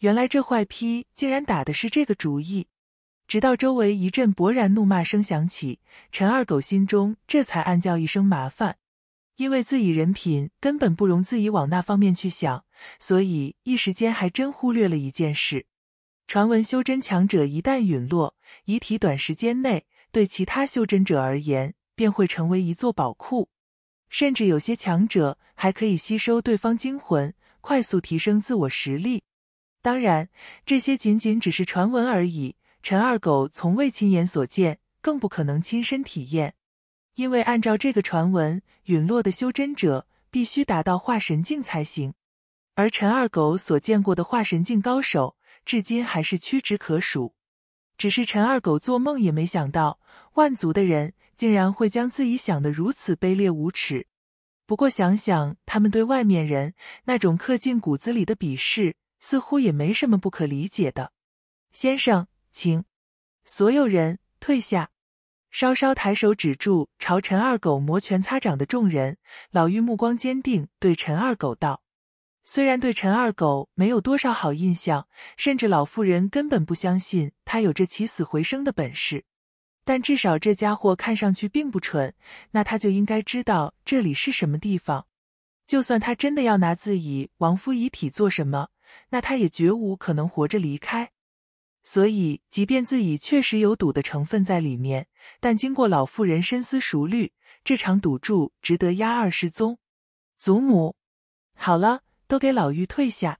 原来这坏批竟然打的是这个主意。直到周围一阵勃然怒骂声响起，陈二狗心中这才暗叫一声麻烦，因为自己人品根本不容自己往那方面去想，所以一时间还真忽略了一件事：传闻修真强者一旦陨落，遗体短时间内对其他修真者而言便会成为一座宝库，甚至有些强者还可以吸收对方精魂，快速提升自我实力。当然，这些仅仅只是传闻而已。陈二狗从未亲眼所见，更不可能亲身体验，因为按照这个传闻，陨落的修真者必须达到化神境才行。而陈二狗所见过的化神境高手，至今还是屈指可数。只是陈二狗做梦也没想到，万族的人竟然会将自己想得如此卑劣无耻。不过想想他们对外面人那种刻进骨子里的鄙视，似乎也没什么不可理解的。先生。请所有人退下。稍稍抬手止住朝陈二狗摩拳擦掌的众人，老妪目光坚定，对陈二狗道：“虽然对陈二狗没有多少好印象，甚至老妇人根本不相信他有这起死回生的本事，但至少这家伙看上去并不蠢，那他就应该知道这里是什么地方。就算他真的要拿自己亡夫遗体做什么，那他也绝无可能活着离开。”所以，即便自己确实有赌的成分在里面，但经过老妇人深思熟虑，这场赌注值得押二十宗。祖母，好了，都给老妪退下。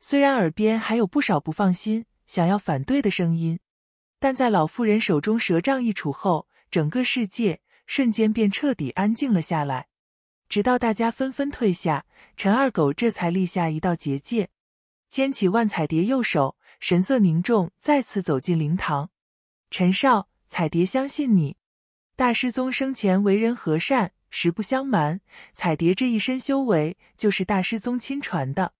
虽然耳边还有不少不放心、想要反对的声音，但在老妇人手中蛇杖一杵后，整个世界瞬间便彻底安静了下来。直到大家纷纷退下，陈二狗这才立下一道结界，牵起万彩蝶右手。神色凝重，再次走进灵堂。陈少彩蝶相信你，大师宗生前为人和善，实不相瞒，彩蝶这一身修为就是大师宗亲传的。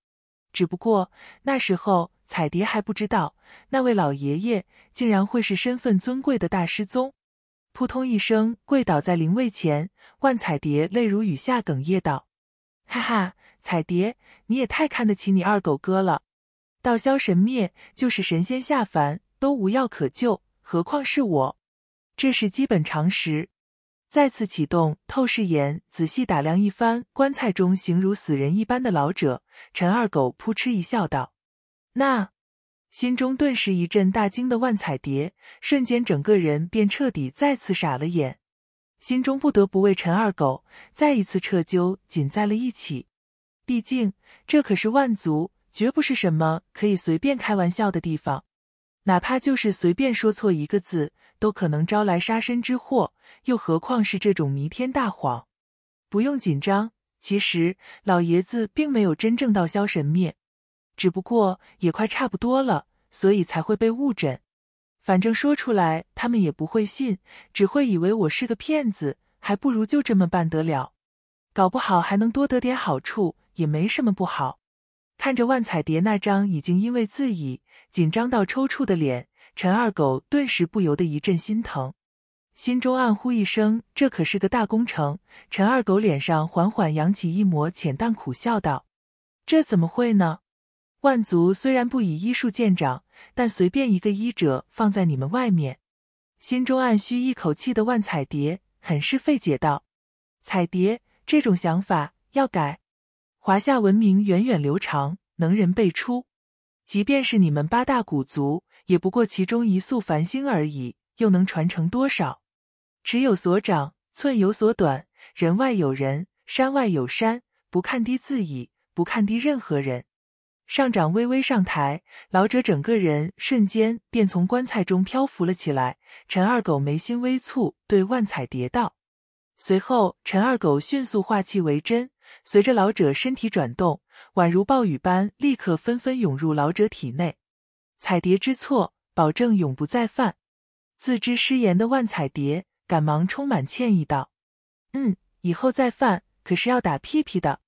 只不过那时候彩蝶还不知道，那位老爷爷竟然会是身份尊贵的大师宗。扑通一声，跪倒在灵位前，万彩蝶泪如雨下，哽咽道：“哈哈，彩蝶，你也太看得起你二狗哥了。”道消神灭，就是神仙下凡都无药可救，何况是我？这是基本常识。再次启动透视眼，仔细打量一番棺材中形如死人一般的老者，陈二狗扑哧一笑道：“那……”心中顿时一阵大惊的万彩蝶，瞬间整个人便彻底再次傻了眼，心中不得不为陈二狗再一次撤揪紧在了一起。毕竟，这可是万族。绝不是什么可以随便开玩笑的地方，哪怕就是随便说错一个字，都可能招来杀身之祸，又何况是这种弥天大谎？不用紧张，其实老爷子并没有真正到消神灭，只不过也快差不多了，所以才会被误诊。反正说出来他们也不会信，只会以为我是个骗子，还不如就这么办得了，搞不好还能多得点好处，也没什么不好。看着万彩蝶那张已经因为自缢紧张到抽搐的脸，陈二狗顿时不由得一阵心疼，心中暗呼一声：“这可是个大工程。”陈二狗脸上缓缓扬起一抹浅淡苦笑道：“这怎么会呢？万族虽然不以医术见长，但随便一个医者放在你们外面。”心中暗吁一口气的万彩蝶很是费解道：“彩蝶，这种想法要改。”华夏文明源远流长，能人辈出。即便是你们八大古族，也不过其中一粟繁星而已，又能传承多少？尺有所长，寸有所短，人外有人，山外有山。不看低自己，不看低任何人。上长微微上台，老者整个人瞬间便从棺材中漂浮了起来。陈二狗眉心微蹙，对万彩蝶道：“随后，陈二狗迅速化气为真。”随着老者身体转动，宛如暴雨般立刻纷纷涌入老者体内。彩蝶之错，保证永不再犯。自知失言的万彩蝶赶忙充满歉意道：“嗯，以后再犯可是要打屁屁的。”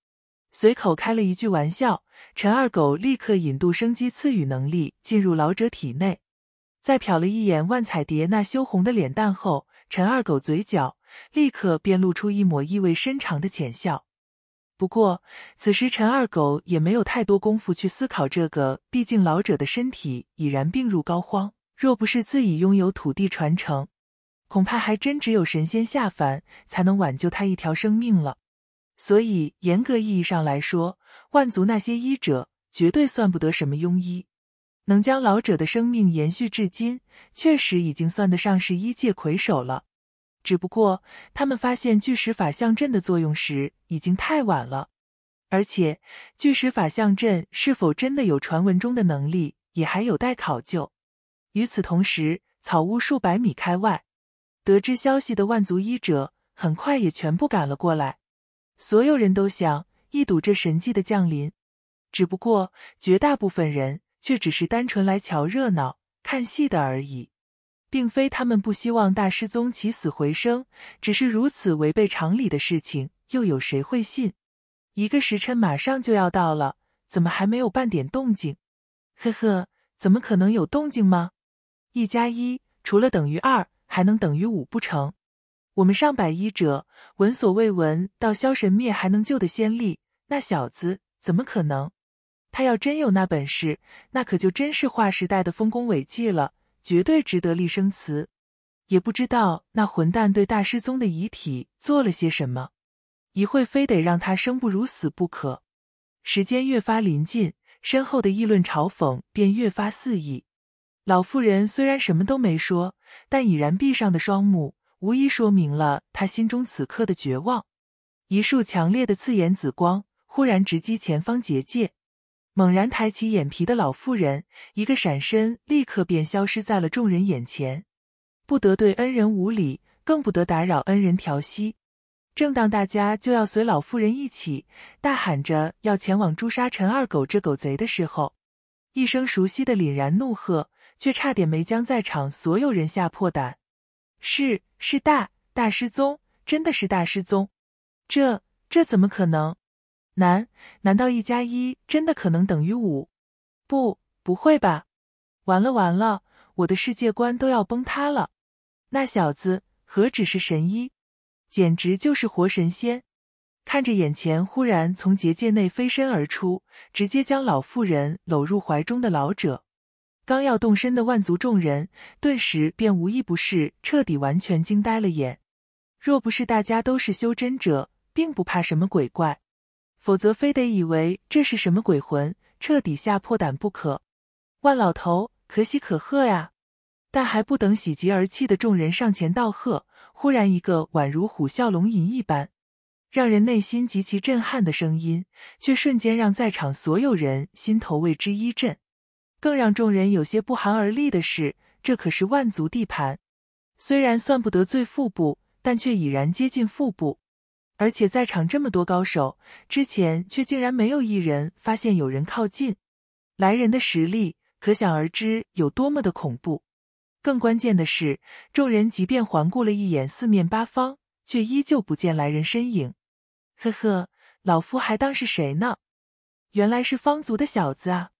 随口开了一句玩笑，陈二狗立刻引渡生机赐予能力进入老者体内。在瞟了一眼万彩蝶那羞红的脸蛋后，陈二狗嘴角立刻便露出一抹意味深长的浅笑。不过，此时陈二狗也没有太多功夫去思考这个。毕竟老者的身体已然病入膏肓，若不是自己拥有土地传承，恐怕还真只有神仙下凡才能挽救他一条生命了。所以，严格意义上来说，万族那些医者绝对算不得什么庸医，能将老者的生命延续至今，确实已经算得上是医界魁首了。只不过，他们发现巨石法相阵的作用时，已经太晚了。而且，巨石法相阵是否真的有传闻中的能力，也还有待考究。与此同时，草屋数百米开外，得知消息的万族医者很快也全部赶了过来。所有人都想一睹这神迹的降临，只不过，绝大部分人却只是单纯来瞧热闹、看戏的而已。并非他们不希望大师宗起死回生，只是如此违背常理的事情，又有谁会信？一个时辰马上就要到了，怎么还没有半点动静？呵呵，怎么可能有动静吗？一加一除了等于二，还能等于五不成？我们上百医者闻所未闻，到消神灭还能救的先例，那小子怎么可能？他要真有那本事，那可就真是划时代的丰功伟绩了。绝对值得厉声祠。也不知道那混蛋对大师宗的遗体做了些什么，一会非得让他生不如死不可。时间越发临近，身后的议论嘲讽便越发肆意。老妇人虽然什么都没说，但已然闭上的双目，无疑说明了她心中此刻的绝望。一束强烈的刺眼紫光忽然直击前方结界。猛然抬起眼皮的老妇人，一个闪身，立刻便消失在了众人眼前。不得对恩人无礼，更不得打扰恩人调息。正当大家就要随老妇人一起大喊着要前往诛杀陈二狗这狗贼的时候，一声熟悉的凛然怒喝，却差点没将在场所有人吓破胆。是是，大大失踪，真的是大失踪。这这怎么可能？难难道一加一真的可能等于五？不，不会吧！完了完了，我的世界观都要崩塌了。那小子何止是神医，简直就是活神仙！看着眼前忽然从结界内飞身而出，直接将老妇人搂入怀中的老者，刚要动身的万族众人顿时便无一不是彻底完全惊呆了眼。若不是大家都是修真者，并不怕什么鬼怪。否则，非得以为这是什么鬼魂，彻底吓破胆不可。万老头，可喜可贺呀！但还不等喜极而泣的众人上前道贺，忽然一个宛如虎啸龙吟一般，让人内心极其震撼的声音，却瞬间让在场所有人心头为之一震。更让众人有些不寒而栗的是，这可是万族地盘，虽然算不得最腹部，但却已然接近腹部。而且在场这么多高手，之前却竟然没有一人发现有人靠近，来人的实力可想而知有多么的恐怖。更关键的是，众人即便环顾了一眼四面八方，却依旧不见来人身影。呵呵，老夫还当是谁呢？原来是方族的小子啊！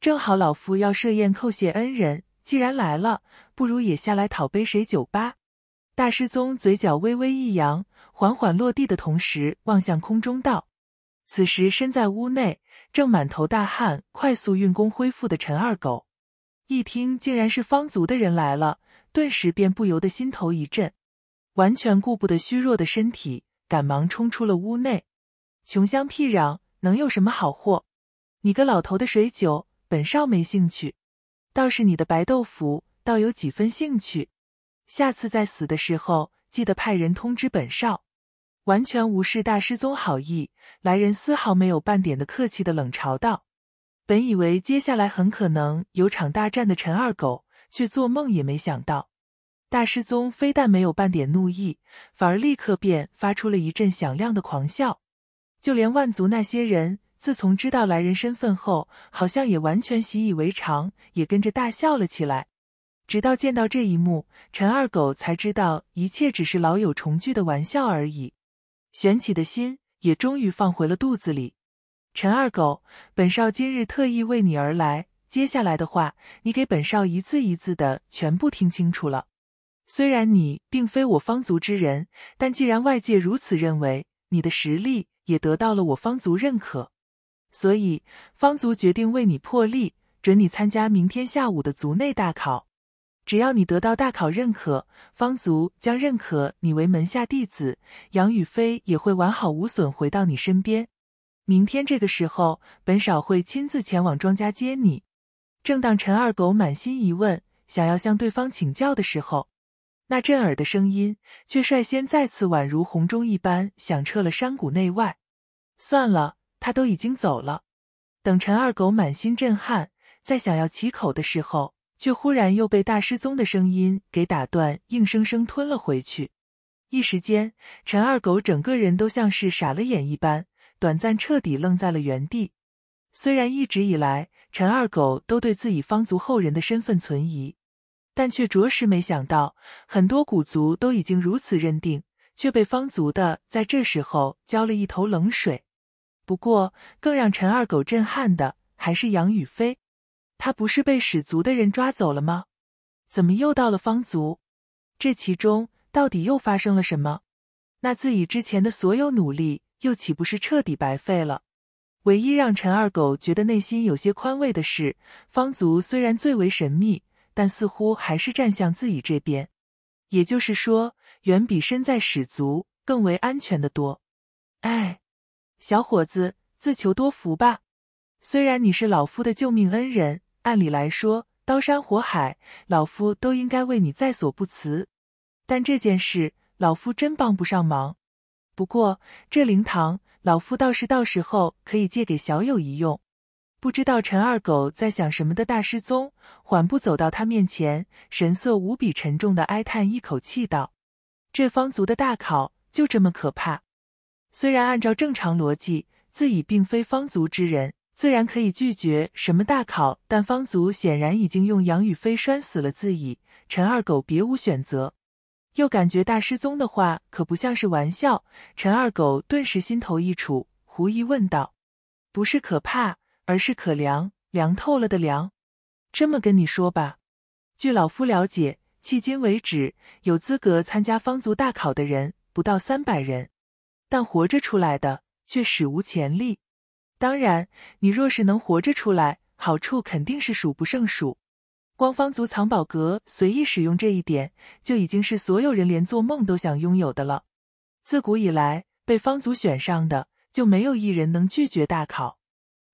正好老夫要设宴叩谢恩人，既然来了，不如也下来讨杯水酒吧。大师宗嘴角微微一扬。缓缓落地的同时，望向空中道：“此时身在屋内，正满头大汗、快速运功恢复的陈二狗，一听竟然是方族的人来了，顿时便不由得心头一震，完全顾不得虚弱的身体，赶忙冲出了屋内。穷乡僻壤能有什么好货？你个老头的水酒，本少没兴趣，倒是你的白豆腐，倒有几分兴趣。下次再死的时候。”记得派人通知本少，完全无视大师宗好意，来人丝毫没有半点的客气的冷嘲道：“本以为接下来很可能有场大战的陈二狗，却做梦也没想到，大师宗非但没有半点怒意，反而立刻便发出了一阵响亮的狂笑。就连万族那些人，自从知道来人身份后，好像也完全习以为常，也跟着大笑了起来。”直到见到这一幕，陈二狗才知道一切只是老友重聚的玩笑而已，悬起的心也终于放回了肚子里。陈二狗，本少今日特意为你而来，接下来的话你给本少一字一字的全部听清楚了。虽然你并非我方族之人，但既然外界如此认为，你的实力也得到了我方族认可，所以方族决定为你破例，准你参加明天下午的族内大考。只要你得到大考认可，方族将认可你为门下弟子，杨宇飞也会完好无损回到你身边。明天这个时候，本少会亲自前往庄家接你。正当陈二狗满心疑问，想要向对方请教的时候，那震耳的声音却率先再次宛如洪钟一般响彻了山谷内外。算了，他都已经走了。等陈二狗满心震撼，再想要起口的时候。却忽然又被大失踪的声音给打断，硬生生吞了回去。一时间，陈二狗整个人都像是傻了眼一般，短暂彻底愣在了原地。虽然一直以来，陈二狗都对自己方族后人的身份存疑，但却着实没想到，很多古族都已经如此认定，却被方族的在这时候浇了一头冷水。不过，更让陈二狗震撼的还是杨宇飞。他不是被始族的人抓走了吗？怎么又到了方族？这其中到底又发生了什么？那自己之前的所有努力又岂不是彻底白费了？唯一让陈二狗觉得内心有些宽慰的是，方族虽然最为神秘，但似乎还是站向自己这边，也就是说，远比身在始族更为安全的多。哎，小伙子，自求多福吧。虽然你是老夫的救命恩人。按理来说，刀山火海，老夫都应该为你在所不辞。但这件事，老夫真帮不上忙。不过这灵堂，老夫倒是到时候可以借给小友一用。不知道陈二狗在想什么的大师宗，缓步走到他面前，神色无比沉重的哀叹一口气道：“这方族的大考就这么可怕。虽然按照正常逻辑，自己并非方族之人。”自然可以拒绝什么大考，但方族显然已经用杨宇飞拴死了自己，陈二狗别无选择。又感觉大师宗的话可不像是玩笑，陈二狗顿时心头一楚，狐疑问道：“不是可怕，而是可凉，凉透了的凉。这么跟你说吧，据老夫了解，迄今为止，有资格参加方族大考的人不到三百人，但活着出来的却史无前例。”当然，你若是能活着出来，好处肯定是数不胜数。光方族藏宝阁随意使用这一点，就已经是所有人连做梦都想拥有的了。自古以来，被方族选上的就没有一人能拒绝大考。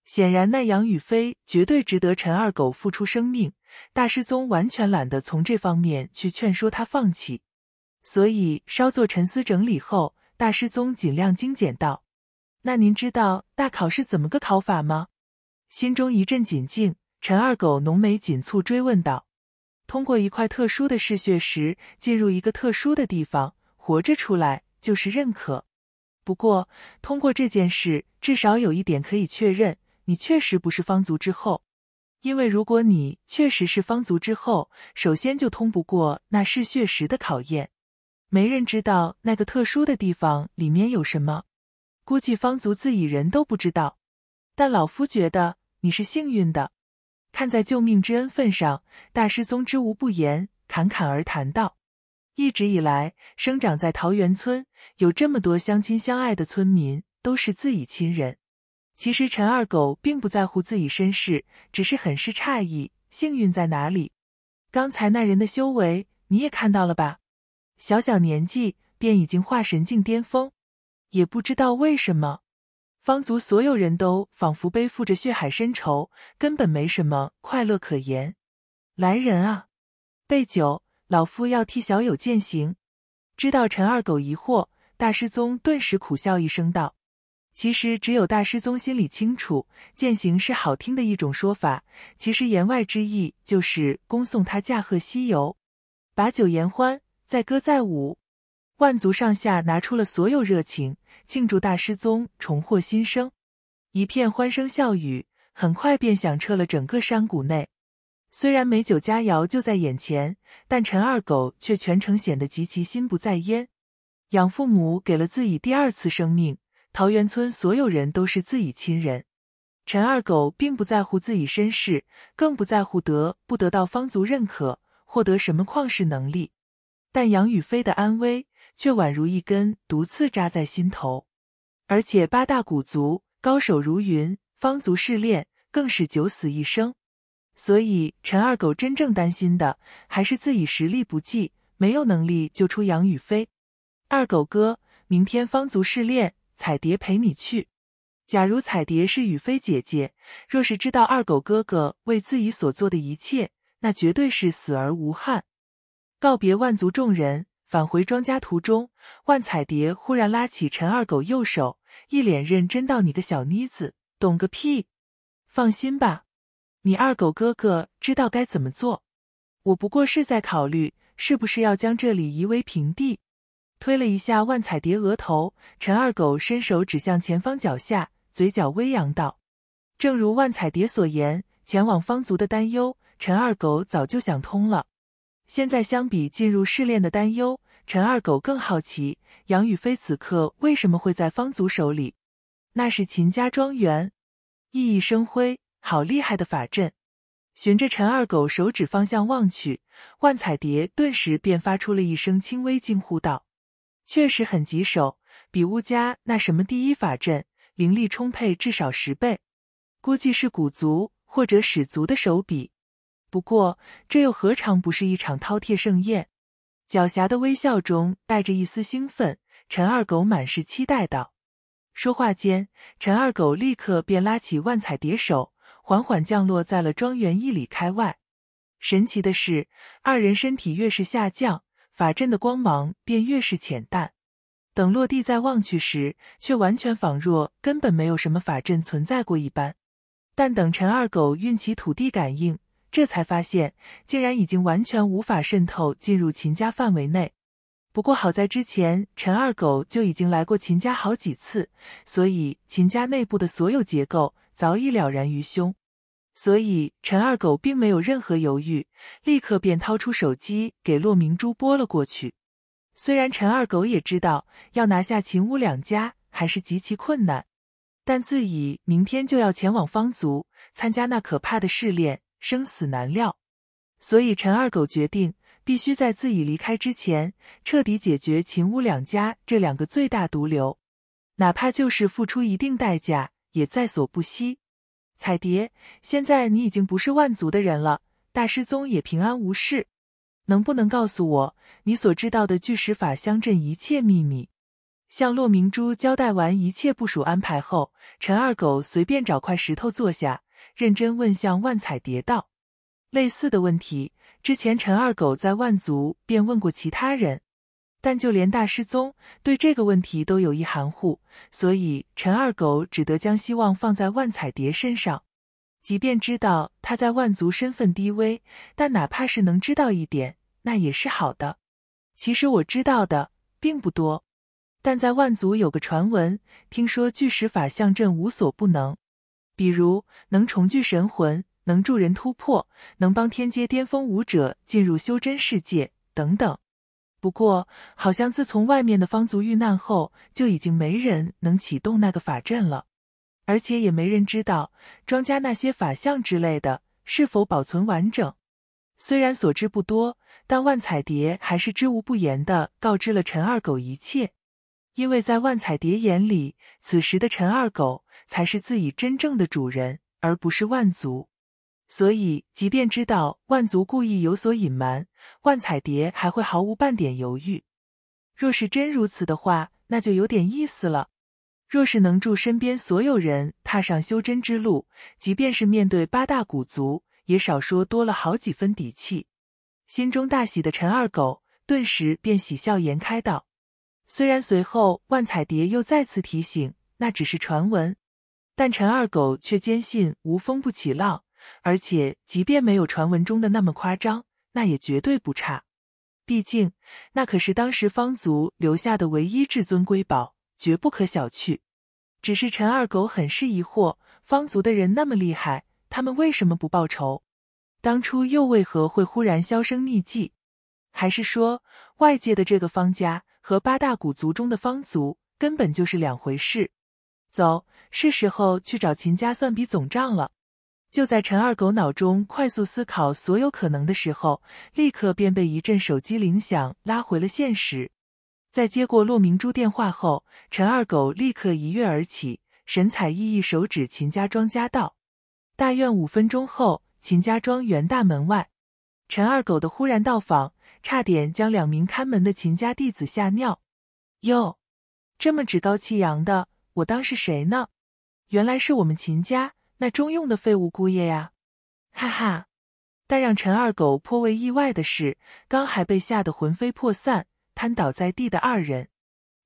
显然，那杨宇飞绝对值得陈二狗付出生命。大师宗完全懒得从这方面去劝说他放弃，所以稍作沉思整理后，大师宗尽量精简道。那您知道大考是怎么个考法吗？心中一阵紧静，陈二狗浓眉紧蹙，追问道：“通过一块特殊的嗜血石，进入一个特殊的地方，活着出来就是认可。不过，通过这件事，至少有一点可以确认，你确实不是方族之后。因为如果你确实是方族之后，首先就通不过那嗜血石的考验。没人知道那个特殊的地方里面有什么。”估计方族自己人都不知道，但老夫觉得你是幸运的。看在救命之恩份上，大师宗知无不言，侃侃而谈道：“一直以来生长在桃源村，有这么多相亲相爱的村民，都是自己亲人。其实陈二狗并不在乎自己身世，只是很是诧异，幸运在哪里？刚才那人的修为你也看到了吧？小小年纪便已经化神境巅峰。”也不知道为什么，方族所有人都仿佛背负着血海深仇，根本没什么快乐可言。来人啊，备酒，老夫要替小友践行。知道陈二狗疑惑，大师宗顿时苦笑一声道：“其实只有大师宗心里清楚，践行是好听的一种说法，其实言外之意就是恭送他驾鹤西游，把酒言欢，载歌载舞。”万族上下拿出了所有热情，庆祝大师宗重获新生，一片欢声笑语很快便响彻了整个山谷内。虽然美酒佳肴就在眼前，但陈二狗却全程显得极其心不在焉。养父母给了自己第二次生命，桃源村所有人都是自己亲人。陈二狗并不在乎自己身世，更不在乎得不得到方族认可，获得什么旷世能力。但杨宇飞的安危。却宛如一根毒刺扎在心头，而且八大古族高手如云，方族试炼更是九死一生，所以陈二狗真正担心的还是自己实力不济，没有能力救出杨宇飞。二狗哥，明天方族试炼，彩蝶陪你去。假如彩蝶是雨飞姐姐，若是知道二狗哥哥为自己所做的一切，那绝对是死而无憾。告别万族众人。返回庄家途中，万彩蝶忽然拉起陈二狗右手，一脸认真道：“你个小妮子，懂个屁！放心吧，你二狗哥哥知道该怎么做。我不过是在考虑，是不是要将这里夷为平地。”推了一下万彩蝶额头，陈二狗伸手指向前方脚下，嘴角微扬道：“正如万彩蝶所言，前往方族的担忧，陈二狗早就想通了。”现在相比进入试炼的担忧，陈二狗更好奇杨宇飞此刻为什么会在方族手里。那是秦家庄园，熠熠生辉，好厉害的法阵！循着陈二狗手指方向望去，万彩蝶顿时便发出了一声轻微惊呼道：“确实很棘手，比乌家那什么第一法阵灵力充沛至少十倍，估计是古族或者始族的手笔。”不过，这又何尝不是一场饕餮盛宴？狡黠的微笑中带着一丝兴奋，陈二狗满是期待道。说话间，陈二狗立刻便拉起万彩蝶手，缓缓降落在了庄园一里开外。神奇的是，二人身体越是下降，法阵的光芒便越是浅淡。等落地再望去时，却完全仿若根本没有什么法阵存在过一般。但等陈二狗运起土地感应，这才发现，竟然已经完全无法渗透进入秦家范围内。不过好在之前陈二狗就已经来过秦家好几次，所以秦家内部的所有结构早已了然于胸。所以陈二狗并没有任何犹豫，立刻便掏出手机给骆明珠拨了过去。虽然陈二狗也知道要拿下秦武两家还是极其困难，但自己明天就要前往方族参加那可怕的试炼。生死难料，所以陈二狗决定必须在自己离开之前彻底解决秦巫两家这两个最大毒瘤，哪怕就是付出一定代价也在所不惜。彩蝶，现在你已经不是万族的人了，大师宗也平安无事，能不能告诉我你所知道的巨石法乡镇一切秘密？向洛明珠交代完一切部署安排后，陈二狗随便找块石头坐下。认真问向万彩蝶道：“类似的问题，之前陈二狗在万族便问过其他人，但就连大师宗对这个问题都有意含糊，所以陈二狗只得将希望放在万彩蝶身上。即便知道他在万族身份低微，但哪怕是能知道一点，那也是好的。其实我知道的并不多，但在万族有个传闻，听说巨石法相阵无所不能。”比如能重聚神魂，能助人突破，能帮天阶巅峰武者进入修真世界等等。不过，好像自从外面的方族遇难后，就已经没人能启动那个法阵了，而且也没人知道庄家那些法相之类的是否保存完整。虽然所知不多，但万彩蝶还是知无不言的告知了陈二狗一切，因为在万彩蝶眼里，此时的陈二狗。才是自己真正的主人，而不是万族。所以，即便知道万族故意有所隐瞒，万彩蝶还会毫无半点犹豫。若是真如此的话，那就有点意思了。若是能助身边所有人踏上修真之路，即便是面对八大古族，也少说多了好几分底气。心中大喜的陈二狗顿时便喜笑颜开道：“虽然随后万彩蝶又再次提醒，那只是传闻。”但陈二狗却坚信无风不起浪，而且即便没有传闻中的那么夸张，那也绝对不差。毕竟那可是当时方族留下的唯一至尊瑰宝，绝不可小觑。只是陈二狗很是疑惑：方族的人那么厉害，他们为什么不报仇？当初又为何会忽然销声匿迹？还是说外界的这个方家和八大古族中的方族根本就是两回事？走。是时候去找秦家算笔总账了。就在陈二狗脑中快速思考所有可能的时候，立刻便被一阵手机铃响拉回了现实。在接过骆明珠电话后，陈二狗立刻一跃而起，神采奕奕，手指秦家庄家道大院。五分钟后，秦家庄园大门外，陈二狗的忽然到访，差点将两名看门的秦家弟子吓尿。哟，这么趾高气扬的，我当是谁呢？原来是我们秦家那中用的废物姑爷呀，哈哈！但让陈二狗颇为意外的是，刚还被吓得魂飞魄散、瘫倒在地的二人，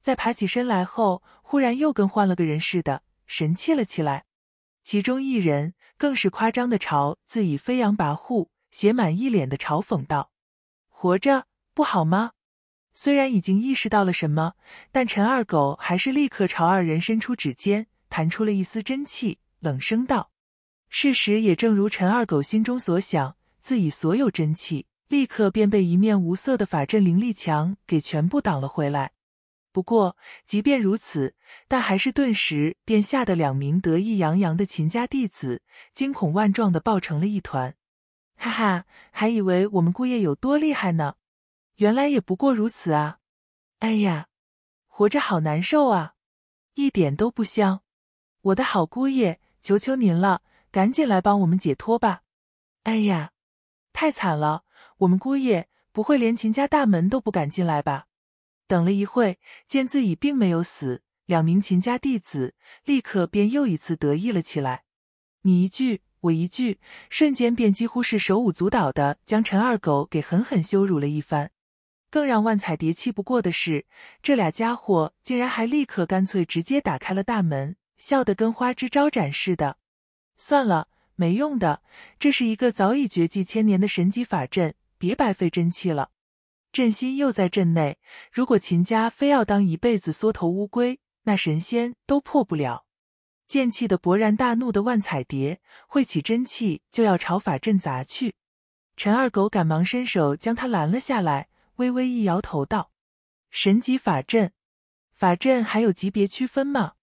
在爬起身来后，忽然又跟换了个人似的神气了起来。其中一人更是夸张的朝自己飞扬跋扈，写满一脸的嘲讽道：“活着不好吗？”虽然已经意识到了什么，但陈二狗还是立刻朝二人伸出指尖。弹出了一丝真气，冷声道：“事实也正如陈二狗心中所想，自己所有真气立刻便被一面无色的法阵灵力墙给全部挡了回来。不过，即便如此，但还是顿时便吓得两名得意洋洋的秦家弟子惊恐万状的抱成了一团。哈哈，还以为我们姑爷有多厉害呢，原来也不过如此啊！哎呀，活着好难受啊，一点都不香。”我的好姑爷，求求您了，赶紧来帮我们解脱吧！哎呀，太惨了，我们姑爷不会连秦家大门都不敢进来吧？等了一会，见自己并没有死，两名秦家弟子立刻便又一次得意了起来，你一句我一句，瞬间便几乎是手舞足蹈的将陈二狗给狠狠羞辱了一番。更让万彩蝶气不过的是，这俩家伙竟然还立刻干脆直接打开了大门。笑得跟花枝招展似的。算了，没用的。这是一个早已绝迹千年的神级法阵，别白费真气了。朕心又在朕内，如果秦家非要当一辈子缩头乌龟，那神仙都破不了。剑气的勃然大怒的万彩蝶会起真气，就要朝法阵砸去。陈二狗赶忙伸手将他拦了下来，微微一摇头道：“神级法阵，法阵还有级别区分吗？”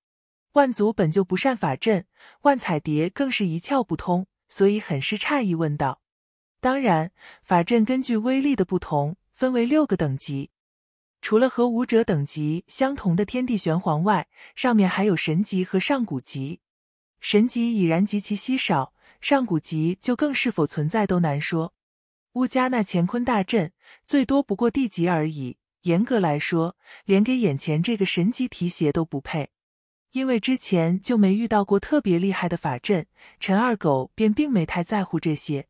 万族本就不善法阵，万彩蝶更是一窍不通，所以很是诧异，问道：“当然，法阵根据威力的不同，分为六个等级。除了和武者等级相同的天地玄黄外，上面还有神级和上古级。神级已然极其稀少，上古级就更是否存在都难说。乌家那乾坤大阵，最多不过地级而已。严格来说，连给眼前这个神级提鞋都不配。”因为之前就没遇到过特别厉害的法阵，陈二狗便并没太在乎这些。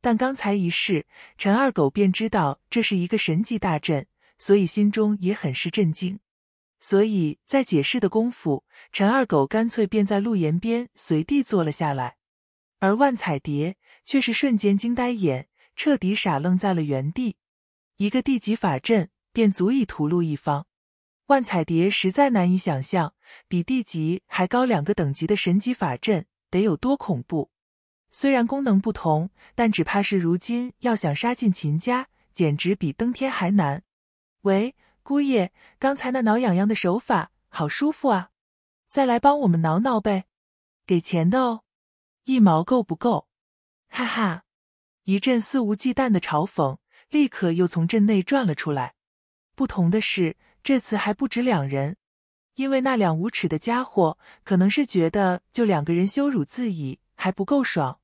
但刚才一试，陈二狗便知道这是一个神级大阵，所以心中也很是震惊。所以在解释的功夫，陈二狗干脆便在路沿边随地坐了下来。而万彩蝶却是瞬间惊呆眼，彻底傻愣在了原地。一个地级法阵便足以屠戮一方，万彩蝶实在难以想象。比地级还高两个等级的神级法阵，得有多恐怖？虽然功能不同，但只怕是如今要想杀进秦家，简直比登天还难。喂，姑爷，刚才那挠痒痒的手法好舒服啊，再来帮我们挠挠呗，给钱的哦，一毛够不够？哈哈，一阵肆无忌惮的嘲讽，立刻又从阵内转了出来。不同的是，这次还不止两人。因为那两无耻的家伙可能是觉得就两个人羞辱自己还不够爽，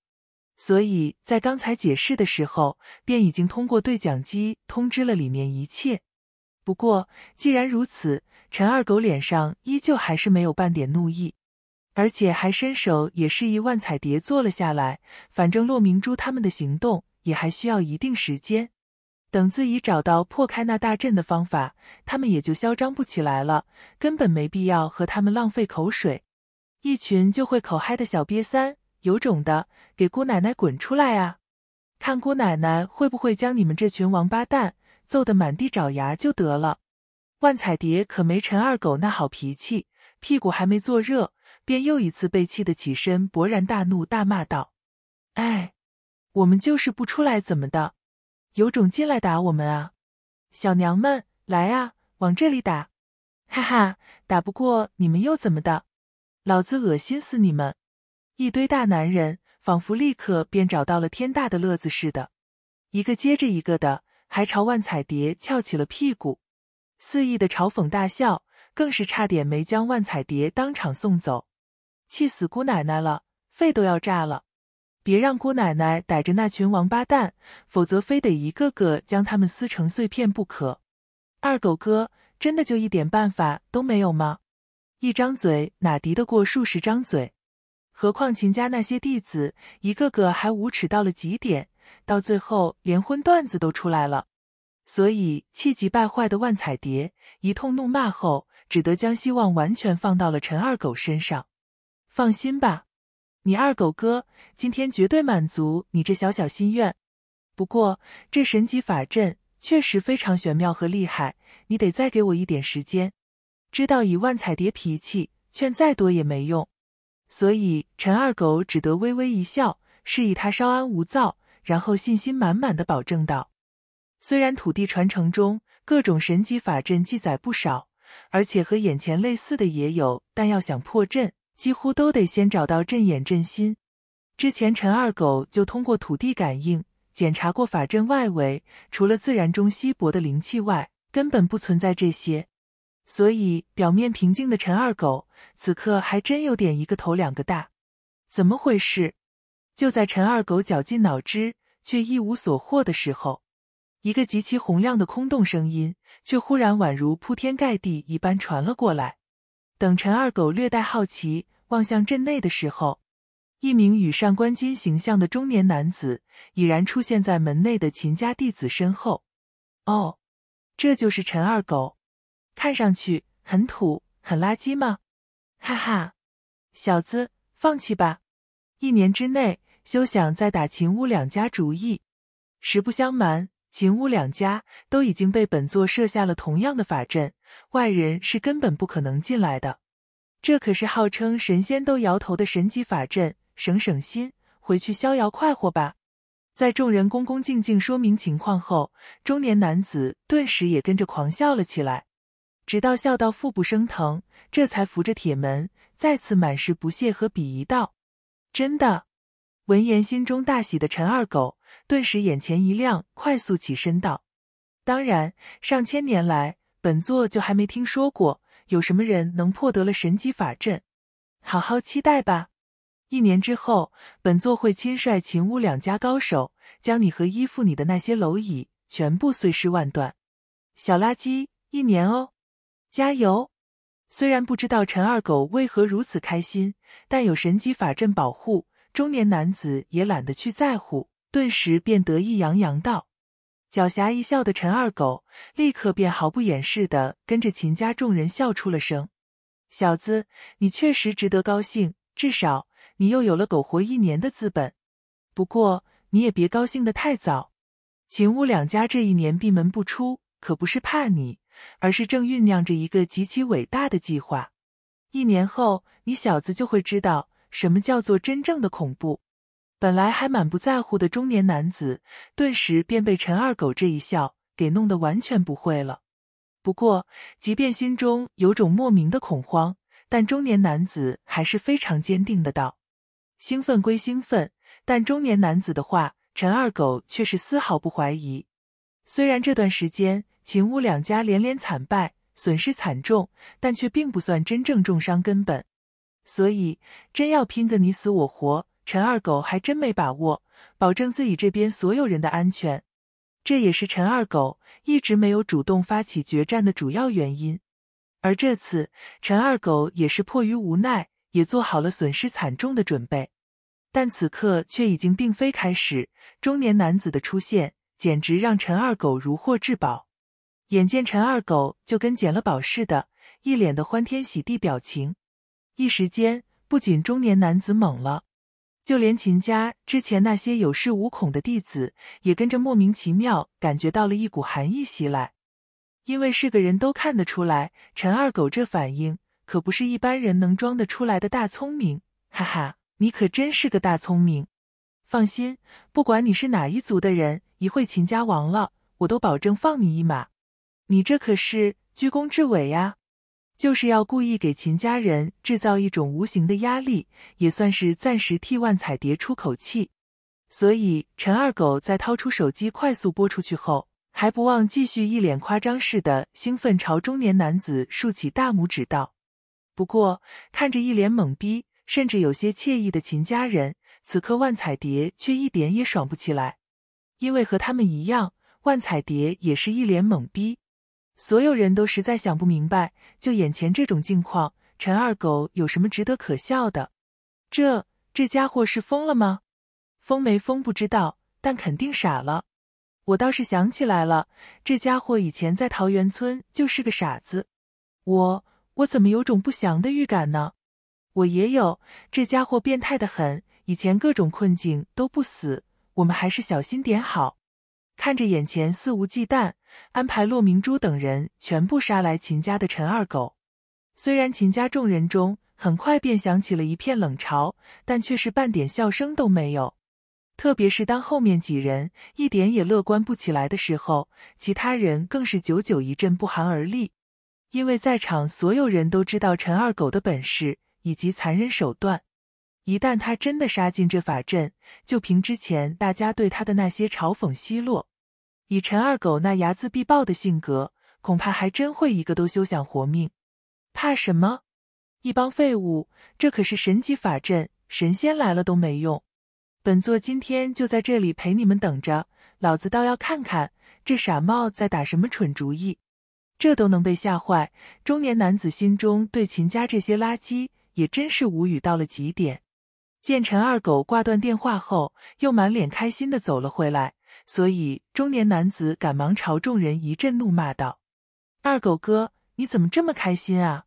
所以在刚才解释的时候便已经通过对讲机通知了里面一切。不过既然如此，陈二狗脸上依旧还是没有半点怒意，而且还伸手也示意万彩蝶坐了下来。反正洛明珠他们的行动也还需要一定时间。等自己找到破开那大阵的方法，他们也就嚣张不起来了。根本没必要和他们浪费口水，一群就会口嗨的小瘪三，有种的给姑奶奶滚出来啊！看姑奶奶会不会将你们这群王八蛋揍得满地找牙就得了。万彩蝶可没陈二狗那好脾气，屁股还没坐热，便又一次被气得起身，勃然大怒，大骂道：“哎，我们就是不出来怎么的？”有种进来打我们啊！小娘们，来啊，往这里打！哈哈，打不过你们又怎么的？老子恶心死你们！一堆大男人仿佛立刻便找到了天大的乐子似的，一个接着一个的，还朝万彩蝶翘起了屁股，肆意的嘲讽大笑，更是差点没将万彩蝶当场送走。气死姑奶奶了，肺都要炸了！别让姑奶奶逮着那群王八蛋，否则非得一个个将他们撕成碎片不可。二狗哥，真的就一点办法都没有吗？一张嘴哪敌得过数十张嘴？何况秦家那些弟子一个个还无耻到了极点，到最后连荤段子都出来了。所以气急败坏的万彩蝶一通怒骂后，只得将希望完全放到了陈二狗身上。放心吧。你二狗哥今天绝对满足你这小小心愿，不过这神级法阵确实非常玄妙和厉害，你得再给我一点时间。知道以万彩蝶脾气，劝再多也没用，所以陈二狗只得微微一笑，示意他稍安勿躁，然后信心满满的保证道：“虽然土地传承中各种神级法阵记载不少，而且和眼前类似的也有，但要想破阵……”几乎都得先找到阵眼、阵心。之前陈二狗就通过土地感应检查过法阵外围，除了自然中稀薄的灵气外，根本不存在这些。所以表面平静的陈二狗，此刻还真有点一个头两个大。怎么回事？就在陈二狗绞尽脑汁却一无所获的时候，一个极其洪亮的空洞声音却忽然宛如铺天盖地一般传了过来。等陈二狗略带好奇望向镇内的时候，一名羽扇纶巾形象的中年男子已然出现在门内的秦家弟子身后。哦，这就是陈二狗，看上去很土很垃圾吗？哈哈，小子，放弃吧，一年之内休想再打秦巫两家主意。实不相瞒，秦巫两家都已经被本座设下了同样的法阵。外人是根本不可能进来的，这可是号称神仙都摇头的神级法阵，省省心，回去逍遥快活吧。在众人恭恭敬敬说明情况后，中年男子顿时也跟着狂笑了起来，直到笑到腹部生疼，这才扶着铁门，再次满是不屑和鄙夷道：“真的。”闻言，心中大喜的陈二狗顿时眼前一亮，快速起身道：“当然，上千年来。”本座就还没听说过有什么人能破得了神级法阵，好好期待吧。一年之后，本座会亲率秦巫两家高手，将你和依附你的那些蝼蚁全部碎尸万段。小垃圾，一年哦，加油！虽然不知道陈二狗为何如此开心，但有神级法阵保护，中年男子也懒得去在乎，顿时便得意洋洋道。狡黠一笑的陈二狗，立刻便毫不掩饰的跟着秦家众人笑出了声。小子，你确实值得高兴，至少你又有了苟活一年的资本。不过，你也别高兴的太早。秦巫两家这一年闭门不出，可不是怕你，而是正酝酿着一个极其伟大的计划。一年后，你小子就会知道什么叫做真正的恐怖。本来还满不在乎的中年男子，顿时便被陈二狗这一笑给弄得完全不会了。不过，即便心中有种莫名的恐慌，但中年男子还是非常坚定的道：“兴奋归兴奋，但中年男子的话，陈二狗却是丝毫不怀疑。虽然这段时间秦巫两家连连惨败，损失惨重，但却并不算真正重伤根本。所以，真要拼个你死我活。”陈二狗还真没把握保证自己这边所有人的安全，这也是陈二狗一直没有主动发起决战的主要原因。而这次，陈二狗也是迫于无奈，也做好了损失惨重的准备。但此刻却已经并非开始。中年男子的出现，简直让陈二狗如获至宝。眼见陈二狗就跟捡了宝似的，一脸的欢天喜地表情。一时间，不仅中年男子懵了。就连秦家之前那些有恃无恐的弟子，也跟着莫名其妙感觉到了一股寒意袭来，因为是个人都看得出来，陈二狗这反应可不是一般人能装得出来的大聪明，哈哈，你可真是个大聪明！放心，不管你是哪一族的人，一会秦家亡了，我都保证放你一马，你这可是居功至伟呀！就是要故意给秦家人制造一种无形的压力，也算是暂时替万彩蝶出口气。所以陈二狗在掏出手机快速拨出去后，还不忘继续一脸夸张似的兴奋朝中年男子竖起大拇指道。不过看着一脸懵逼，甚至有些惬意的秦家人，此刻万彩蝶却一点也爽不起来，因为和他们一样，万彩蝶也是一脸懵逼。所有人都实在想不明白，就眼前这种境况，陈二狗有什么值得可笑的？这这家伙是疯了吗？疯没疯不知道，但肯定傻了。我倒是想起来了，这家伙以前在桃源村就是个傻子。我我怎么有种不祥的预感呢？我也有，这家伙变态的很，以前各种困境都不死。我们还是小心点好。看着眼前肆无忌惮。安排骆明珠等人全部杀来秦家的陈二狗。虽然秦家众人中很快便响起了一片冷嘲，但却是半点笑声都没有。特别是当后面几人一点也乐观不起来的时候，其他人更是久久一阵不寒而栗，因为在场所有人都知道陈二狗的本事以及残忍手段。一旦他真的杀进这法阵，就凭之前大家对他的那些嘲讽奚落。以陈二狗那睚眦必报的性格，恐怕还真会一个都休想活命。怕什么？一帮废物！这可是神级法阵，神仙来了都没用。本座今天就在这里陪你们等着，老子倒要看看这傻帽在打什么蠢主意。这都能被吓坏？中年男子心中对秦家这些垃圾也真是无语到了极点。见陈二狗挂断电话后，又满脸开心的走了回来。所以，中年男子赶忙朝众人一阵怒骂道：“二狗哥，你怎么这么开心啊？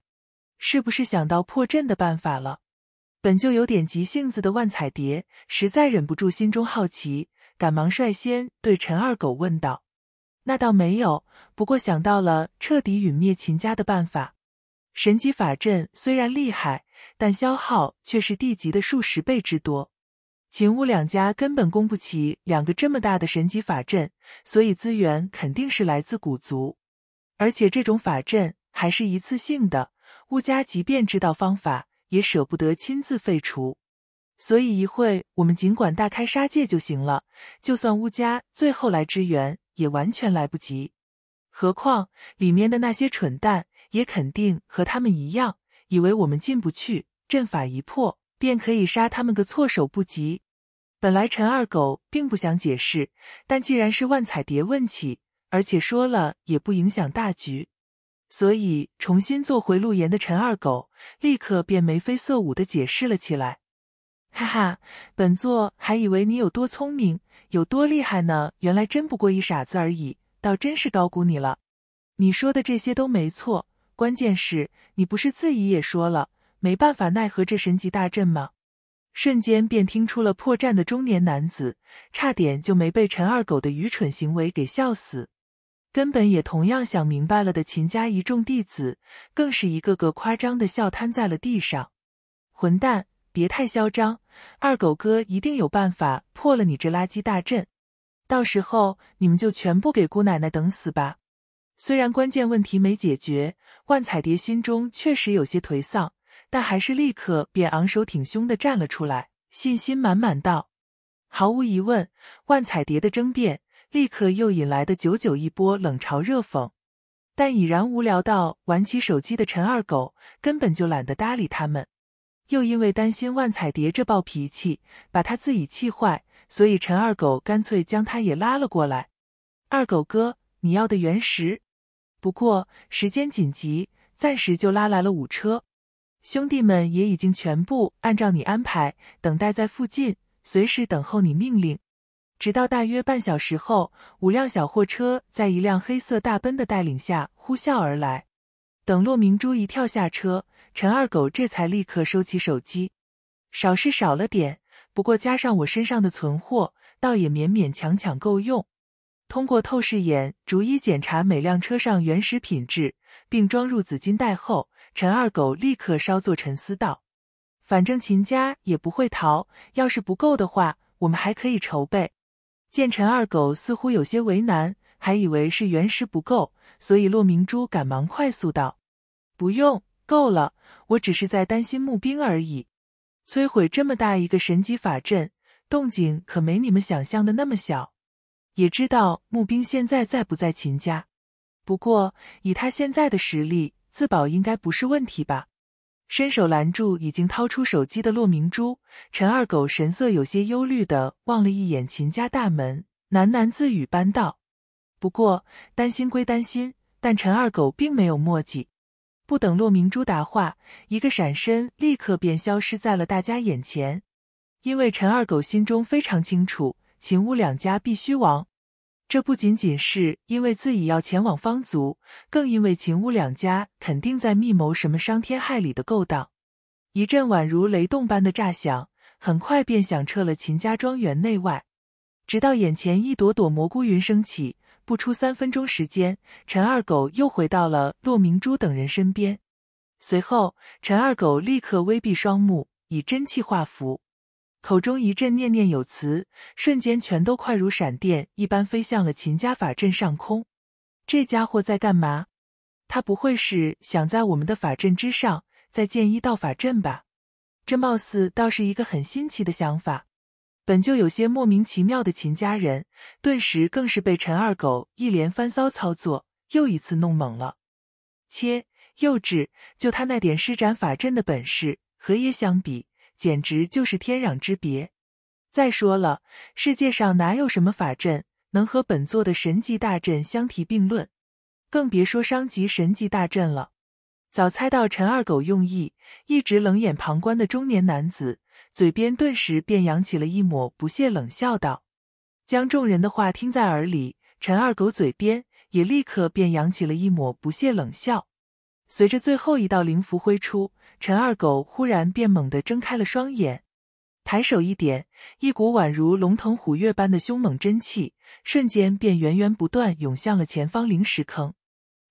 是不是想到破阵的办法了？”本就有点急性子的万彩蝶实在忍不住心中好奇，赶忙率先对陈二狗问道：“那倒没有，不过想到了彻底陨灭秦家的办法。神级法阵虽然厉害，但消耗却是地级的数十倍之多。”秦乌两家根本供不起两个这么大的神级法阵，所以资源肯定是来自古族。而且这种法阵还是一次性的，乌家即便知道方法，也舍不得亲自废除。所以一会我们尽管大开杀戒就行了。就算乌家最后来支援，也完全来不及。何况里面的那些蠢蛋，也肯定和他们一样，以为我们进不去，阵法一破，便可以杀他们个措手不及。本来陈二狗并不想解释，但既然是万彩蝶问起，而且说了也不影响大局，所以重新做回陆岩的陈二狗立刻便眉飞色舞的解释了起来。哈哈，本座还以为你有多聪明，有多厉害呢，原来真不过一傻子而已，倒真是高估你了。你说的这些都没错，关键是你不是自己也说了，没办法奈何这神级大阵吗？瞬间便听出了破绽的中年男子，差点就没被陈二狗的愚蠢行为给笑死。根本也同样想明白了的秦家一众弟子，更是一个个夸张的笑瘫在了地上。混蛋，别太嚣张！二狗哥一定有办法破了你这垃圾大阵，到时候你们就全部给姑奶奶等死吧。虽然关键问题没解决，万彩蝶心中确实有些颓丧。但还是立刻便昂首挺胸的站了出来，信心满满道：“毫无疑问，万彩蝶的争辩立刻又引来的九九一波冷嘲热讽。但已然无聊到玩起手机的陈二狗根本就懒得搭理他们。又因为担心万彩蝶这暴脾气把他自己气坏，所以陈二狗干脆将他也拉了过来。二狗哥，你要的原石，不过时间紧急，暂时就拉来了五车。”兄弟们也已经全部按照你安排，等待在附近，随时等候你命令。直到大约半小时后，五辆小货车在一辆黑色大奔的带领下呼啸而来。等骆明珠一跳下车，陈二狗这才立刻收起手机。少是少了点，不过加上我身上的存货，倒也勉勉强强够用。通过透视眼逐一检查每辆车上原始品质，并装入紫金袋后。陈二狗立刻稍作沉思道：“反正秦家也不会逃，要是不够的话，我们还可以筹备。”见陈二狗似乎有些为难，还以为是原石不够，所以骆明珠赶忙快速道：“不用，够了。我只是在担心募兵而已。摧毁这么大一个神级法阵，动静可没你们想象的那么小。也知道募兵现在在不在秦家，不过以他现在的实力……”自保应该不是问题吧？伸手拦住已经掏出手机的骆明珠，陈二狗神色有些忧虑的望了一眼秦家大门，喃喃自语般道：“不过担心归担心，但陈二狗并没有墨迹，不等骆明珠答话，一个闪身立刻便消失在了大家眼前。因为陈二狗心中非常清楚，秦屋两家必须亡。”这不仅仅是因为自己要前往方族，更因为秦巫两家肯定在密谋什么伤天害理的勾当。一阵宛如雷动般的炸响，很快便响彻了秦家庄园内外。直到眼前一朵朵蘑菇云升起，不出三分钟时间，陈二狗又回到了骆明珠等人身边。随后，陈二狗立刻微闭双目，以真气化符。口中一阵念念有词，瞬间全都快如闪电一般飞向了秦家法阵上空。这家伙在干嘛？他不会是想在我们的法阵之上再建一道法阵吧？这貌似倒是一个很新奇的想法。本就有些莫名其妙的秦家人，顿时更是被陈二狗一连番骚操作又一次弄懵了。切，幼稚！就他那点施展法阵的本事，和爷相比。简直就是天壤之别。再说了，世界上哪有什么法阵能和本座的神级大阵相提并论？更别说伤及神级大阵了。早猜到陈二狗用意，一直冷眼旁观的中年男子嘴边顿时便扬起了一抹不屑冷笑，道：“将众人的话听在耳里，陈二狗嘴边也立刻便扬起了一抹不屑冷笑。”随着最后一道灵符挥出。陈二狗忽然便猛地睁开了双眼，抬手一点，一股宛如龙腾虎跃般的凶猛真气，瞬间便源源不断涌向了前方灵石坑。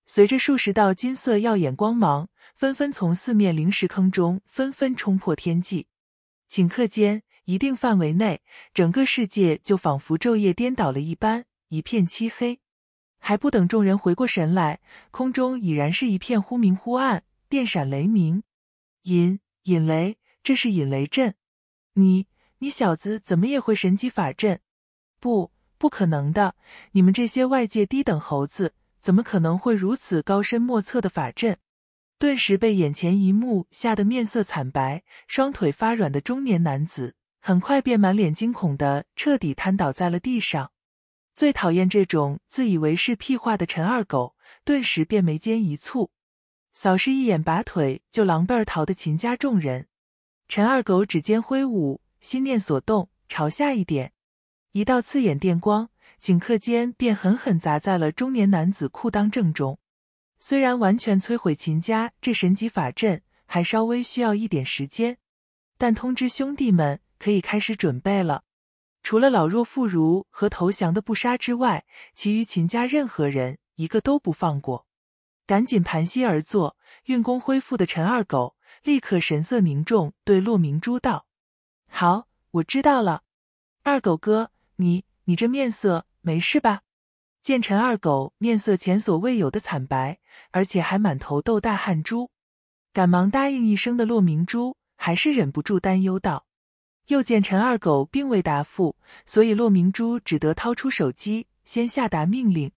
随着数十道金色耀眼光芒，纷纷从四面灵石坑中纷纷冲破天际，顷刻间，一定范围内，整个世界就仿佛昼夜颠倒了一般，一片漆黑。还不等众人回过神来，空中已然是一片忽明忽暗，电闪雷鸣。引引雷，这是引雷阵。你你小子怎么也会神级法阵？不不可能的，你们这些外界低等猴子怎么可能会如此高深莫测的法阵？顿时被眼前一幕吓得面色惨白、双腿发软的中年男子，很快便满脸惊恐的彻底瘫倒在了地上。最讨厌这种自以为是屁话的陈二狗，顿时便眉间一蹙。扫视一眼，拔腿就狼狈而逃的秦家众人，陈二狗指尖挥舞，心念所动，朝下一点，一道刺眼电光，顷刻间便狠狠砸在了中年男子裤裆正中。虽然完全摧毁秦家这神级法阵还稍微需要一点时间，但通知兄弟们可以开始准备了。除了老弱妇孺和投降的不杀之外，其余秦家任何人一个都不放过。赶紧盘膝而坐，运功恢复的陈二狗立刻神色凝重，对洛明珠道：“好，我知道了。二狗哥，你你这面色没事吧？”见陈二狗面色前所未有的惨白，而且还满头豆大汗珠，赶忙答应一声的骆明珠还是忍不住担忧道。又见陈二狗并未答复，所以骆明珠只得掏出手机，先下达命令。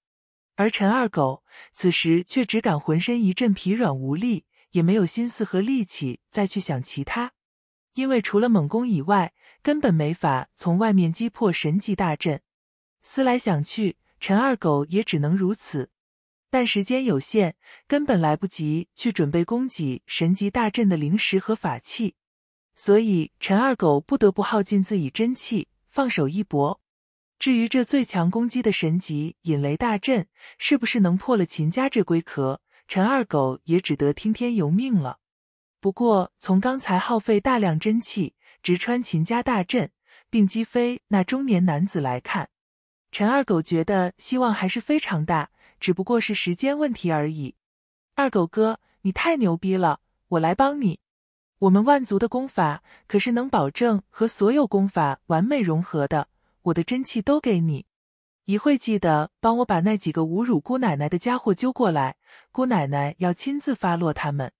而陈二狗此时却只感浑身一阵疲软无力，也没有心思和力气再去想其他，因为除了猛攻以外，根本没法从外面击破神级大阵。思来想去，陈二狗也只能如此。但时间有限，根本来不及去准备供给神级大阵的灵石和法器，所以陈二狗不得不耗尽自己真气，放手一搏。至于这最强攻击的神级引雷大阵，是不是能破了秦家这龟壳？陈二狗也只得听天由命了。不过，从刚才耗费大量真气，直穿秦家大阵，并击飞那中年男子来看，陈二狗觉得希望还是非常大，只不过是时间问题而已。二狗哥，你太牛逼了！我来帮你。我们万族的功法可是能保证和所有功法完美融合的。我的真气都给你，一会记得帮我把那几个侮辱姑奶奶的家伙揪过来，姑奶奶要亲自发落他们。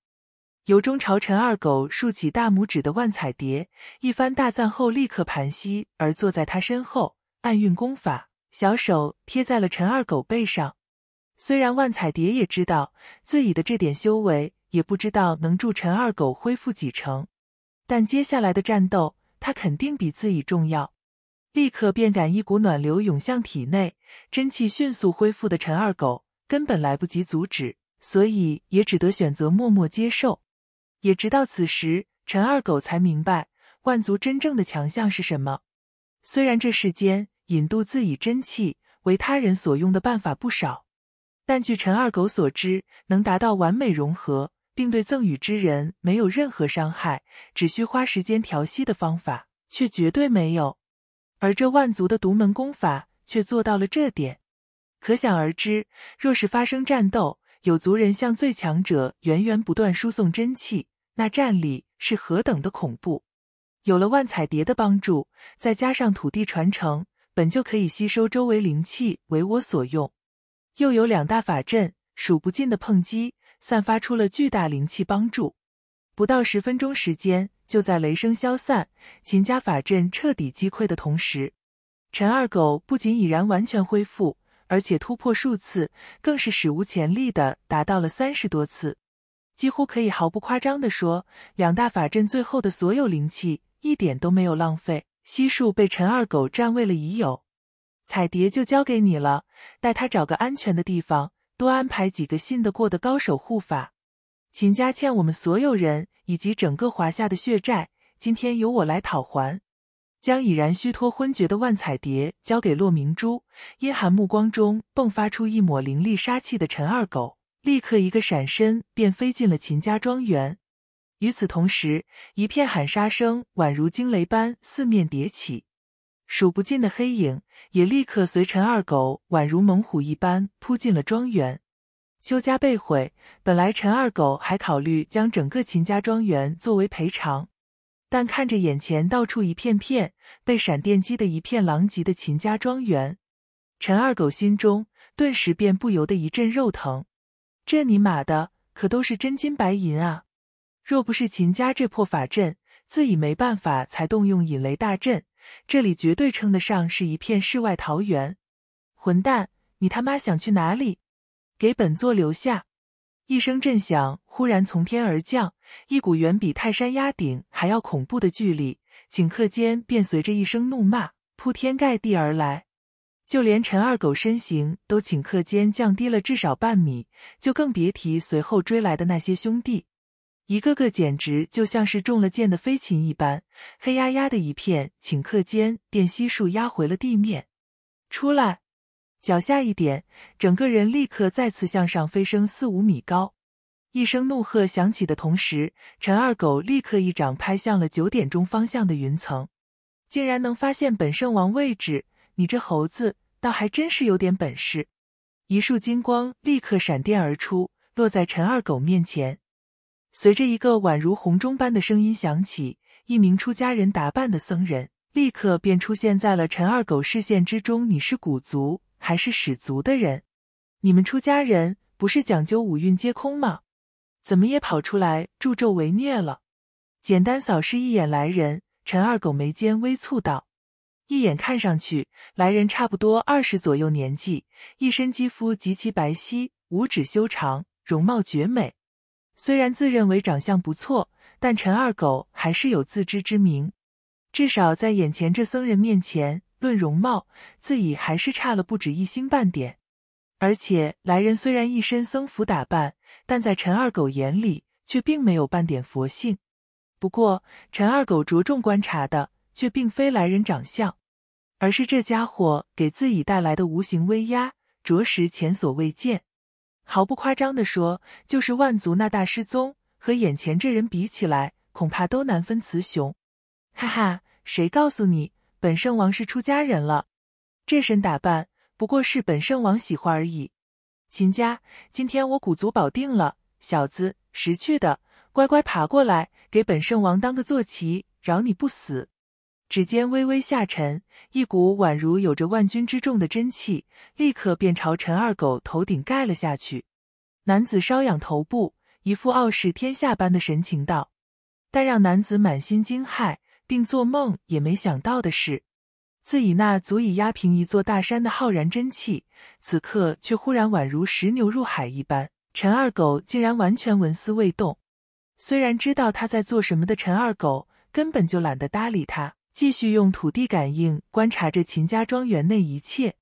由衷朝陈二狗竖起大拇指的万彩蝶一番大赞后，立刻盘膝而坐在他身后，暗运功法，小手贴在了陈二狗背上。虽然万彩蝶也知道自己的这点修为也不知道能助陈二狗恢复几成，但接下来的战斗，他肯定比自己重要。立刻便感一股暖流涌向体内，真气迅速恢复的陈二狗根本来不及阻止，所以也只得选择默默接受。也直到此时，陈二狗才明白万族真正的强项是什么。虽然这世间引渡自己真气为他人所用的办法不少，但据陈二狗所知，能达到完美融合，并对赠与之人没有任何伤害，只需花时间调息的方法，却绝对没有。而这万族的独门功法却做到了这点，可想而知，若是发生战斗，有族人向最强者源源不断输送真气，那战力是何等的恐怖！有了万彩蝶的帮助，再加上土地传承，本就可以吸收周围灵气为我所用，又有两大法阵，数不尽的碰击，散发出了巨大灵气帮助，不到十分钟时间。就在雷声消散，秦家法阵彻底击溃的同时，陈二狗不仅已然完全恢复，而且突破数次，更是史无前例的达到了三十多次。几乎可以毫不夸张的说，两大法阵最后的所有灵气一点都没有浪费，悉数被陈二狗占位了已有。彩蝶就交给你了，带他找个安全的地方，多安排几个信得过的高手护法。秦家欠我们所有人以及整个华夏的血债，今天由我来讨还。将已然虚脱昏厥的万彩蝶交给洛明珠，阴寒目光中迸发出一抹凌厉杀气的陈二狗，立刻一个闪身便飞进了秦家庄园。与此同时，一片喊杀声宛如惊雷般四面迭起，数不尽的黑影也立刻随陈二狗宛如猛虎一般扑进了庄园。邱家被毁，本来陈二狗还考虑将整个秦家庄园作为赔偿，但看着眼前到处一片片被闪电击得一片狼藉的秦家庄园，陈二狗心中顿时便不由得一阵肉疼。这尼玛的可都是真金白银啊！若不是秦家这破法阵，自己没办法才动用引雷大阵，这里绝对称得上是一片世外桃源。混蛋，你他妈想去哪里？给本座留下！一声震响，忽然从天而降，一股远比泰山压顶还要恐怖的巨力，顷刻间便随着一声怒骂铺天盖地而来，就连陈二狗身形都顷刻间降低了至少半米，就更别提随后追来的那些兄弟，一个个简直就像是中了箭的飞禽一般，黑压压的一片，顷刻间便悉数压回了地面。出来。脚下一点，整个人立刻再次向上飞升四五米高。一声怒喝响起的同时，陈二狗立刻一掌拍向了九点钟方向的云层，竟然能发现本圣王位置。你这猴子，倒还真是有点本事。一束金光立刻闪电而出，落在陈二狗面前。随着一个宛如红钟般的声音响起，一名出家人打扮的僧人立刻便出现在了陈二狗视线之中。你是古族？还是始足的人，你们出家人不是讲究五蕴皆空吗？怎么也跑出来助纣为虐了？简单扫视一眼来人，陈二狗眉间微蹙道：“一眼看上去，来人差不多二十左右年纪，一身肌肤极其白皙，五指修长，容貌绝美。虽然自认为长相不错，但陈二狗还是有自知之明，至少在眼前这僧人面前。”论容貌，自己还是差了不止一星半点。而且来人虽然一身僧服打扮，但在陈二狗眼里却并没有半点佛性。不过，陈二狗着重观察的却并非来人长相，而是这家伙给自己带来的无形威压，着实前所未见。毫不夸张的说，就是万族那大师宗和眼前这人比起来，恐怕都难分雌雄。哈哈，谁告诉你？本圣王是出家人了，这身打扮不过是本圣王喜欢而已。秦家，今天我古族保定了。小子，识趣的，乖乖爬过来，给本圣王当个坐骑，饶你不死。指尖微微下沉，一股宛如有着万钧之重的真气，立刻便朝陈二狗头顶盖了下去。男子稍仰头部，一副傲视天下般的神情道，但让男子满心惊骇。并做梦也没想到的是，自己那足以压平一座大山的浩然真气，此刻却忽然宛如石牛入海一般。陈二狗竟然完全纹丝未动。虽然知道他在做什么的陈二狗，根本就懒得搭理他，继续用土地感应观察着秦家庄园内一切。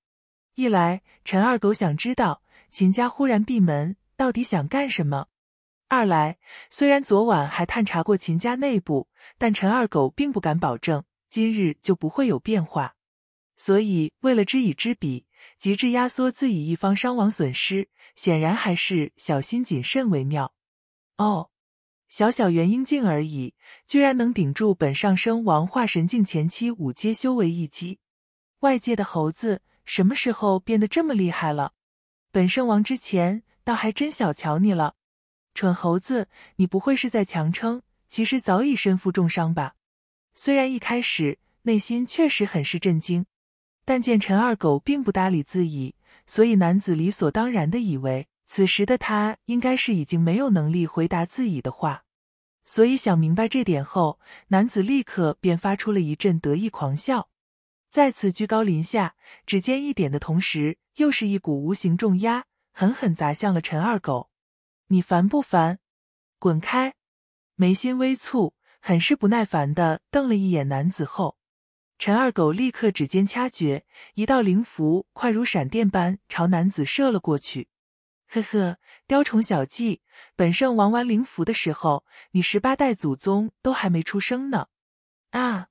一来，陈二狗想知道秦家忽然闭门到底想干什么；二来，虽然昨晚还探查过秦家内部。但陈二狗并不敢保证今日就不会有变化，所以为了知己知彼，极致压缩自己一方伤亡损失，显然还是小心谨慎为妙。哦，小小元婴境而已，居然能顶住本上生王化神境前期五阶修为一击！外界的猴子什么时候变得这么厉害了？本圣王之前倒还真小瞧你了，蠢猴子，你不会是在强撑？其实早已身负重伤吧。虽然一开始内心确实很是震惊，但见陈二狗并不搭理自己，所以男子理所当然的以为此时的他应该是已经没有能力回答自己的话。所以想明白这点后，男子立刻便发出了一阵得意狂笑，再次居高临下，指尖一点的同时，又是一股无形重压狠狠砸向了陈二狗。你烦不烦？滚开！眉心微蹙，很是不耐烦的瞪了一眼男子后，陈二狗立刻指尖掐诀，一道灵符快如闪电般朝男子射了过去。呵呵，雕虫小技，本圣玩完灵符的时候，你十八代祖宗都还没出生呢！啊，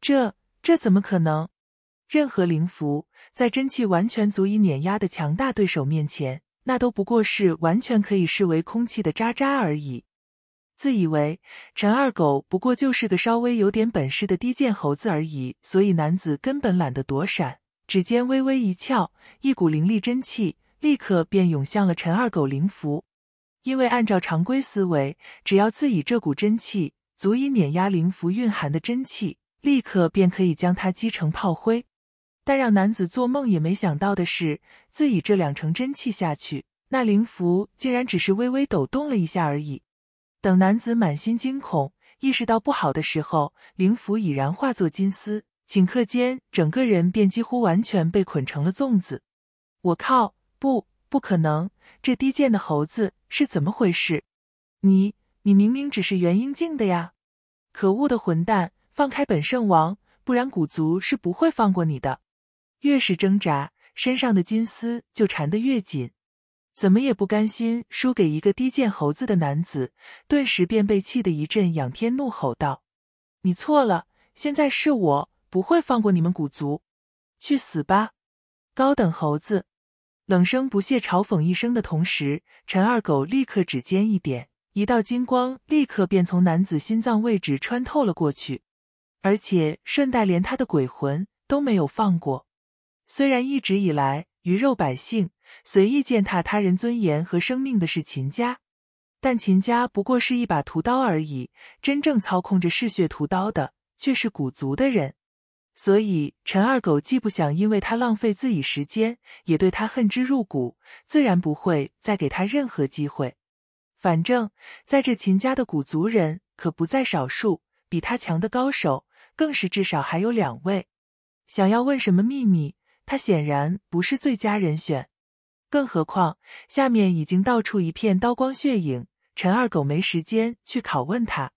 这这怎么可能？任何灵符在真气完全足以碾压的强大对手面前，那都不过是完全可以视为空气的渣渣而已。自以为陈二狗不过就是个稍微有点本事的低贱猴子而已，所以男子根本懒得躲闪，指尖微微一翘，一股灵力真气立刻便涌向了陈二狗灵符。因为按照常规思维，只要自己这股真气足以碾压灵符蕴含的真气，立刻便可以将它击成炮灰。但让男子做梦也没想到的是，自己这两成真气下去，那灵符竟然只是微微抖动了一下而已。等男子满心惊恐，意识到不好的时候，灵符已然化作金丝，顷刻间整个人便几乎完全被捆成了粽子。我靠！不，不可能！这低贱的猴子是怎么回事？你，你明明只是元婴境的呀！可恶的混蛋，放开本圣王，不然古族是不会放过你的。越是挣扎，身上的金丝就缠得越紧。怎么也不甘心输给一个低贱猴子的男子，顿时便被气得一阵仰天怒吼道：“你错了！现在是我不会放过你们古族，去死吧！”高等猴子冷声不屑嘲讽一声的同时，陈二狗立刻指尖一点，一道金光立刻便从男子心脏位置穿透了过去，而且顺带连他的鬼魂都没有放过。虽然一直以来鱼肉百姓。随意践踏他人尊严和生命的是秦家，但秦家不过是一把屠刀而已。真正操控着嗜血屠刀的，却是古族的人。所以陈二狗既不想因为他浪费自己时间，也对他恨之入骨，自然不会再给他任何机会。反正在这秦家的古族人可不在少数，比他强的高手更是至少还有两位。想要问什么秘密，他显然不是最佳人选。更何况，下面已经到处一片刀光血影。陈二狗没时间去拷问他，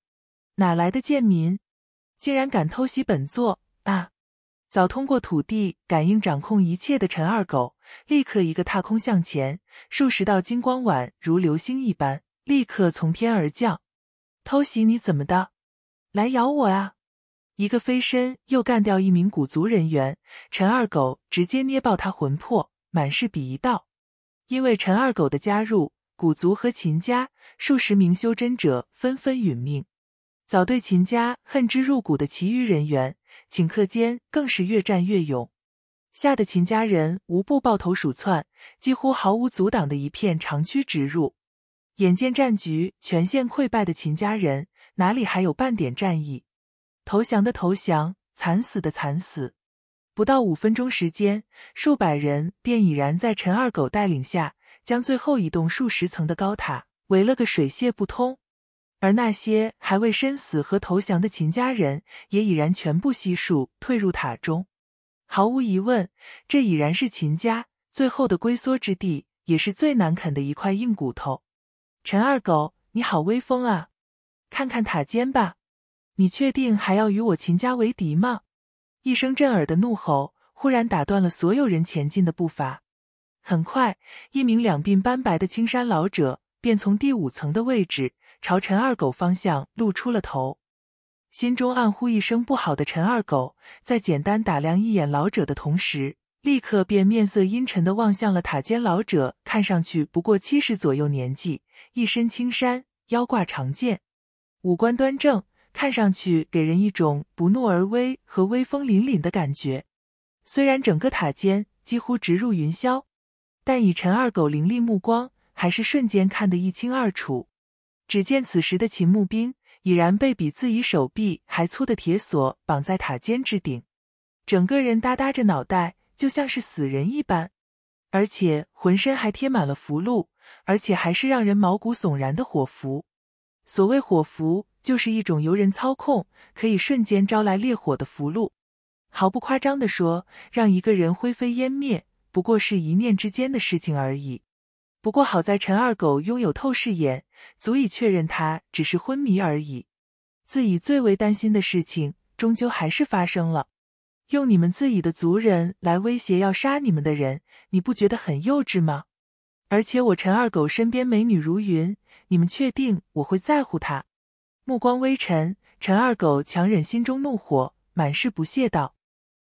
哪来的贱民，竟然敢偷袭本座啊！早通过土地感应掌控一切的陈二狗，立刻一个踏空向前，数十道金光碗如流星一般，立刻从天而降。偷袭你怎么的？来咬我啊！一个飞身又干掉一名古族人员，陈二狗直接捏爆他魂魄，满是鄙夷道。因为陈二狗的加入，古族和秦家数十名修真者纷纷殒命。早对秦家恨之入骨的其余人员，顷刻间更是越战越勇，吓得秦家人无不抱头鼠窜，几乎毫无阻挡的一片长驱直入。眼见战局全线溃败的秦家人，哪里还有半点战意？投降的投降，惨死的惨死。不到五分钟时间，数百人便已然在陈二狗带领下，将最后一栋数十层的高塔围了个水泄不通。而那些还未身死和投降的秦家人，也已然全部悉数退入塔中。毫无疑问，这已然是秦家最后的龟缩之地，也是最难啃的一块硬骨头。陈二狗，你好威风啊！看看塔尖吧，你确定还要与我秦家为敌吗？一声震耳的怒吼，忽然打断了所有人前进的步伐。很快，一名两鬓斑白的青衫老者便从第五层的位置朝陈二狗方向露出了头。心中暗呼一声不好的陈二狗，在简单打量一眼老者的同时，立刻便面色阴沉的望向了塔尖。老者看上去不过七十左右年纪，一身青衫，腰挂长剑，五官端正。看上去给人一种不怒而威和威风凛凛的感觉。虽然整个塔尖几乎直入云霄，但以陈二狗凌厉目光，还是瞬间看得一清二楚。只见此时的秦木兵已然被比自己手臂还粗的铁索绑在塔尖之顶，整个人耷耷着脑袋，就像是死人一般，而且浑身还贴满了符箓，而且还是让人毛骨悚然的火符。所谓火符。就是一种由人操控，可以瞬间招来烈火的符箓。毫不夸张的说，让一个人灰飞烟灭，不过是一念之间的事情而已。不过好在陈二狗拥有透视眼，足以确认他只是昏迷而已。自己最为担心的事情，终究还是发生了。用你们自己的族人来威胁要杀你们的人，你不觉得很幼稚吗？而且我陈二狗身边美女如云，你们确定我会在乎他？目光微沉，陈二狗强忍心中怒火，满是不屑道。